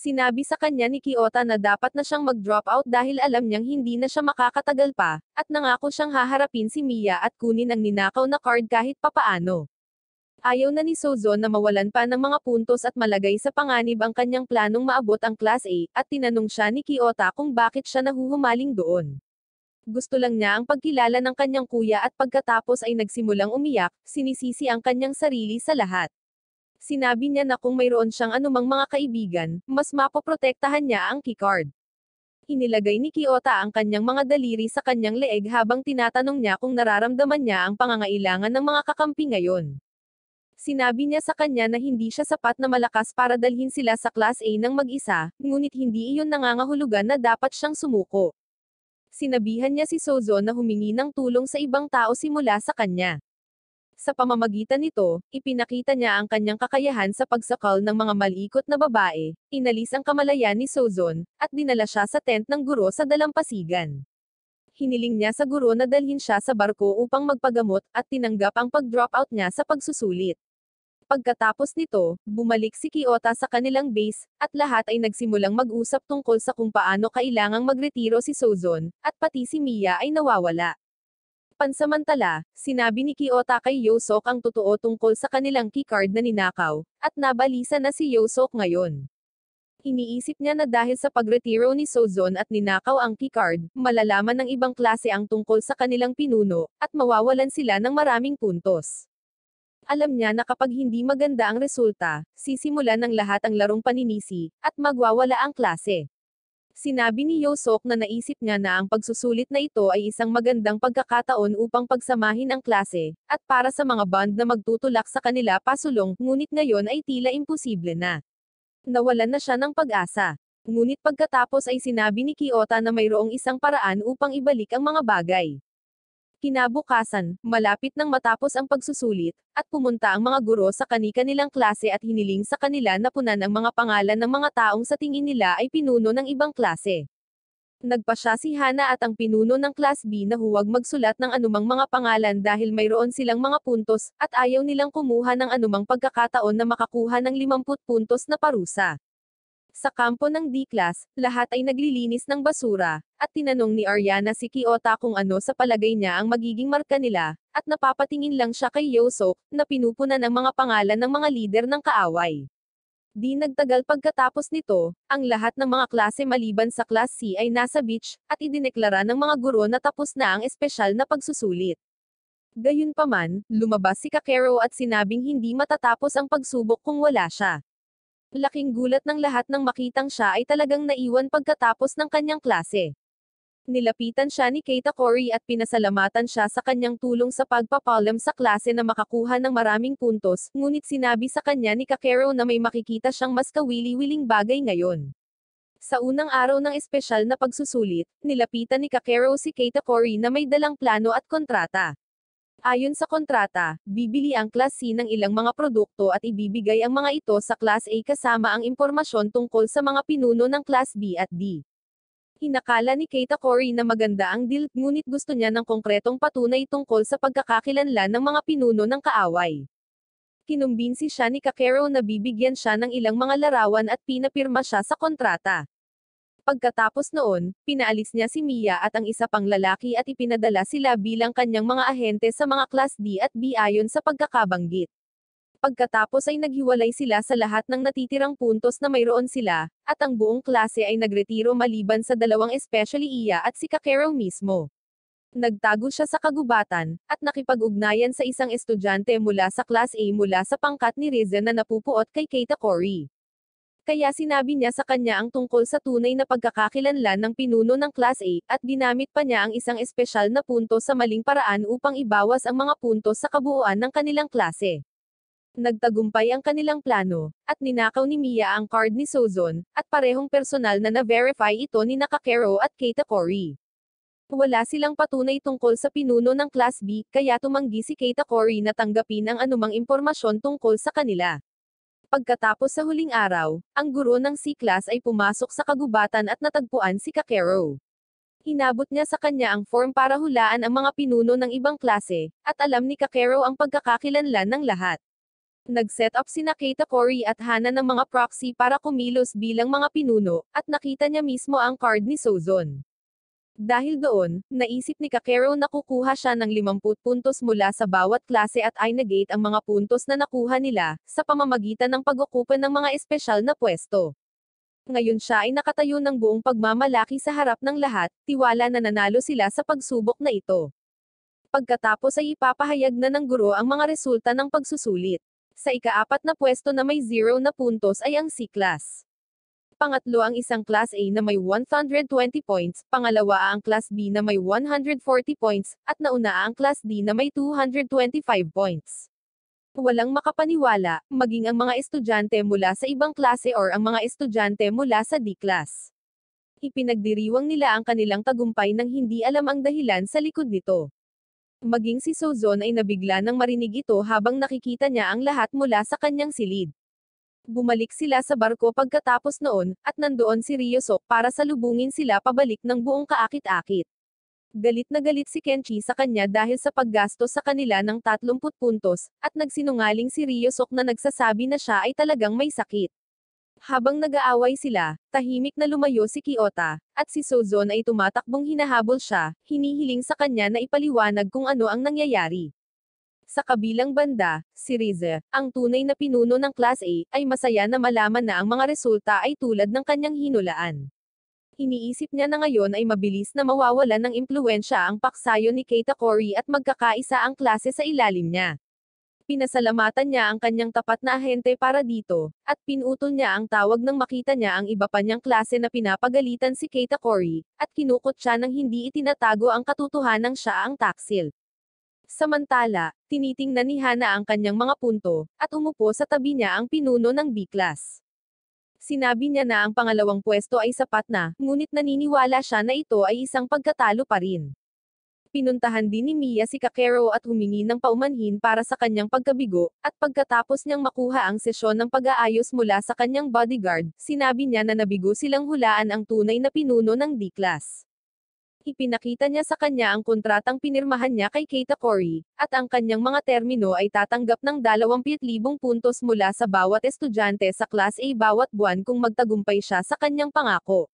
Sinabi sa kanya ni Kiota na dapat na siyang mag dropout dahil alam niyang hindi na siya makakatagal pa, at nangako siyang haharapin si Mia at kunin ang ninakaw na card kahit papaano. Ayaw na ni Sozo na mawalan pa ng mga puntos at malagay sa panganib ang kanyang planong maabot ang Class A, at tinanong siya ni Kiota kung bakit siya nahuhumaling doon. Gusto lang niya ang pagkilala ng kanyang kuya at pagkatapos ay nagsimulang umiyak, sinisisi ang kanyang sarili sa lahat. Sinabi niya na kung mayroon siyang anumang mga kaibigan, mas mapoprotektahan niya ang keycard. Inilagay ni Kiota ang kanyang mga daliri sa kanyang leeg habang tinatanong niya kung nararamdaman niya ang pangangailangan ng mga kakampi ngayon. Sinabi niya sa kanya na hindi siya sapat na malakas para dalhin sila sa Class A ng mag-isa, ngunit hindi iyon nangangahulugan na dapat siyang sumuko. Sinabihan niya si Sozo na humingi ng tulong sa ibang tao simula sa kanya. Sa pamamagitan nito, ipinakita niya ang kanyang kakayahan sa pagsakal ng mga malikot na babae, inalis ang kamalayan ni Sozon, at dinala siya sa tent ng guro sa dalampasigan. Hiniling niya sa guro na dalhin siya sa barko upang magpagamot, at tinanggap ang pag-dropout niya sa pagsusulit. Pagkatapos nito, bumalik si Kiota sa kanilang base, at lahat ay nagsimulang mag-usap tungkol sa kung paano kailangang magretiro si Sozon, at pati si Mia ay nawawala. Pansamantala, sinabi ni Kiota kay Yosok ang totoo tungkol sa kanilang keycard na ninakaw, at nabalisa na si Yosok ngayon. Iniisip niya na dahil sa pagretiro ni Sozon at ninakaw ang keycard, malalaman ng ibang klase ang tungkol sa kanilang pinuno, at mawawalan sila ng maraming puntos. Alam niya na kapag hindi maganda ang resulta, sisimulan ng lahat ang larong paninisi, at magwawala ang klase. Sinabi ni Yosok na naisip nga na ang pagsusulit na ito ay isang magandang pagkakataon upang pagsamahin ang klase, at para sa mga band na magtutulak sa kanila pasulong, ngunit ngayon ay tila imposible na. Nawalan na siya ng pag-asa. Ngunit pagkatapos ay sinabi ni Kiota na mayroong isang paraan upang ibalik ang mga bagay. Kinabukasan, malapit nang matapos ang pagsusulit, at pumunta ang mga guro sa kanika nilang klase at hiniling sa kanila na punan ang mga pangalan ng mga taong sa tingin nila ay pinuno ng ibang klase. Nagpa siya si Hana at ang pinuno ng Class B na huwag magsulat ng anumang mga pangalan dahil mayroon silang mga puntos, at ayaw nilang kumuha ng anumang pagkakataon na makakuha ng 50 puntos na parusa. Sa kampo ng D-Class, lahat ay naglilinis ng basura, at tinanong ni Ariana si Kiota kung ano sa palagay niya ang magiging marka nila, at napapatingin lang siya kay Yosok, na pinupunan ang mga pangalan ng mga leader ng kaaway. Di nagtagal pagkatapos nito, ang lahat ng mga klase maliban sa Class C ay nasa beach, at idineklara ng mga guro na tapos na ang espesyal na pagsusulit. Gayunpaman, lumabas si Kakero at sinabing hindi matatapos ang pagsubok kung wala siya. Laking gulat ng lahat nang makitang siya ay talagang naiwan pagkatapos ng kanyang klase. Nilapitan siya ni Kate Corey at pinasalamatan siya sa kanyang tulong sa pagpapalam sa klase na makakuha ng maraming puntos, ngunit sinabi sa kanya ni Kakero na may makikita siyang mas kawili-wiling bagay ngayon. Sa unang araw ng espesyal na pagsusulit, nilapitan ni Kakero si Kate Corey na may dalang plano at kontrata. Ayon sa kontrata, bibili ang Class C ng ilang mga produkto at ibibigay ang mga ito sa Class A kasama ang impormasyon tungkol sa mga pinuno ng Class B at D. Hinakala ni Kate Corey na maganda ang deal, ngunit gusto niya ng konkretong patunay tungkol sa pagkakakilanlan ng mga pinuno ng kaaway. Kinumbinsi siya ni Kakero na bibigyan siya ng ilang mga larawan at pinapirma siya sa kontrata. Pagkatapos noon, pinaalis niya si Mia at ang isa pang lalaki at ipinadala sila bilang kanyang mga ahente sa mga Class D at B ayon sa pagkakabanggit. Pagkatapos ay naghiwalay sila sa lahat ng natitirang puntos na mayroon sila, at ang buong klase ay nagretiro maliban sa dalawang especially Iya at si Kakero mismo. Nagtago siya sa kagubatan, at nakipag-ugnayan sa isang estudyante mula sa Class A mula sa pangkat ni Rizan na napupuot kay Keita Corey. Kaya sinabi niya sa kanya ang tungkol sa tunay na pagkakakilanlan ng pinuno ng Class A, at ginamit pa niya ang isang espesyal na punto sa maling paraan upang ibawas ang mga punto sa kabuuan ng kanilang klase. Nagtagumpay ang kanilang plano, at ninakaw ni Mia ang card ni Sozon, at parehong personal na na-verify ito ni Nakakero at Keita Corey. Wala silang patunay tungkol sa pinuno ng Class B, kaya tumanggi si Keita Corey na tanggapin ang anumang impormasyon tungkol sa kanila. Pagkatapos sa huling araw, ang guro ng C-Class ay pumasok sa kagubatan at natagpuan si Kakero. Hinabot niya sa kanya ang form para hulaan ang mga pinuno ng ibang klase, at alam ni Kakero ang pagkakakilanlan ng lahat. Nag-set up sina Keita Corey at Hana ng mga proxy para kumilos bilang mga pinuno, at nakita niya mismo ang card ni Sozon. Dahil doon, naisip ni Kakero na kukuha siya ng 50 puntos mula sa bawat klase at ay negate ang mga puntos na nakuha nila, sa pamamagitan ng pag-okupa ng mga espesyal na pwesto. Ngayon siya ay nakatayo ng buong pagmamalaki sa harap ng lahat, tiwala na nanalo sila sa pagsubok na ito. Pagkatapos ay ipapahayag na ng guro ang mga resulta ng pagsusulit. Sa ikaapat na pwesto na may zero na puntos ay ang C-class. Pangatlo ang isang Class A na may 120 points, pangalawa ang Class B na may 140 points, at nauna ang Class D na may 225 points. Walang makapaniwala, maging ang mga estudyante mula sa ibang klase or ang mga estudyante mula sa D-class. Ipinagdiriwang nila ang kanilang tagumpay nang hindi alam ang dahilan sa likod nito. Maging si Sozon ay nabigla nang marinig ito habang nakikita niya ang lahat mula sa kanyang silid bumalik sila sa barko pagkatapos noon, at nandoon si Ryosok para salubungin sila pabalik ng buong kaakit-akit. Galit na galit si Kenchi sa kanya dahil sa paggasto sa kanila ng 30 puntos, at nagsinungaling si Ryosok na nagsasabi na siya ay talagang may sakit. Habang nag-aaway sila, tahimik na lumayo si Kiota, at si Sozon ay tumatakbong hinahabol siya, hinihiling sa kanya na ipaliwanag kung ano ang nangyayari. Sa kabilang banda, si Rize, ang tunay na pinuno ng Class A, ay masaya na malaman na ang mga resulta ay tulad ng kanyang hinulaan. Iniisip niya na ngayon ay mabilis na mawawala ng impluensya ang paksayo ni Keita Corey at magkakaisa ang klase sa ilalim niya. Pinasalamatan niya ang kanyang tapat na ahente para dito, at pinutol niya ang tawag nang makita niya ang iba pa niyang klase na pinapagalitan si Keita Corey, at kinukot siya nang hindi itinatago ang katotohanang siya ang taksil. Samantala, tinitingnan ni Hana ang kanyang mga punto, at umupo sa tabi niya ang pinuno ng B-class. Sinabi niya na ang pangalawang pwesto ay sapat na, ngunit naniniwala siya na ito ay isang pagkatalo pa rin. Pinuntahan din ni Mia si Kakero at humingi ng paumanhin para sa kanyang pagkabigo, at pagkatapos niyang makuha ang sesyon ng pag-aayos mula sa kanyang bodyguard, sinabi niya na nabigo silang hulaan ang tunay na pinuno ng D-class. Ipinakita niya sa kanya ang kontratang pinirmahan niya kay Kate Corey, at ang kanyang mga termino ay tatanggap ng 20,000 puntos mula sa bawat estudyante sa Class A bawat buwan kung magtagumpay siya sa kanyang pangako.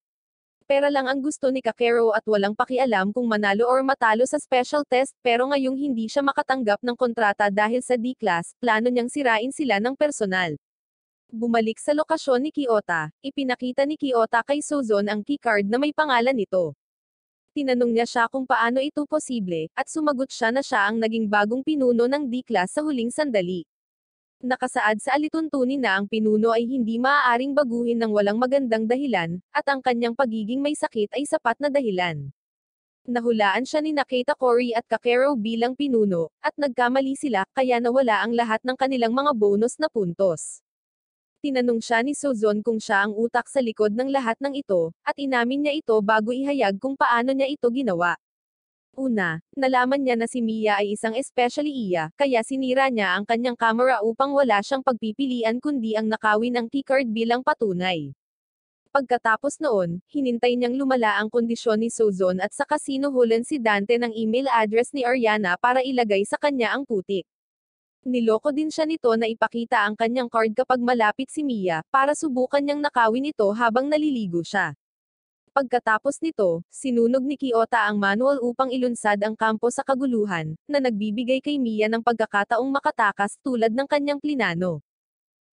Pera lang ang gusto ni Kakero at walang pakialam kung manalo or matalo sa special test pero ngayong hindi siya makatanggap ng kontrata dahil sa D-class, plano niyang sirain sila ng personal. Bumalik sa lokasyon ni Kiota, ipinakita ni Kiota kay Sozon ang keycard na may pangalan nito tinanong niya siya kung paano ito posible, at sumagot siya na siya ang naging bagong pinuno ng D-Class sa huling sandali. Nakasaad sa alituntunin na ang pinuno ay hindi maaaring baguhin ng walang magandang dahilan, at ang kanyang pagiging may sakit ay sapat na dahilan. Nahulaan siya ni Nakita Corey at Kakero bilang pinuno, at nagkamali sila, kaya nawala ang lahat ng kanilang mga bonus na puntos. Tinanong siya ni Sozon kung siya ang utak sa likod ng lahat ng ito, at inamin niya ito bago ihayag kung paano niya ito ginawa. Una, nalaman niya na si Mia ay isang especially iya, kaya sinira niya ang kanyang kamera upang wala siyang pagpipilian kundi ang nakawin ang keycard bilang patunay. Pagkatapos noon, hinintay niyang lumala ang kondisyon ni Sozon at sa saka sinuhulan si Dante ng email address ni Ariana para ilagay sa kanya ang putik niloko din siya nito na ipakita ang kanyang card kapag malapit si Mia, para subukan niyang nakawin ito habang naliligo siya. Pagkatapos nito, sinunog ni Kiota ang manual upang ilunsad ang kampo sa kaguluhan, na nagbibigay kay Mia ng pagkakataong makatakas tulad ng kanyang plinano.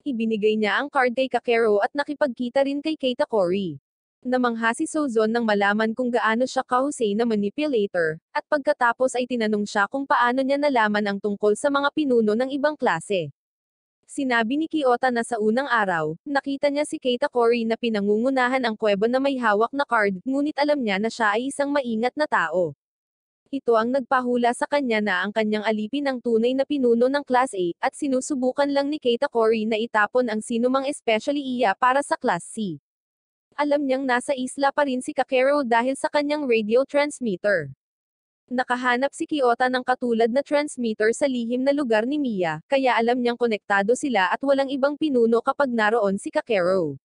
Ibinigay niya ang card kay Kakero at nakipagkita rin kay Keita Corey. Namangha si Sozon nang malaman kung gaano siya kahusay na manipulator, at pagkatapos ay tinanong siya kung paano niya nalaman ang tungkol sa mga pinuno ng ibang klase. Sinabi ni Kiota na sa unang araw, nakita niya si Keita Corey na pinangungunahan ang kuweba na may hawak na card, ngunit alam niya na siya ay isang maingat na tao. Ito ang nagpahula sa kanya na ang kanyang alipin ang tunay na pinuno ng Class A, at sinusubukan lang ni Keita Corey na itapon ang sinumang especially iya para sa Class C alam niyang nasa isla pa rin si Kakeru dahil sa kanyang radio transmitter. Nakahanap si Kiota ng katulad na transmitter sa lihim na lugar ni Mia, kaya alam niyang konektado sila at walang ibang pinuno kapag naroon si Kakeru.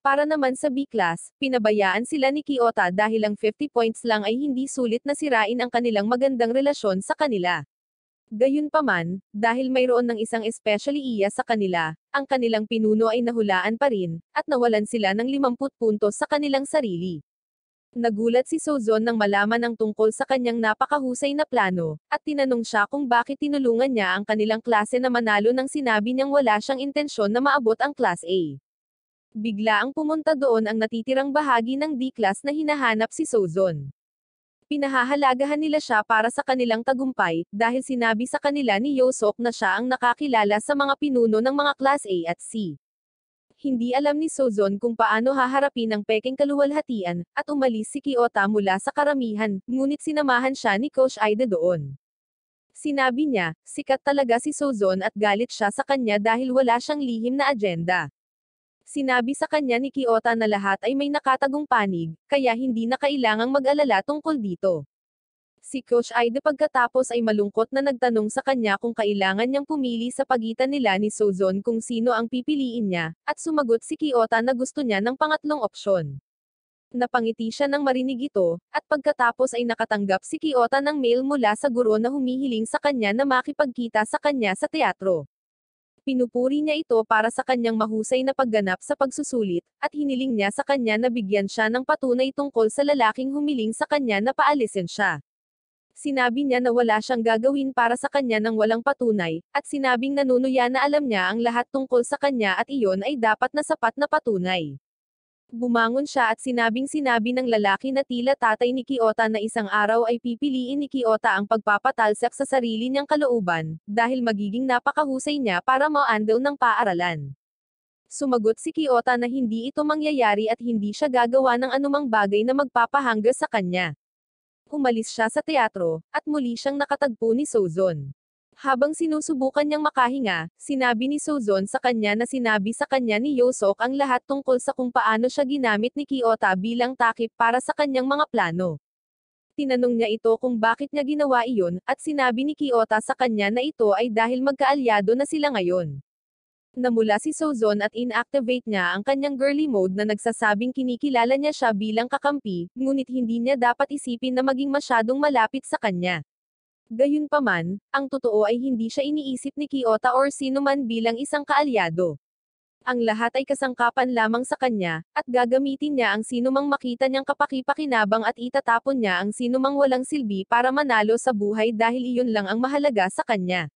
Para naman sa B-Class, pinabayaan sila ni Kiota dahil ang 50 points lang ay hindi sulit na sirain ang kanilang magandang relasyon sa kanila. Gayunpaman, dahil mayroon ng isang especially iya sa kanila, ang kanilang pinuno ay nahulaan pa rin, at nawalan sila ng 50 puntos sa kanilang sarili. Nagulat si Sozon nang malaman ang tungkol sa kanyang napakahusay na plano, at tinanong siya kung bakit tinulungan niya ang kanilang klase na manalo nang sinabi niyang wala siyang intensyon na maabot ang Class A. Bigla ang pumunta doon ang natitirang bahagi ng D-class na hinahanap si Sozon. Pinahahalagahan nila siya para sa kanilang tagumpay, dahil sinabi sa kanila ni Yosok na siya ang nakakilala sa mga pinuno ng mga Class A at C. Hindi alam ni Sozon kung paano haharapin ang peking kaluwalhatian, at umalis si Kiota mula sa karamihan, ngunit sinamahan siya ni Coach Aida doon. Sinabi niya, sikat talaga si Sozon at galit siya sa kanya dahil wala siyang lihim na agenda. Sinabi sa kanya ni Kiota na lahat ay may nakatagong panig, kaya hindi na kailangang mag-alala tungkol dito. Si Coach Aide pagkatapos ay malungkot na nagtanong sa kanya kung kailangan niyang pumili sa pagitan nila ni Sozon kung sino ang pipiliin niya, at sumagot si Kiota na gusto niya ng pangatlong opsyon. Napangiti siya nang marinig ito, at pagkatapos ay nakatanggap si Kiota ng mail mula sa guro na humihiling sa kanya na makipagkita sa kanya sa teatro. Pinupuri niya ito para sa kanyang mahusay na pagganap sa pagsusulit, at hiniling niya sa kanya na bigyan siya ng patunay tungkol sa lalaking humiling sa kanya na paalisin siya. Sinabi niya na wala siyang gagawin para sa kanya nang walang patunay, at sinabing nanunuya na alam niya ang lahat tungkol sa kanya at iyon ay dapat na sapat na patunay. Bumangon siya at sinabing sinabi ng lalaki na tila tatay ni Kiota na isang araw ay pipiliin ni Kiota ang pagpapatalsak sa sarili niyang kalooban, dahil magiging napakahusay niya para maandel ng paaralan. Sumagot si Kiota na hindi ito mangyayari at hindi siya gagawa ng anumang bagay na magpapahanga sa kanya. Umalis siya sa teatro, at muli siyang nakatagpo ni Sozon. Habang sinusubukan niyang makahinga, sinabi ni Sozon sa kanya na sinabi sa kanya ni Yosok ang lahat tungkol sa kung paano siya ginamit ni Kiota bilang takip para sa kanyang mga plano. Tinanong niya ito kung bakit niya ginawa iyon, at sinabi ni Kiota sa kanya na ito ay dahil magkaalyado na sila ngayon. Namula si Sozon at inactivate niya ang kanyang girly mode na nagsasabing kinikilala niya siya bilang kakampi, ngunit hindi niya dapat isipin na maging masyadong malapit sa kanya. Gayunpaman, ang totoo ay hindi siya iniisip ni Kiota or sino man bilang isang kaalyado. Ang lahat ay kasangkapan lamang sa kanya, at gagamitin niya ang sinumang makita niyang kapakipakinabang at itatapon niya ang sinumang walang silbi para manalo sa buhay dahil iyon lang ang mahalaga sa kanya.